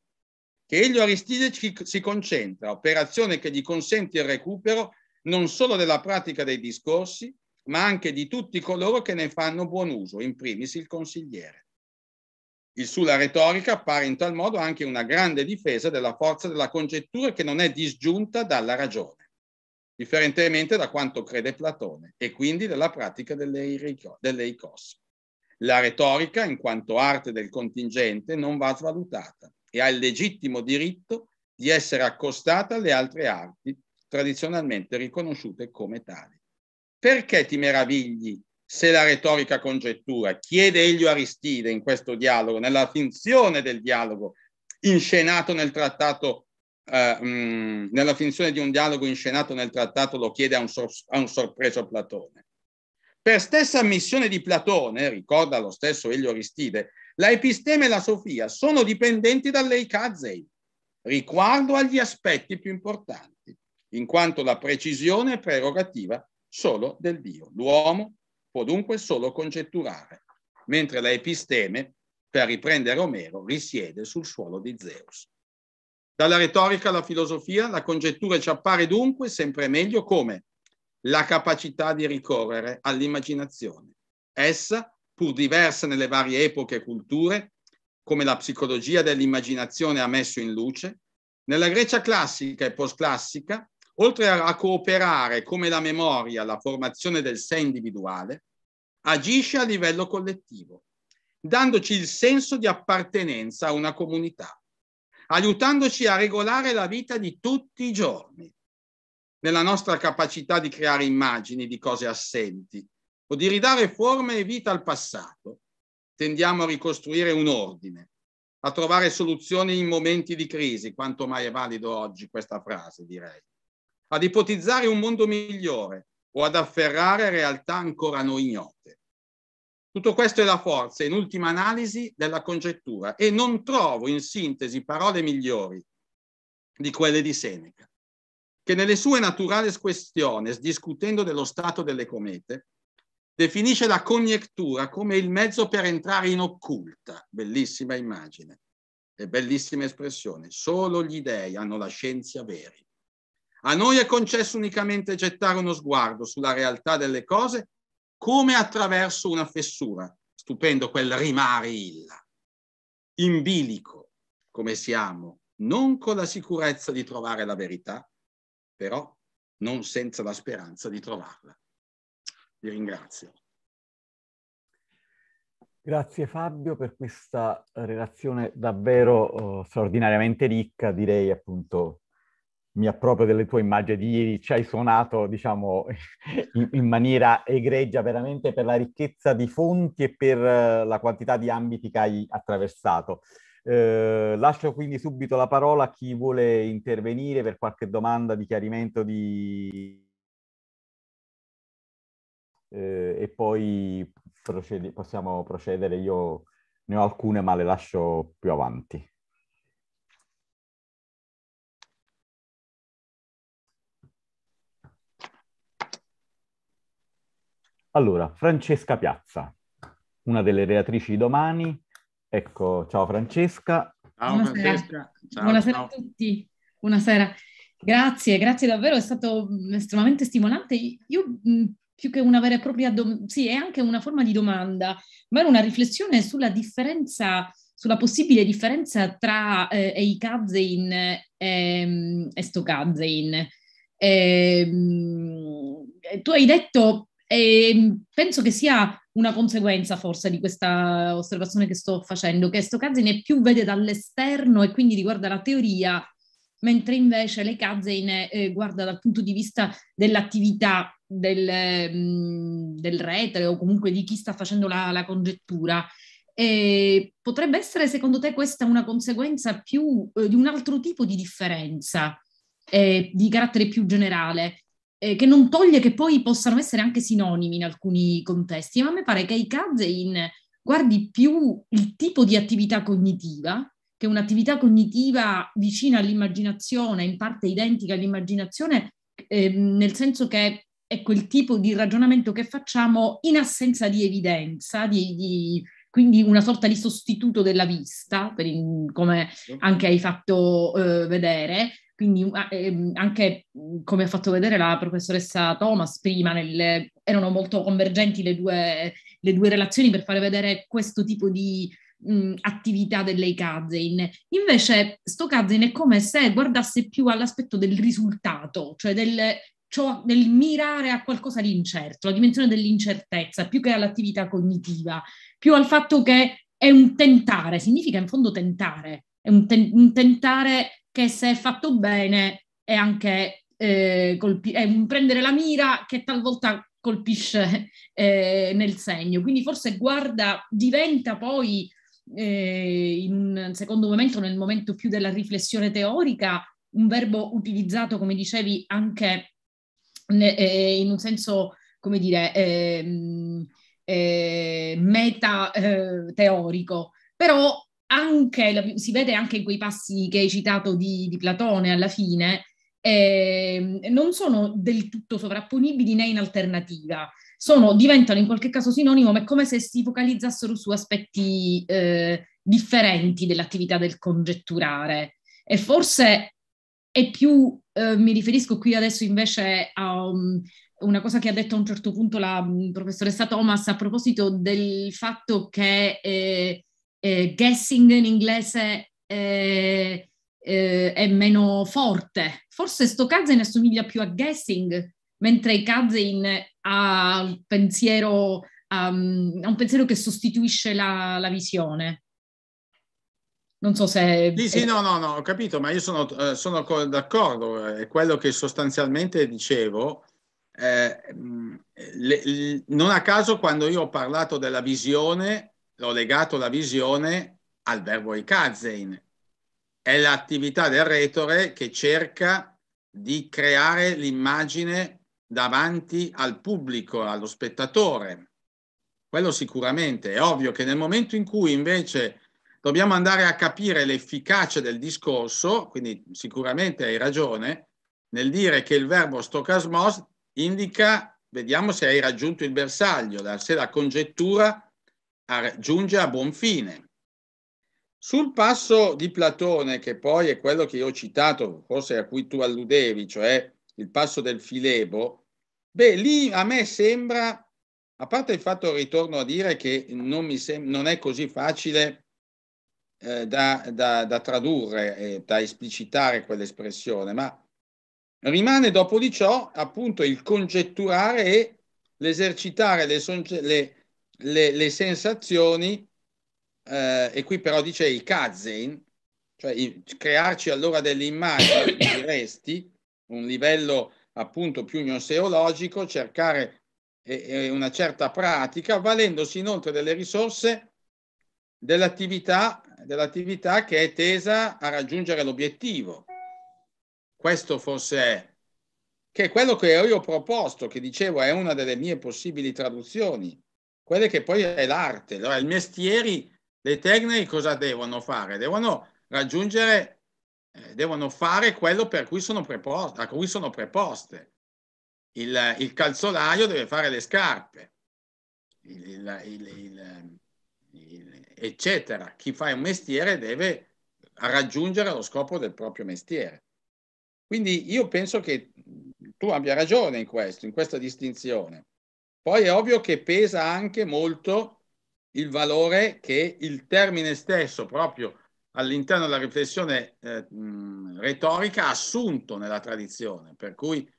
che Elio Aristide si concentra, operazione che gli consente il recupero non solo della pratica dei discorsi, ma anche di tutti coloro che ne fanno buon uso, in primis il consigliere. Il sulla retorica appare in tal modo anche una grande difesa della forza della congettura che non è disgiunta dalla ragione, differentemente da quanto crede Platone e quindi della pratica dell'eicos. La retorica, in quanto arte del contingente, non va svalutata e ha il legittimo diritto di essere accostata alle altre arti tradizionalmente riconosciute come tali. Perché ti meravigli se la retorica congettura, chiede Elio Aristide in questo dialogo, nella finzione del dialogo inscenato nel trattato, eh, mh, mm, nella finzione di un dialogo inscenato nel trattato, lo chiede a un, sor- a un sorpreso Platone. Per stessa missione di Platone, ricorda lo stesso Elio Aristide, la epistema e la sofia sono dipendenti dall'eikazei riguardo agli aspetti più importanti, in quanto la precisione è prerogativa solo del Dio. L'uomo può dunque solo congetturare, mentre la episteme, per riprendere Omero, risiede sul suolo di Zeus. Dalla retorica alla filosofia, la congettura ci appare dunque sempre meglio come la capacità di ricorrere all'immaginazione. Essa, pur diversa nelle varie epoche e culture, come la psicologia dell'immaginazione ha messo in luce, nella Grecia classica e postclassica oltre a, cooperare come la memoria alla formazione del sé individuale, agisce a livello collettivo, dandoci il senso di appartenenza a una comunità, aiutandoci a regolare la vita di tutti i giorni, nella nostra capacità di creare immagini di cose assenti o di ridare forme e vita al passato. Tendiamo a ricostruire un ordine, a trovare soluzioni in momenti di crisi, quanto mai è valido oggi questa frase, direi ad ipotizzare un mondo migliore o ad afferrare realtà ancora noi ignote. Tutto questo è la forza, in ultima analisi, della congettura e non trovo in sintesi parole migliori di quelle di Seneca, che nelle sue naturales questiones, discutendo dello stato delle comete, definisce la congettura come il mezzo per entrare in occulta, bellissima immagine e bellissima espressione, solo gli dei hanno la scienza veri. A noi è concesso unicamente gettare uno sguardo sulla realtà delle cose come attraverso una fessura, stupendo quel rimare illa, in bilico come siamo, non con la sicurezza di trovare la verità, però non senza la speranza di trovarla. Vi ringrazio. Grazie Fabio per questa relazione davvero oh, straordinariamente ricca, direi appunto mi approprio delle tue immagini di ieri, ci hai suonato, diciamo, in, in, maniera egregia veramente per la ricchezza di fonti e per eh, la quantità di ambiti che hai attraversato. Eh, lascio quindi subito la parola a chi vuole intervenire per qualche domanda di chiarimento di... Eh, e poi procedi- possiamo procedere, io ne ho alcune ma le lascio più avanti. Allora, Francesca Piazza, una delle reatrici di domani. Ecco, ciao Francesca. Ciao Buonasera. Francesca. Ciao, Buonasera ciao. a tutti. Buonasera. Grazie, grazie davvero, è stato mm, estremamente stimolante. Io mm, più che una vera e propria domanda, sì, è anche una forma di domanda, ma era una riflessione sulla differenza, sulla possibile differenza tra eh, Eikazein ehm, e, e Stokazein. E, ehm, tu hai detto e ehm, penso che sia una conseguenza forse di questa osservazione che sto facendo, che Stocasine più vede dall'esterno e quindi riguarda la teoria, mentre invece le Kazine eh, guarda dal punto di vista dell'attività del, mh, mm, del retere o comunque di chi sta facendo la, la congettura. E ehm, potrebbe essere secondo te questa una conseguenza più eh, di un altro tipo di differenza eh, di carattere più generale eh, che non toglie che poi possano essere anche sinonimi in alcuni contesti, ma a me pare che i Kazin guardi più il tipo di attività cognitiva, che è un'attività cognitiva vicina all'immaginazione, in parte identica all'immaginazione, eh, nel senso che è quel tipo di ragionamento che facciamo in assenza di evidenza, di, di, quindi una sorta di sostituto della vista, in, come anche hai fatto eh, vedere, quindi eh, anche mm, come ha fatto vedere la professoressa Thomas prima, nelle, erano molto convergenti le due, le due, relazioni per fare vedere questo tipo di mh, mm, attività dell'Eikazein. Invece sto Kazein è come se guardasse più all'aspetto del risultato, cioè del, ciò, del mirare a qualcosa di incerto, la dimensione dell'incertezza, più che all'attività cognitiva, più al fatto che è un tentare, significa in fondo tentare, è un, ten- un tentare che se è fatto bene è anche eh, colpi- è un prendere la mira che talvolta colpisce eh, nel segno. Quindi forse guarda, diventa poi eh, in un secondo momento, nel momento più della riflessione teorica, un verbo utilizzato, come dicevi, anche ne, eh, in un senso, come dire, ehm, eh, meta eh, teorico, però anche, si vede anche in quei passi che hai citato di, di Platone alla fine, eh, non sono del tutto sovrapponibili né in alternativa, sono, diventano in qualche caso sinonimo, ma è come se si focalizzassero su aspetti eh, differenti dell'attività del congetturare. E forse è più, eh, mi riferisco qui adesso invece a um, una cosa che ha detto a un certo punto la um, professoressa Thomas a proposito del fatto che eh, eh, guessing in inglese è, eh, eh, è meno forte. Forse sto Kazen assomiglia più a guessing, mentre Kazen ha un pensiero, um, un pensiero che sostituisce la, la visione. Non so se... Sì, sì, no, no, no, ho capito, ma io sono, eh, sono d'accordo. È quello che sostanzialmente dicevo. Eh, le, le, non a caso quando io ho parlato della visione l'ho legato la visione al verbo ikazein. È l'attività del retore che cerca di creare l'immagine davanti al pubblico, allo spettatore. Quello sicuramente è ovvio che nel momento in cui invece dobbiamo andare a capire l'efficacia del discorso, quindi sicuramente hai ragione nel dire che il verbo stocasmos indica, vediamo se hai raggiunto il bersaglio, se la congettura giunge a buon fine. Sul passo di Platone, che poi è quello che io ho citato, forse a cui tu alludevi, cioè il passo del Filebo, beh, lì a me sembra, a parte il fatto, ritorno a dire che non, sem- non è così facile eh, da, da, da, tradurre, eh, da esplicitare quell'espressione, ma rimane dopo di ciò appunto il congetturare e l'esercitare le, songe- le, le, le sensazioni, eh, e qui però dice il kazin, cioè il, crearci allora delle immagini di resti, un livello appunto più gnoseologico, cercare eh, una certa pratica, valendosi inoltre delle risorse dell'attività, dell'attività che è tesa a raggiungere l'obiettivo. Questo forse è che è quello che io ho proposto, che dicevo è una delle mie possibili traduzioni quelle che poi è l'arte. Allora, i mestieri dei tecnici cosa devono fare? Devono raggiungere, eh, devono fare quello per cui sono preposte, a cui sono preposte. Il, il calzolaio deve fare le scarpe, il, il, eccetera. Chi fa un mestiere deve raggiungere lo scopo del proprio mestiere. Quindi io penso che tu abbia ragione in questo, in questa distinzione. Poi è ovvio che pesa anche molto il valore che il termine stesso, proprio all'interno della riflessione eh, mh, retorica, ha assunto nella tradizione. Per cui,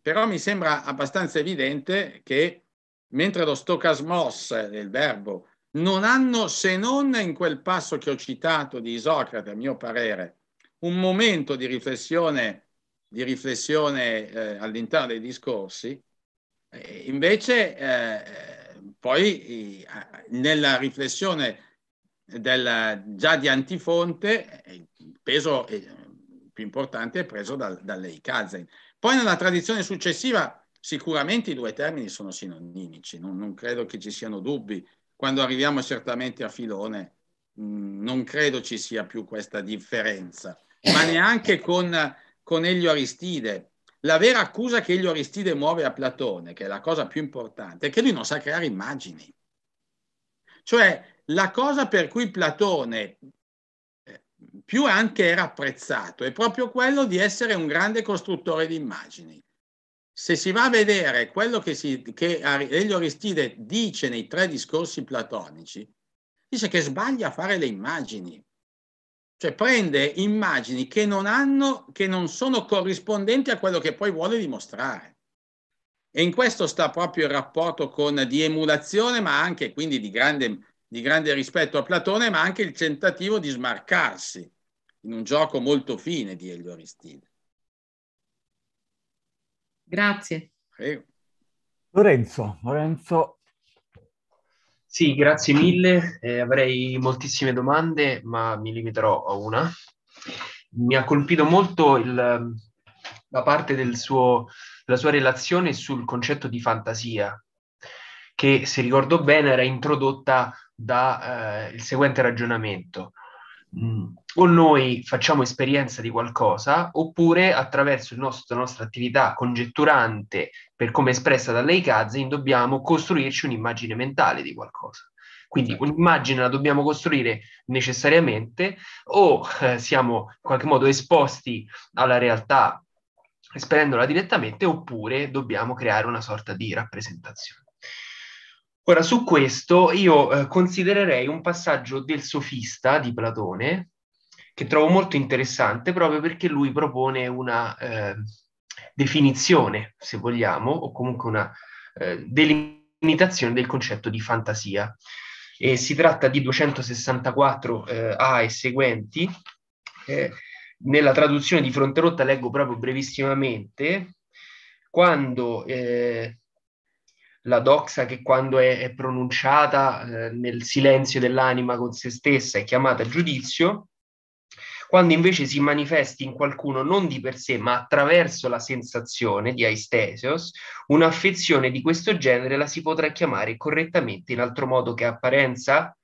però mi sembra abbastanza evidente che mentre lo stocasmos, il verbo, non hanno, se non in quel passo che ho citato di Isocrate, a mio parere, un momento di riflessione, di riflessione eh, all'interno dei discorsi, eh, invece, eh, poi nella riflessione del, già di Antifonte, eh, il peso eh, più importante è preso dal, dall'Eikazen. Poi nella tradizione successiva sicuramente i due termini sono sinonimici, non, non credo che ci siano dubbi. Quando arriviamo certamente a Filone mh, mm, non credo ci sia più questa differenza, ma neanche con, con Elio Aristide la vera accusa che Elio Aristide muove a Platone, che è la cosa più importante, è che lui non sa creare immagini. Cioè, la cosa per cui Platone eh, più anche era apprezzato è proprio quello di essere un grande costruttore di immagini. Se si va a vedere quello che, si, che Elio Aristide dice nei tre discorsi platonici, dice che sbaglia a fare le immagini. Cioè prende immagini che non hanno, che non sono corrispondenti a quello che poi vuole dimostrare. E in questo sta proprio il rapporto con, di emulazione, ma anche quindi di grande, di grande rispetto a Platone, ma anche il tentativo di smarcarsi in un gioco molto fine di Elio Aristide. Grazie. Prego. Lorenzo, Lorenzo sì, grazie mille. Eh, avrei moltissime domande, ma mi limiterò a una. Mi ha colpito molto il, la parte del suo, della sua relazione sul concetto di fantasia, che se ricordo bene era introdotta dal eh, seguente ragionamento. Mm o noi facciamo esperienza di qualcosa, oppure attraverso nostro, la nostra attività congetturante, per come espressa da Lei Kazin, dobbiamo costruirci un'immagine mentale di qualcosa. Quindi certo. un'immagine la dobbiamo costruire necessariamente o eh, siamo in qualche modo esposti alla realtà esperendola direttamente oppure dobbiamo creare una sorta di rappresentazione. Ora, su questo io eh, considererei un passaggio del sofista di Platone, che trovo molto interessante proprio perché lui propone una eh, definizione, se vogliamo, o comunque una eh, delimitazione del concetto di fantasia. E si tratta di 264 eh, A e seguenti. Eh, nella traduzione di Fronte Rotta leggo proprio brevissimamente quando eh, la doxa che quando è, è pronunciata eh, nel silenzio dell'anima con se stessa è chiamata giudizio, quando invece si manifesti in qualcuno non di per sé, ma attraverso la sensazione di aistesios, un'affezione di questo genere la si potrà chiamare correttamente in altro modo che apparenza,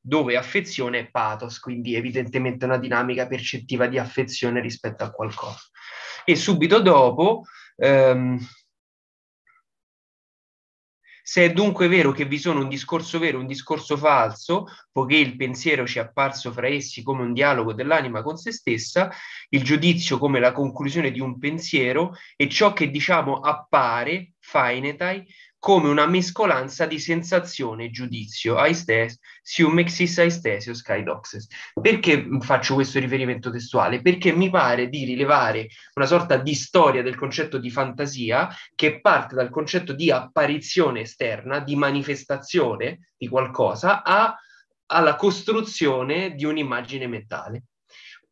dove affezione è pathos, quindi evidentemente una dinamica percettiva di affezione rispetto a qualcosa. E subito dopo ehm, se è dunque vero che vi sono un discorso vero e un discorso falso, poiché il pensiero ci è apparso fra essi come un dialogo dell'anima con se stessa, il giudizio come la conclusione di un pensiero e ciò che diciamo appare, fainetai, come una mescolanza di sensazione e giudizio, aistes, exis aistesios skydoxes. Perché faccio questo riferimento testuale? Perché mi pare di rilevare una sorta di storia del concetto di fantasia che parte dal concetto di apparizione esterna, di manifestazione di qualcosa, a, alla costruzione di un'immagine mentale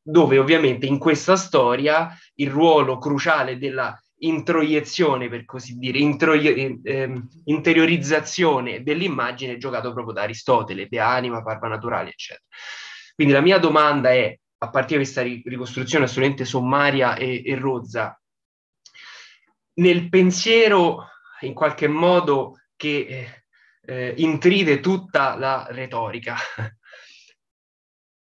dove ovviamente in questa storia il ruolo cruciale della introiezione, per così dire, introie- ehm, interiorizzazione dell'immagine giocato proprio da Aristotele, De Anima, Parva Naturale, eccetera. Quindi la mia domanda è, a partire da questa ricostruzione assolutamente sommaria e, e rozza, nel pensiero in qualche modo che eh, eh intride tutta la retorica,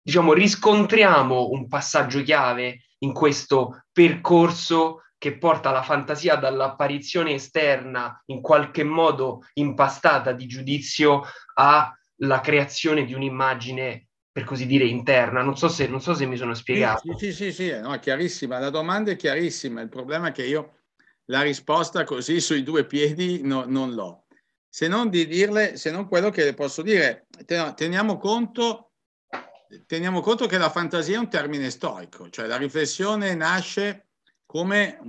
diciamo, riscontriamo un passaggio chiave in questo percorso che porta la fantasia dall'apparizione esterna, in qualche modo impastata di giudizio, alla creazione di un'immagine per così dire interna. Non so se, non so se mi sono spiegato. Sì, sì, sì, sì. No, chiarissima. La domanda è chiarissima. Il problema è che io la risposta così sui due piedi no, non l'ho. Se non di dirle, se non quello che le posso dire, teniamo conto, teniamo conto che la fantasia è un termine storico, cioè la riflessione nasce come,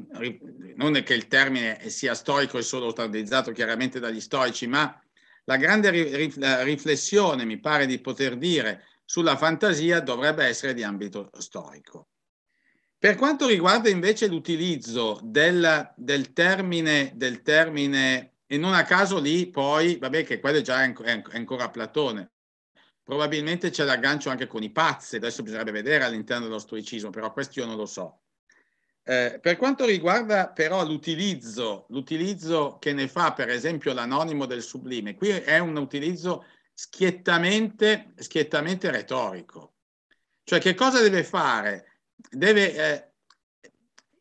non è che il termine sia storico e solo standardizzato chiaramente dagli storici, ma la grande riflessione, mi pare di poter dire, sulla fantasia dovrebbe essere di ambito storico. Per quanto riguarda invece l'utilizzo del, del, termine, del termine, e non a caso lì poi, vabbè che quello già è, è, è ancora Platone, probabilmente c'è l'aggancio anche con i pazzi, adesso bisognerebbe vedere all'interno dello stoicismo, però questo io non lo so. Eh, per quanto riguarda però l'utilizzo, l'utilizzo che ne fa per esempio l'anonimo del sublime, qui è un utilizzo schiettamente, schiettamente retorico. Cioè che cosa deve fare? Deve, eh,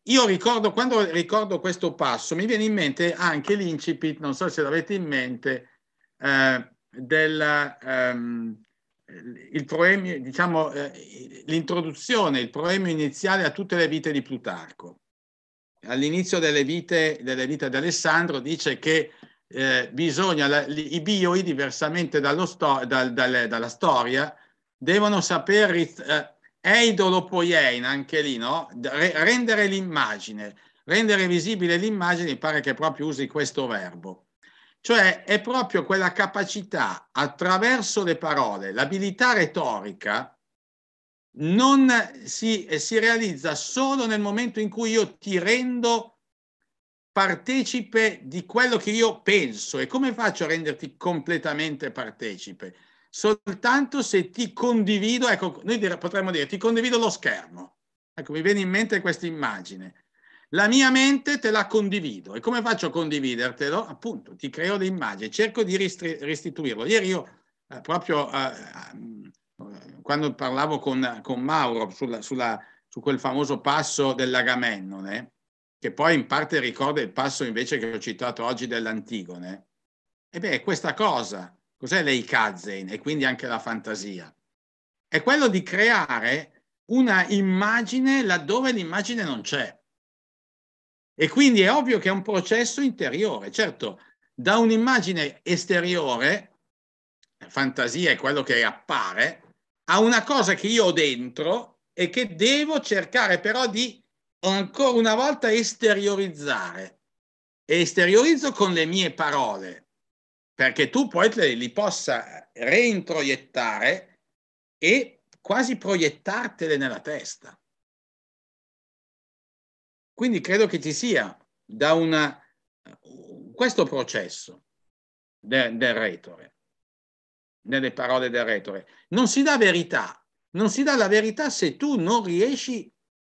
io ricordo, quando ricordo questo passo, mi viene in mente anche l'incipit, non so se l'avete in mente, eh, della, ehm, il proemio, diciamo, eh, l'introduzione, il proemio iniziale a tutte le vite di Plutarco. All'inizio delle vite, delle vite di Alessandro dice che eh, bisogna, la, i bioi, diversamente sto, dal, dal, dalla storia, devono sapere, eh, eidolo poiein, anche lì, no? Re, rendere l'immagine, rendere visibile l'immagine, mi pare che proprio usi questo verbo. Cioè è proprio quella capacità attraverso le parole, l'abilità retorica non si, eh, si realizza solo nel momento in cui io ti rendo partecipe di quello che io penso. E come faccio a renderti completamente partecipe? Soltanto se ti condivido, ecco, noi potremmo dire ti condivido lo schermo. Ecco, mi viene in mente questa immagine. La mia mente te la condivido. E come faccio a condividertelo? Appunto, ti creo le immagini, cerco di restituirlo. Ieri io eh, proprio eh, eh, quando parlavo con, con Mauro sulla, sulla, su quel famoso passo dell'Agamennone, che poi in parte ricorda il passo invece che ho citato oggi dell'Antigone, e beh, questa cosa, cos'è l'Eikazen e quindi anche la fantasia? È quello di creare una immagine laddove l'immagine non c'è. E quindi è ovvio che è un processo interiore. Certo, da un'immagine esteriore, fantasia è quello che appare, a una cosa che io ho dentro e che devo cercare però di ancora una volta esteriorizzare. E esteriorizzo con le mie parole, perché tu poi te li possa reintroiettare e quasi proiettartele nella testa. Quindi credo che ci sia da una, questo processo del, del retore, nelle parole del retore. Non si dà verità, non si dà la verità se tu non riesci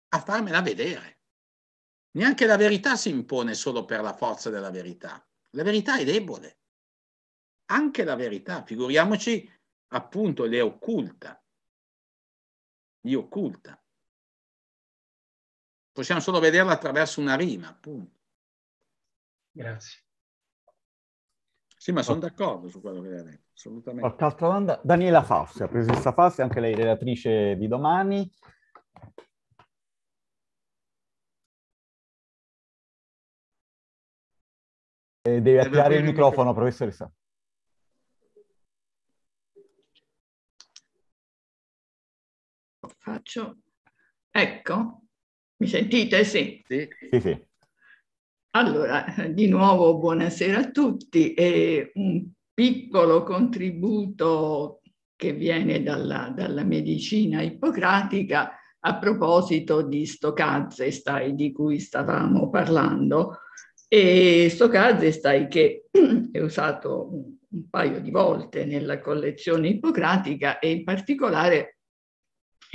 a farmela vedere. Neanche la verità si impone solo per la forza della verità. La verità è debole. Anche la verità, figuriamoci appunto, le occulta. Li occulta. Possiamo solo vederla attraverso una rima, appunto. Grazie. Sì, ma sono d'accordo su quello che hai detto, assolutamente. Qualche altra domanda? Daniela Fausti, ha preso questa fase, anche lei relatrice di domani. Eh, deve attivare il microfono, professoressa. Faccio. Ecco. Mi sentite? Sì. Sì, sì. sì. Allora, di nuovo buonasera a tutti e un piccolo contributo che viene dalla, dalla medicina ippocratica a proposito di Stocazzestai di cui stavamo parlando. E Stocazzestai che è usato un paio di volte nella collezione ippocratica e in particolare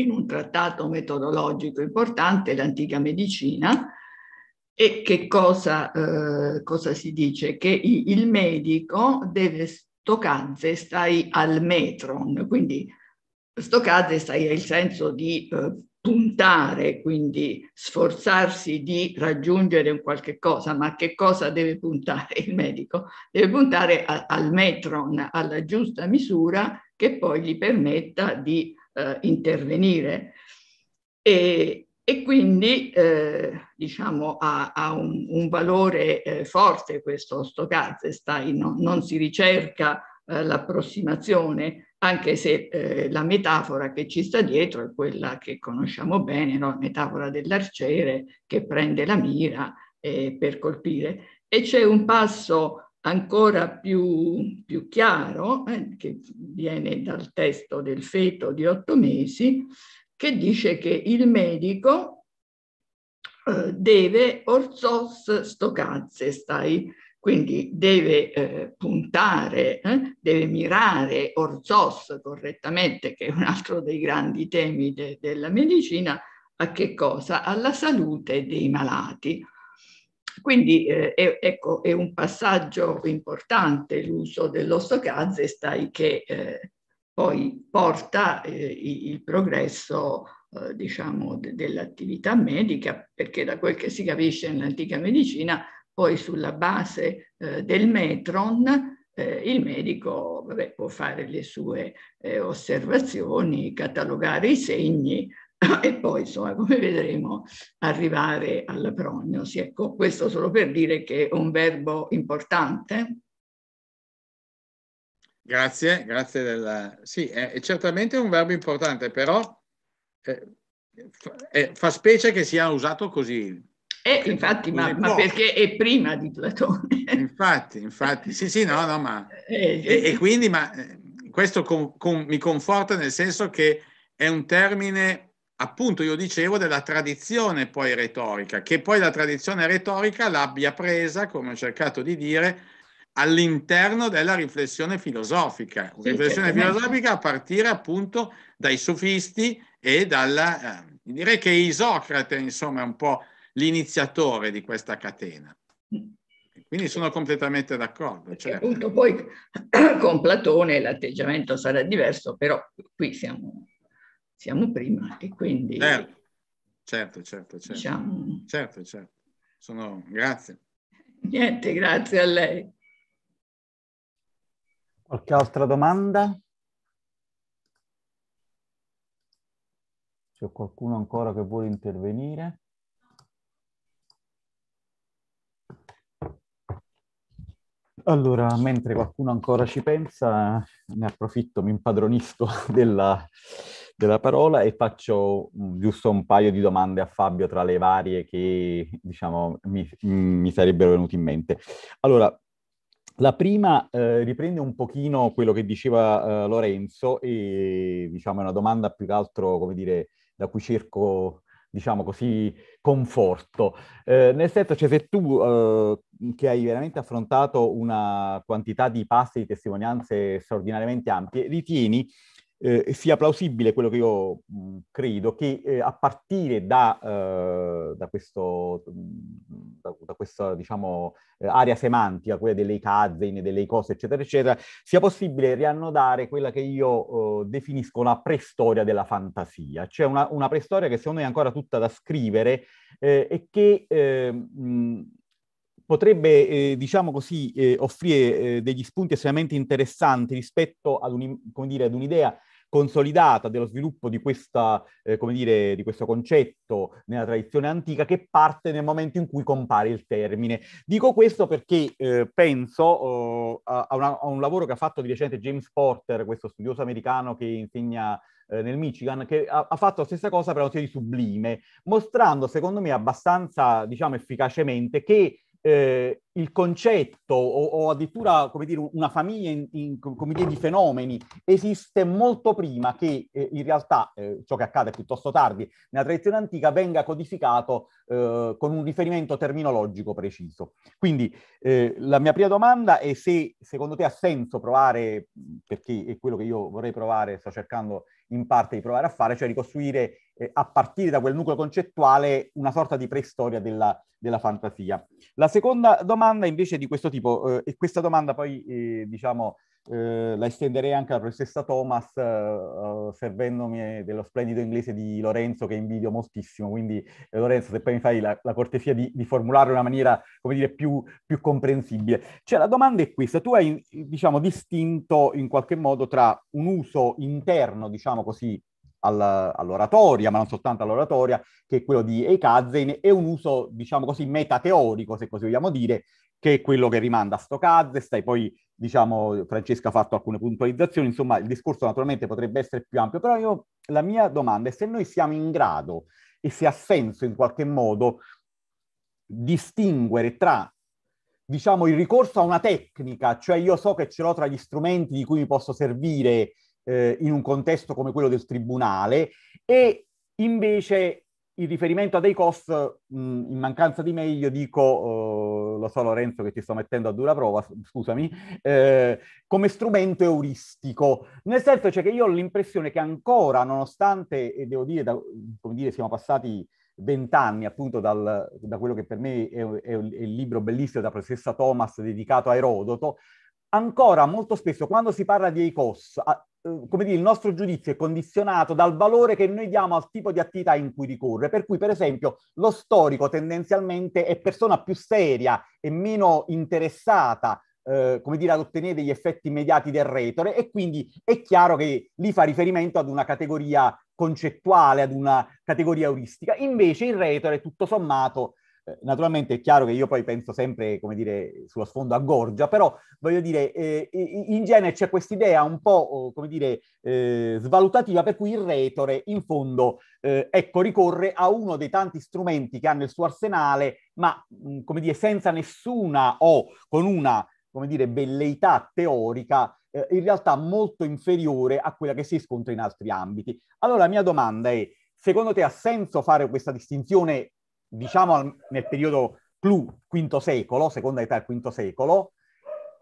in un trattato metodologico importante, l'antica medicina, e che cosa, eh, cosa si dice? Che il medico deve stocazze stai al metron, quindi stocazze stai nel senso di eh, puntare, quindi sforzarsi di raggiungere un qualche cosa, ma che cosa deve puntare il medico? Deve puntare a, al metron, alla giusta misura che poi gli permetta di eh, intervenire. E, e quindi eh, diciamo ha, ha un, un, valore eh, forte questo Stochastic, no, non si ricerca eh, l'approssimazione, anche se eh, la metafora che ci sta dietro è quella che conosciamo bene, no? la metafora dell'arciere che prende la mira eh, per colpire. E c'è un passo ancora più, più chiaro, eh, che viene dal testo del feto di otto mesi, che dice che il medico eh, deve orsos stocazzestai, quindi deve eh, puntare, eh, deve mirare Orzos correttamente, che è un altro dei grandi temi de della medicina, a che cosa? Alla salute dei malati. Quindi eh, è, ecco, è un passaggio importante l'uso dello stochastic che eh, poi porta eh, il progresso eh, diciamo, de- dell'attività medica, perché da quel che si capisce nell'antica medicina, poi sulla base eh, del metron eh, il medico vabbè, può fare le sue osservazioni, catalogare i segni, e poi, insomma, come vedremo, arrivare alla prognosi. Ecco, questo solo per dire che è un verbo importante. Grazie, grazie del... Sì, è, è certamente un verbo importante, però eh, fa, eh, fa specie che sia usato così. E eh, infatti, ma, ma, perché è prima di Platone. Infatti, infatti, sì, sì, no, no, ma... Eh, e, e quindi, ma questo con, con, mi conforta nel senso che è un termine appunto io dicevo della tradizione poi retorica, che poi la tradizione retorica l'abbia presa, come ho cercato di dire, all'interno della riflessione filosofica, sì, riflessione filosofica a partire appunto dai sofisti e dalla... Eh, direi che Isocrate insomma è un po' l'iniziatore di questa catena. Quindi sono completamente d'accordo. Certo. Appunto, poi con Platone l'atteggiamento sarà diverso, però qui siamo siamo prima e quindi... Certo, certo, certo. Certo, diciamo... certo. certo. Sono... Grazie. Niente, grazie a lei. Qualche altra domanda? C'è qualcuno ancora che vuole intervenire? Allora, mentre qualcuno ancora ci pensa, ne approfitto, mi impadronisco della, della parola e faccio mm, giusto un paio di domande a Fabio tra le varie che diciamo mi, mi sarebbero venute in mente. Allora, la prima eh, riprende un pochino quello che diceva eh, Lorenzo e diciamo è una domanda più che altro, come dire, da cui cerco diciamo così, conforto. Eh, nel senso, cioè, se tu eh, che hai veramente affrontato una quantità di passi di testimonianze straordinariamente ampie, ritieni eh, sia plausibile quello che io mh, credo, che eh, a partire da, eh, da, questo, da, da questa diciamo, eh, area semantica, quella delle cazzine, delle cose, eccetera, eccetera, sia possibile riannodare quella che io eh, definisco la preistoria della fantasia, cioè una, una preistoria che secondo me è ancora tutta da scrivere eh, e che... Ehm, mh, potrebbe, eh, diciamo così, eh, offrire eh, degli spunti estremamente interessanti rispetto ad, un, dire, ad un'idea consolidata dello sviluppo di, questa, eh, dire, di, questo concetto nella tradizione antica che parte nel momento in cui compare il termine. Dico questo perché eh, penso oh, a, una, a, un lavoro che ha fatto di recente James Porter, questo studioso americano che insegna eh, nel Michigan, che ha, ha, fatto la stessa cosa per la nozione di sublime, mostrando secondo me abbastanza diciamo, efficacemente che eh, il concetto o, o, addirittura come dire, una famiglia in, in, come dire, di fenomeni esiste molto prima che eh, in realtà eh, ciò che accade piuttosto tardi nella tradizione antica venga codificato eh, con un riferimento terminologico preciso. Quindi eh, la mia prima domanda è se secondo te ha senso provare, perché è quello che io vorrei provare, sto cercando in parte di provare a fare, cioè ricostruire eh, a partire da quel nucleo concettuale una sorta di preistoria della, della fantasia. La seconda domanda invece di questo tipo, eh, e questa domanda poi eh, diciamo eh, la estenderei anche alla professoressa Thomas, eh, eh servendomi eh, dello splendido inglese di Lorenzo che invidio moltissimo. Quindi, eh, Lorenzo, se poi mi fai la, la cortesia di, di formularlo in una maniera, come dire, più, più, comprensibile. Cioè, la domanda è questa. Tu hai, diciamo, distinto in qualche modo tra un uso interno, diciamo così, alla, all'oratoria, ma non soltanto all'oratoria, che è quello di Eikazen, e un uso, diciamo così, metateorico, se così vogliamo dire, che è quello che rimanda a Stokazen, e poi, diciamo, Francesca ha fatto alcune puntualizzazioni, insomma, il discorso naturalmente potrebbe essere più ampio, però io, la mia domanda è se noi siamo in grado e se ha senso in qualche modo distinguere tra diciamo il ricorso a una tecnica, cioè io so che ce l'ho tra gli strumenti di cui mi posso servire eh, in un contesto come quello del tribunale e invece il riferimento a dei cost, mh, in mancanza di meglio, dico, eh, lo so Lorenzo che ti sto mettendo a dura prova, scusami, eh, come strumento euristico. Nel senso cioè che io ho l'impressione che ancora, nonostante, e eh, devo dire, da, come dire, siamo passati vent'anni appunto dal, da quello che per me è, è, il libro bellissimo da professoressa Thomas dedicato a Erodoto, ancora molto spesso quando si parla di EICOS, Uhm, come dire, il nostro giudizio è condizionato dal valore che noi diamo al tipo di attività in cui ricorre. Per cui, per esempio, lo storico tendenzialmente è persona più seria e meno interessata eh, come dire, ad ottenere gli effetti immediati del retore e quindi è chiaro che lì fa riferimento ad una categoria concettuale, ad una categoria euristica. Invece il retore, tutto sommato, eh, naturalmente è chiaro che io poi penso sempre, come dire, sullo sfondo a Gorgia, però voglio dire, eh, in genere c'è quest'idea un po', oh, come dire, eh, svalutativa per cui il retore in fondo, eh, ecco, ricorre a uno dei tanti strumenti che ha nel suo arsenale, ma, mm, come dire, senza nessuna o con una, come dire, belleità teorica eh, in realtà molto inferiore a quella che si scontra in altri ambiti. Allora la mia domanda è, secondo te ha senso fare questa distinzione diciamo nel periodo clou V secolo, seconda età del V secolo,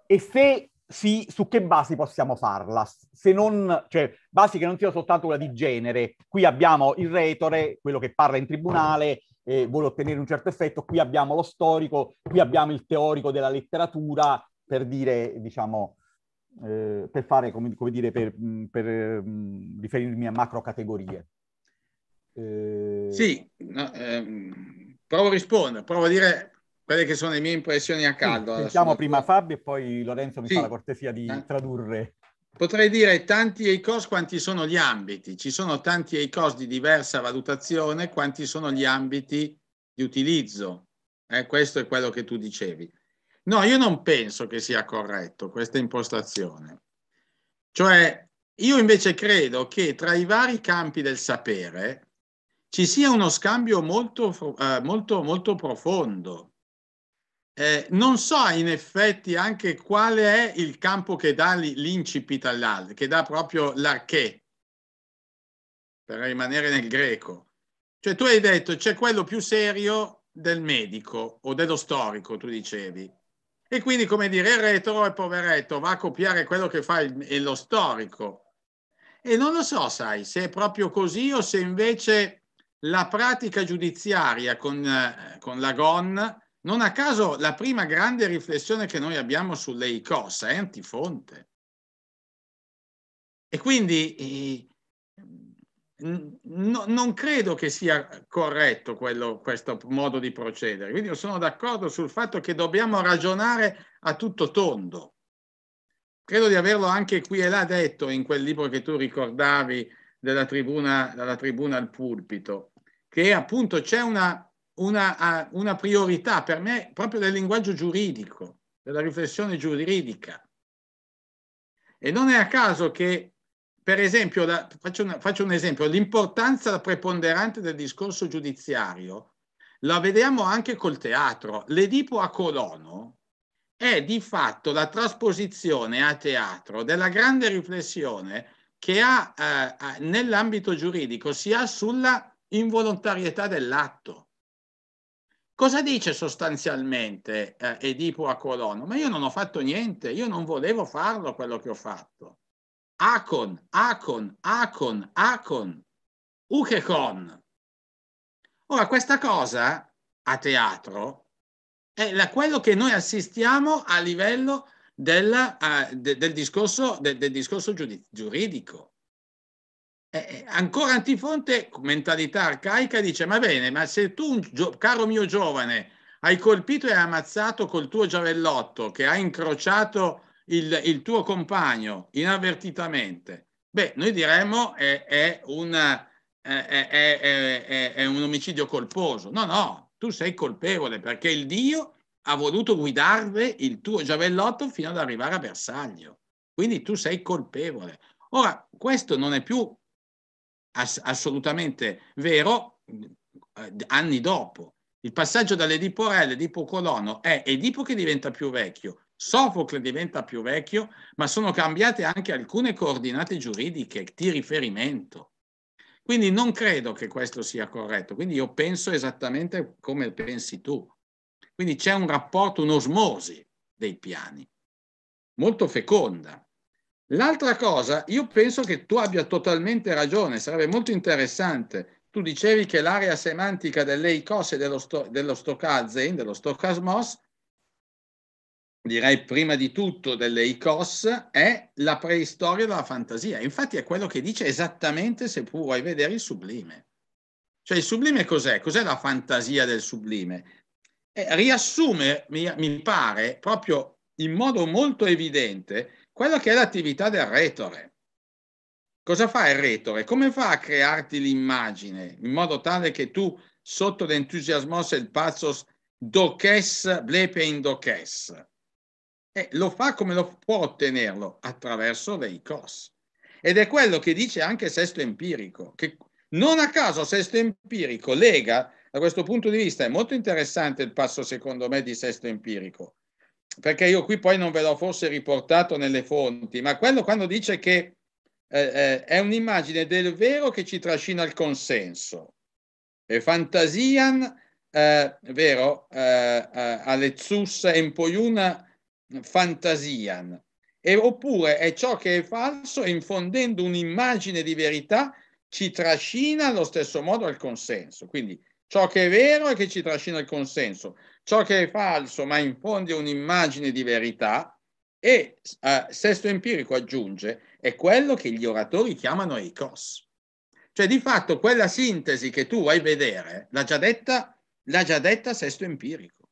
e se sì, su che basi possiamo farla? Se non, cioè, basi che non siano soltanto quella di genere. Qui abbiamo il retore, quello che parla in tribunale, e vuole ottenere un certo effetto, qui abbiamo lo storico, qui abbiamo il teorico della letteratura, per dire, diciamo, eh, per fare, come, come dire, per, per, per mm, riferirmi a macro categorie. Eh... Sì, no, ehm, provo a rispondere, provo a dire quelle che sono le mie impressioni a caldo. Sì, sentiamo prima Fabio e poi Lorenzo mi sì. fa la cortesia di eh. tradurre. Potrei dire tanti ACOS quanti sono gli ambiti. Ci sono tanti ACOS di diversa valutazione quanti sono gli ambiti di utilizzo. Eh, questo è quello che tu dicevi. No, io non penso che sia corretto questa impostazione. Cioè, io invece credo che tra i vari campi del sapere ci sia uno scambio molto, eh, molto, molto profondo. Eh, non so in effetti anche qual è il campo che dà l'incipit all'al, che dà proprio l'archè, per rimanere nel greco. Cioè tu hai detto c'è quello più serio del medico o dello storico, tu dicevi. E quindi, come dire, il retro è poveretto, va a copiare quello che fa il, lo storico. E non lo so, sai, se è proprio così o se invece la pratica giudiziaria con, eh, con la GON, non a caso la prima grande riflessione che noi abbiamo sulle ICOS è eh, antifonte. E quindi eh, no, non credo che sia corretto quello, questo modo di procedere. Quindi io sono d'accordo sul fatto che dobbiamo ragionare a tutto tondo. Credo di averlo anche qui e là detto in quel libro che tu ricordavi, della tribuna, dalla tribuna al pulpito, che appunto c'è una, una, una priorità per me proprio del linguaggio giuridico, della riflessione giuridica. E non è a caso che, per esempio, la, faccio, una, faccio, un esempio, l'importanza preponderante del discorso giudiziario la vediamo anche col teatro. L'Edipo a Colono è di fatto la trasposizione a teatro della grande riflessione che ha eh, eh, nell'ambito giuridico si ha sulla involontarietà dell'atto. Cosa dice sostanzialmente eh, Edipo a Colono? Ma io non ho fatto niente, io non volevo farlo quello che ho fatto. Acon, Acon, Acon, Acon, Uchecon. Ora, questa cosa a teatro è la, quello che noi assistiamo a livello della, uh, de, del discorso, de, del discorso giuridico. Eh, eh, ancora Antifonte, mentalità arcaica, dice, ma bene, ma se tu, caro mio giovane, hai colpito e ammazzato col tuo giavellotto che ha incrociato il, il tuo compagno inavvertitamente, beh, noi diremmo è, è, una, è, è un omicidio colposo. No, no, tu sei colpevole perché il Dio ha voluto guidarle il tuo giavellotto fino ad arrivare a bersaglio. Quindi tu sei colpevole. Ora, questo non è più ass- assolutamente vero eh, anni dopo. Il passaggio dall'Edipo Re all'Edipo Colono è Edipo che diventa più vecchio, Sofocle diventa più vecchio, ma sono cambiate anche alcune coordinate giuridiche di riferimento. Quindi non credo che questo sia corretto. Quindi io penso esattamente come pensi tu. Quindi c'è un rapporto, un'osmosi dei piani, molto feconda. L'altra cosa, io penso che tu abbia totalmente ragione, sarebbe molto interessante. Tu dicevi che l'area semantica dell'EICOS e dello, sto, dello Stocazzen, dello Stocasmos, direi prima di tutto dell'EICOS, è la preistoria della fantasia. Infatti è quello che dice esattamente, se tu vuoi vedere, il sublime. Cioè il sublime cos'è? Cos'è la fantasia del sublime? Eh, riassume, mi, mi pare, proprio in modo molto evidente quello che è l'attività del retore. Cosa fa il retore? Come fa a crearti l'immagine in modo tale che tu sotto l'entusiasmos e il pazzos doces blepe in doces? E eh, lo fa come lo può ottenerlo? Attraverso dei cos. Ed è quello che dice anche Sesto Empirico, che non a caso Sesto Empirico lega da questo punto di vista è molto interessante il passo, secondo me, di sesto empirico, perché io qui poi non ve l'ho forse riportato nelle fonti, ma quello quando dice che eh, eh è un'immagine del vero che ci trascina il consenso. E fantasian, eh, vero, eh, eh Alexus empoiuna fantasian, e oppure è ciò che è falso infondendo un'immagine di verità ci trascina allo stesso modo al consenso. Quindi Ciò che è vero è che ci trascina il consenso, ciò che è falso ma infonde un'immagine di verità e eh, Sesto Empirico aggiunge è quello che gli oratori chiamano eikos. Cioè di fatto quella sintesi che tu vai a vedere l'ha già detta, l'ha già detta Sesto Empirico.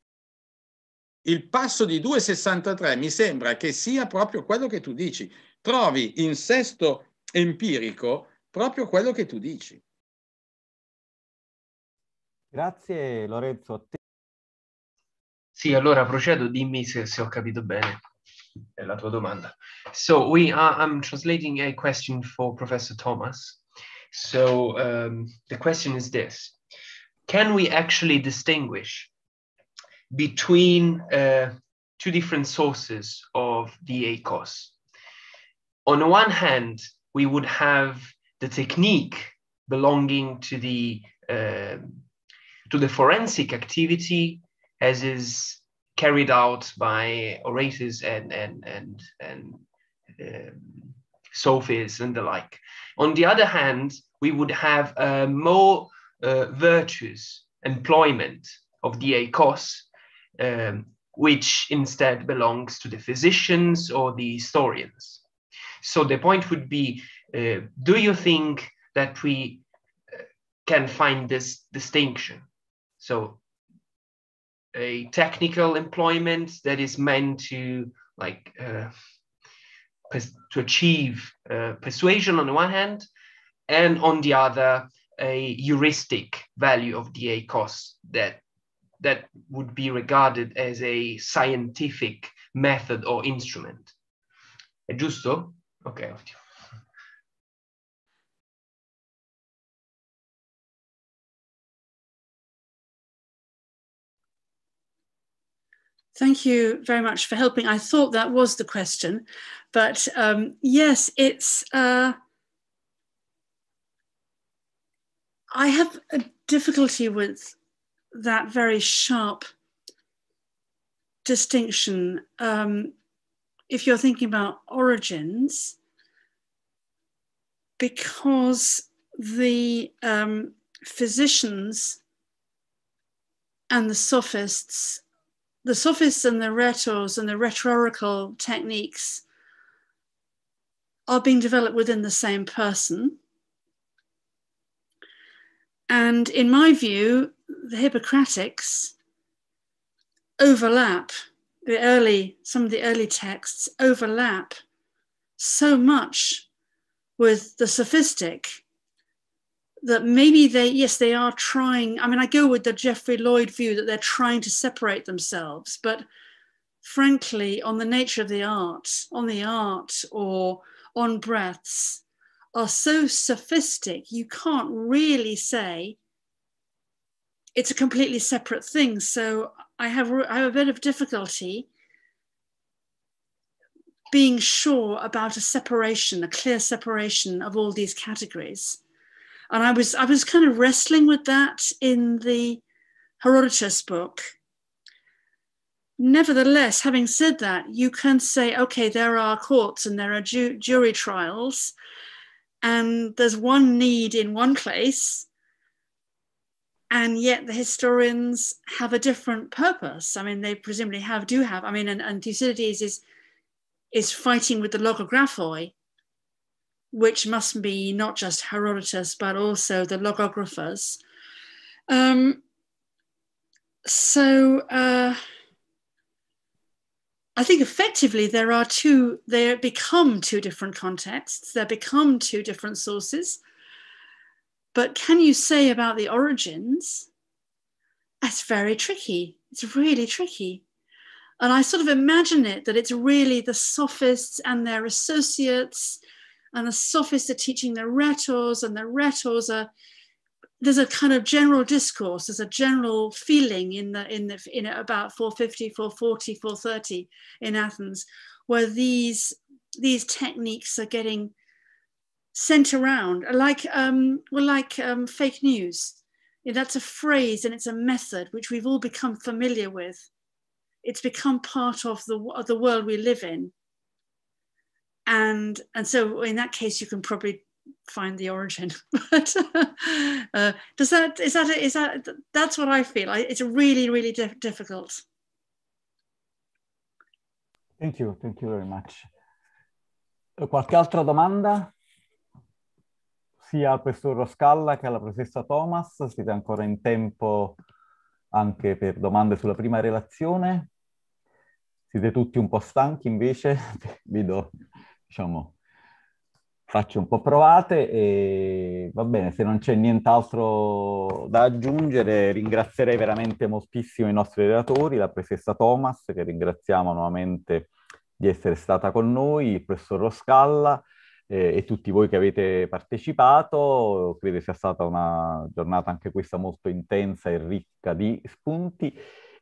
Il passo di 2,63 mi sembra che sia proprio quello che tu dici. Trovi in Sesto Empirico proprio quello che tu dici. Grazie Lorenzo. Sì, allora procedo, dimmi se, se ho capito bene la tua domanda. So we are, I'm translating a question for Professor Thomas. So um, the question is this. Can we actually distinguish between uh, two different sources of the ACOS? On the one hand, we would have the technique belonging to the uh, to the forensic activity as is carried out by orators and and and and um, sophists and the like. On the other hand, we would have a uh, more uh, virtuous employment of the ACOS, um, which instead belongs to the physicians or the historians. So the point would be: uh, Do you think that we uh, can find this distinction? so a technical employment that is meant to like uh, to achieve uh, persuasion on the one hand and on the other a heuristic value of da costs that that would be regarded as a scientific method or instrument è giusto ok ottimo Thank you very much for helping. I thought that was the question, but um, yes, it's. Uh, I have a difficulty with that very sharp distinction. Um, if you're thinking about origins, because the um, physicians and the sophists the sophists and the rhetors and the rhetorical techniques are being developed within the same person. And in my view, the Hippocratics overlap the early, some of the early texts overlap so much with the sophistic that maybe they yes they are trying i mean i go with the jeffrey lloyd view that they're trying to separate themselves but frankly on the nature of the art on the art or on breaths are so sophistic you can't really say it's a completely separate thing so i have i have a bit of difficulty being sure about a separation a clear separation of all these categories and I was I was kind of wrestling with that in the Herodotus book. Nevertheless, having said that, you can say, okay, there are courts and there are ju- jury trials, and there's one need in one place, and yet the historians have a different purpose. I mean, they presumably have do have. I mean, and, and Thucydides is is fighting with the logographoi which must be not just Herodotus, but also the logographers. Um, so uh, I think effectively there are two, they become two different contexts, they become two different sources. But can you say about the origins? That's very tricky. It's really tricky. And I sort of imagine it that it's really the sophists and their associates and the sophists are teaching the rhetors, and the rhetors are there's a kind of general discourse, there's a general feeling in the in the in about 450, 440, 430 in Athens, where these these techniques are getting sent around, like um, well, like um, fake news. That's a phrase and it's a method which we've all become familiar with. It's become part of the of the world we live in. and and so in that case you can probably find the origin but uh, does that is that is that that's what i feel I, it's really really diff difficult thank you thank you very much eh, qualche altra domanda sia al professor Roscalla che alla professoressa Thomas siete ancora in tempo anche per domande sulla prima relazione siete tutti un po' stanchi invece vedo diciamo, facce un po' provate e va bene, se non c'è nient'altro da aggiungere, ringrazierei veramente moltissimo i nostri relatori, la professoressa Thomas, che ringraziamo nuovamente di essere stata con noi, il professor Roscalla eh, e tutti voi che avete partecipato. Credo sia stata una giornata anche questa molto intensa e ricca di spunti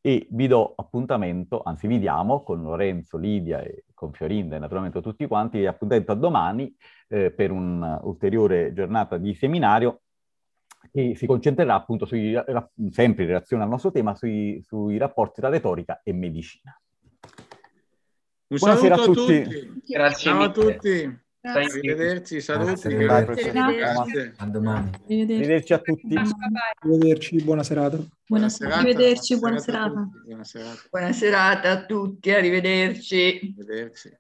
e vi do appuntamento, anzi vi diamo con Lorenzo, Lidia e con Fiorinda e naturalmente tutti quanti appuntamento a domani eh, per un'ulteriore giornata di seminario che si concentrerà appunto sui, sempre in relazione al nostro tema sui, sui rapporti tra retorica e medicina. Un Buonasera a tutti. tutti. Grazie Ciao mille. a tutti. Arrivederci, saluti. Grazie. Grazie. A domani. Arrivederci. Arrivederci a tutti. Arrivederci, buona serata. Buona serata. Arrivederci, Buona serata. Buona serata a tutti, arrivederci. Arrivederci.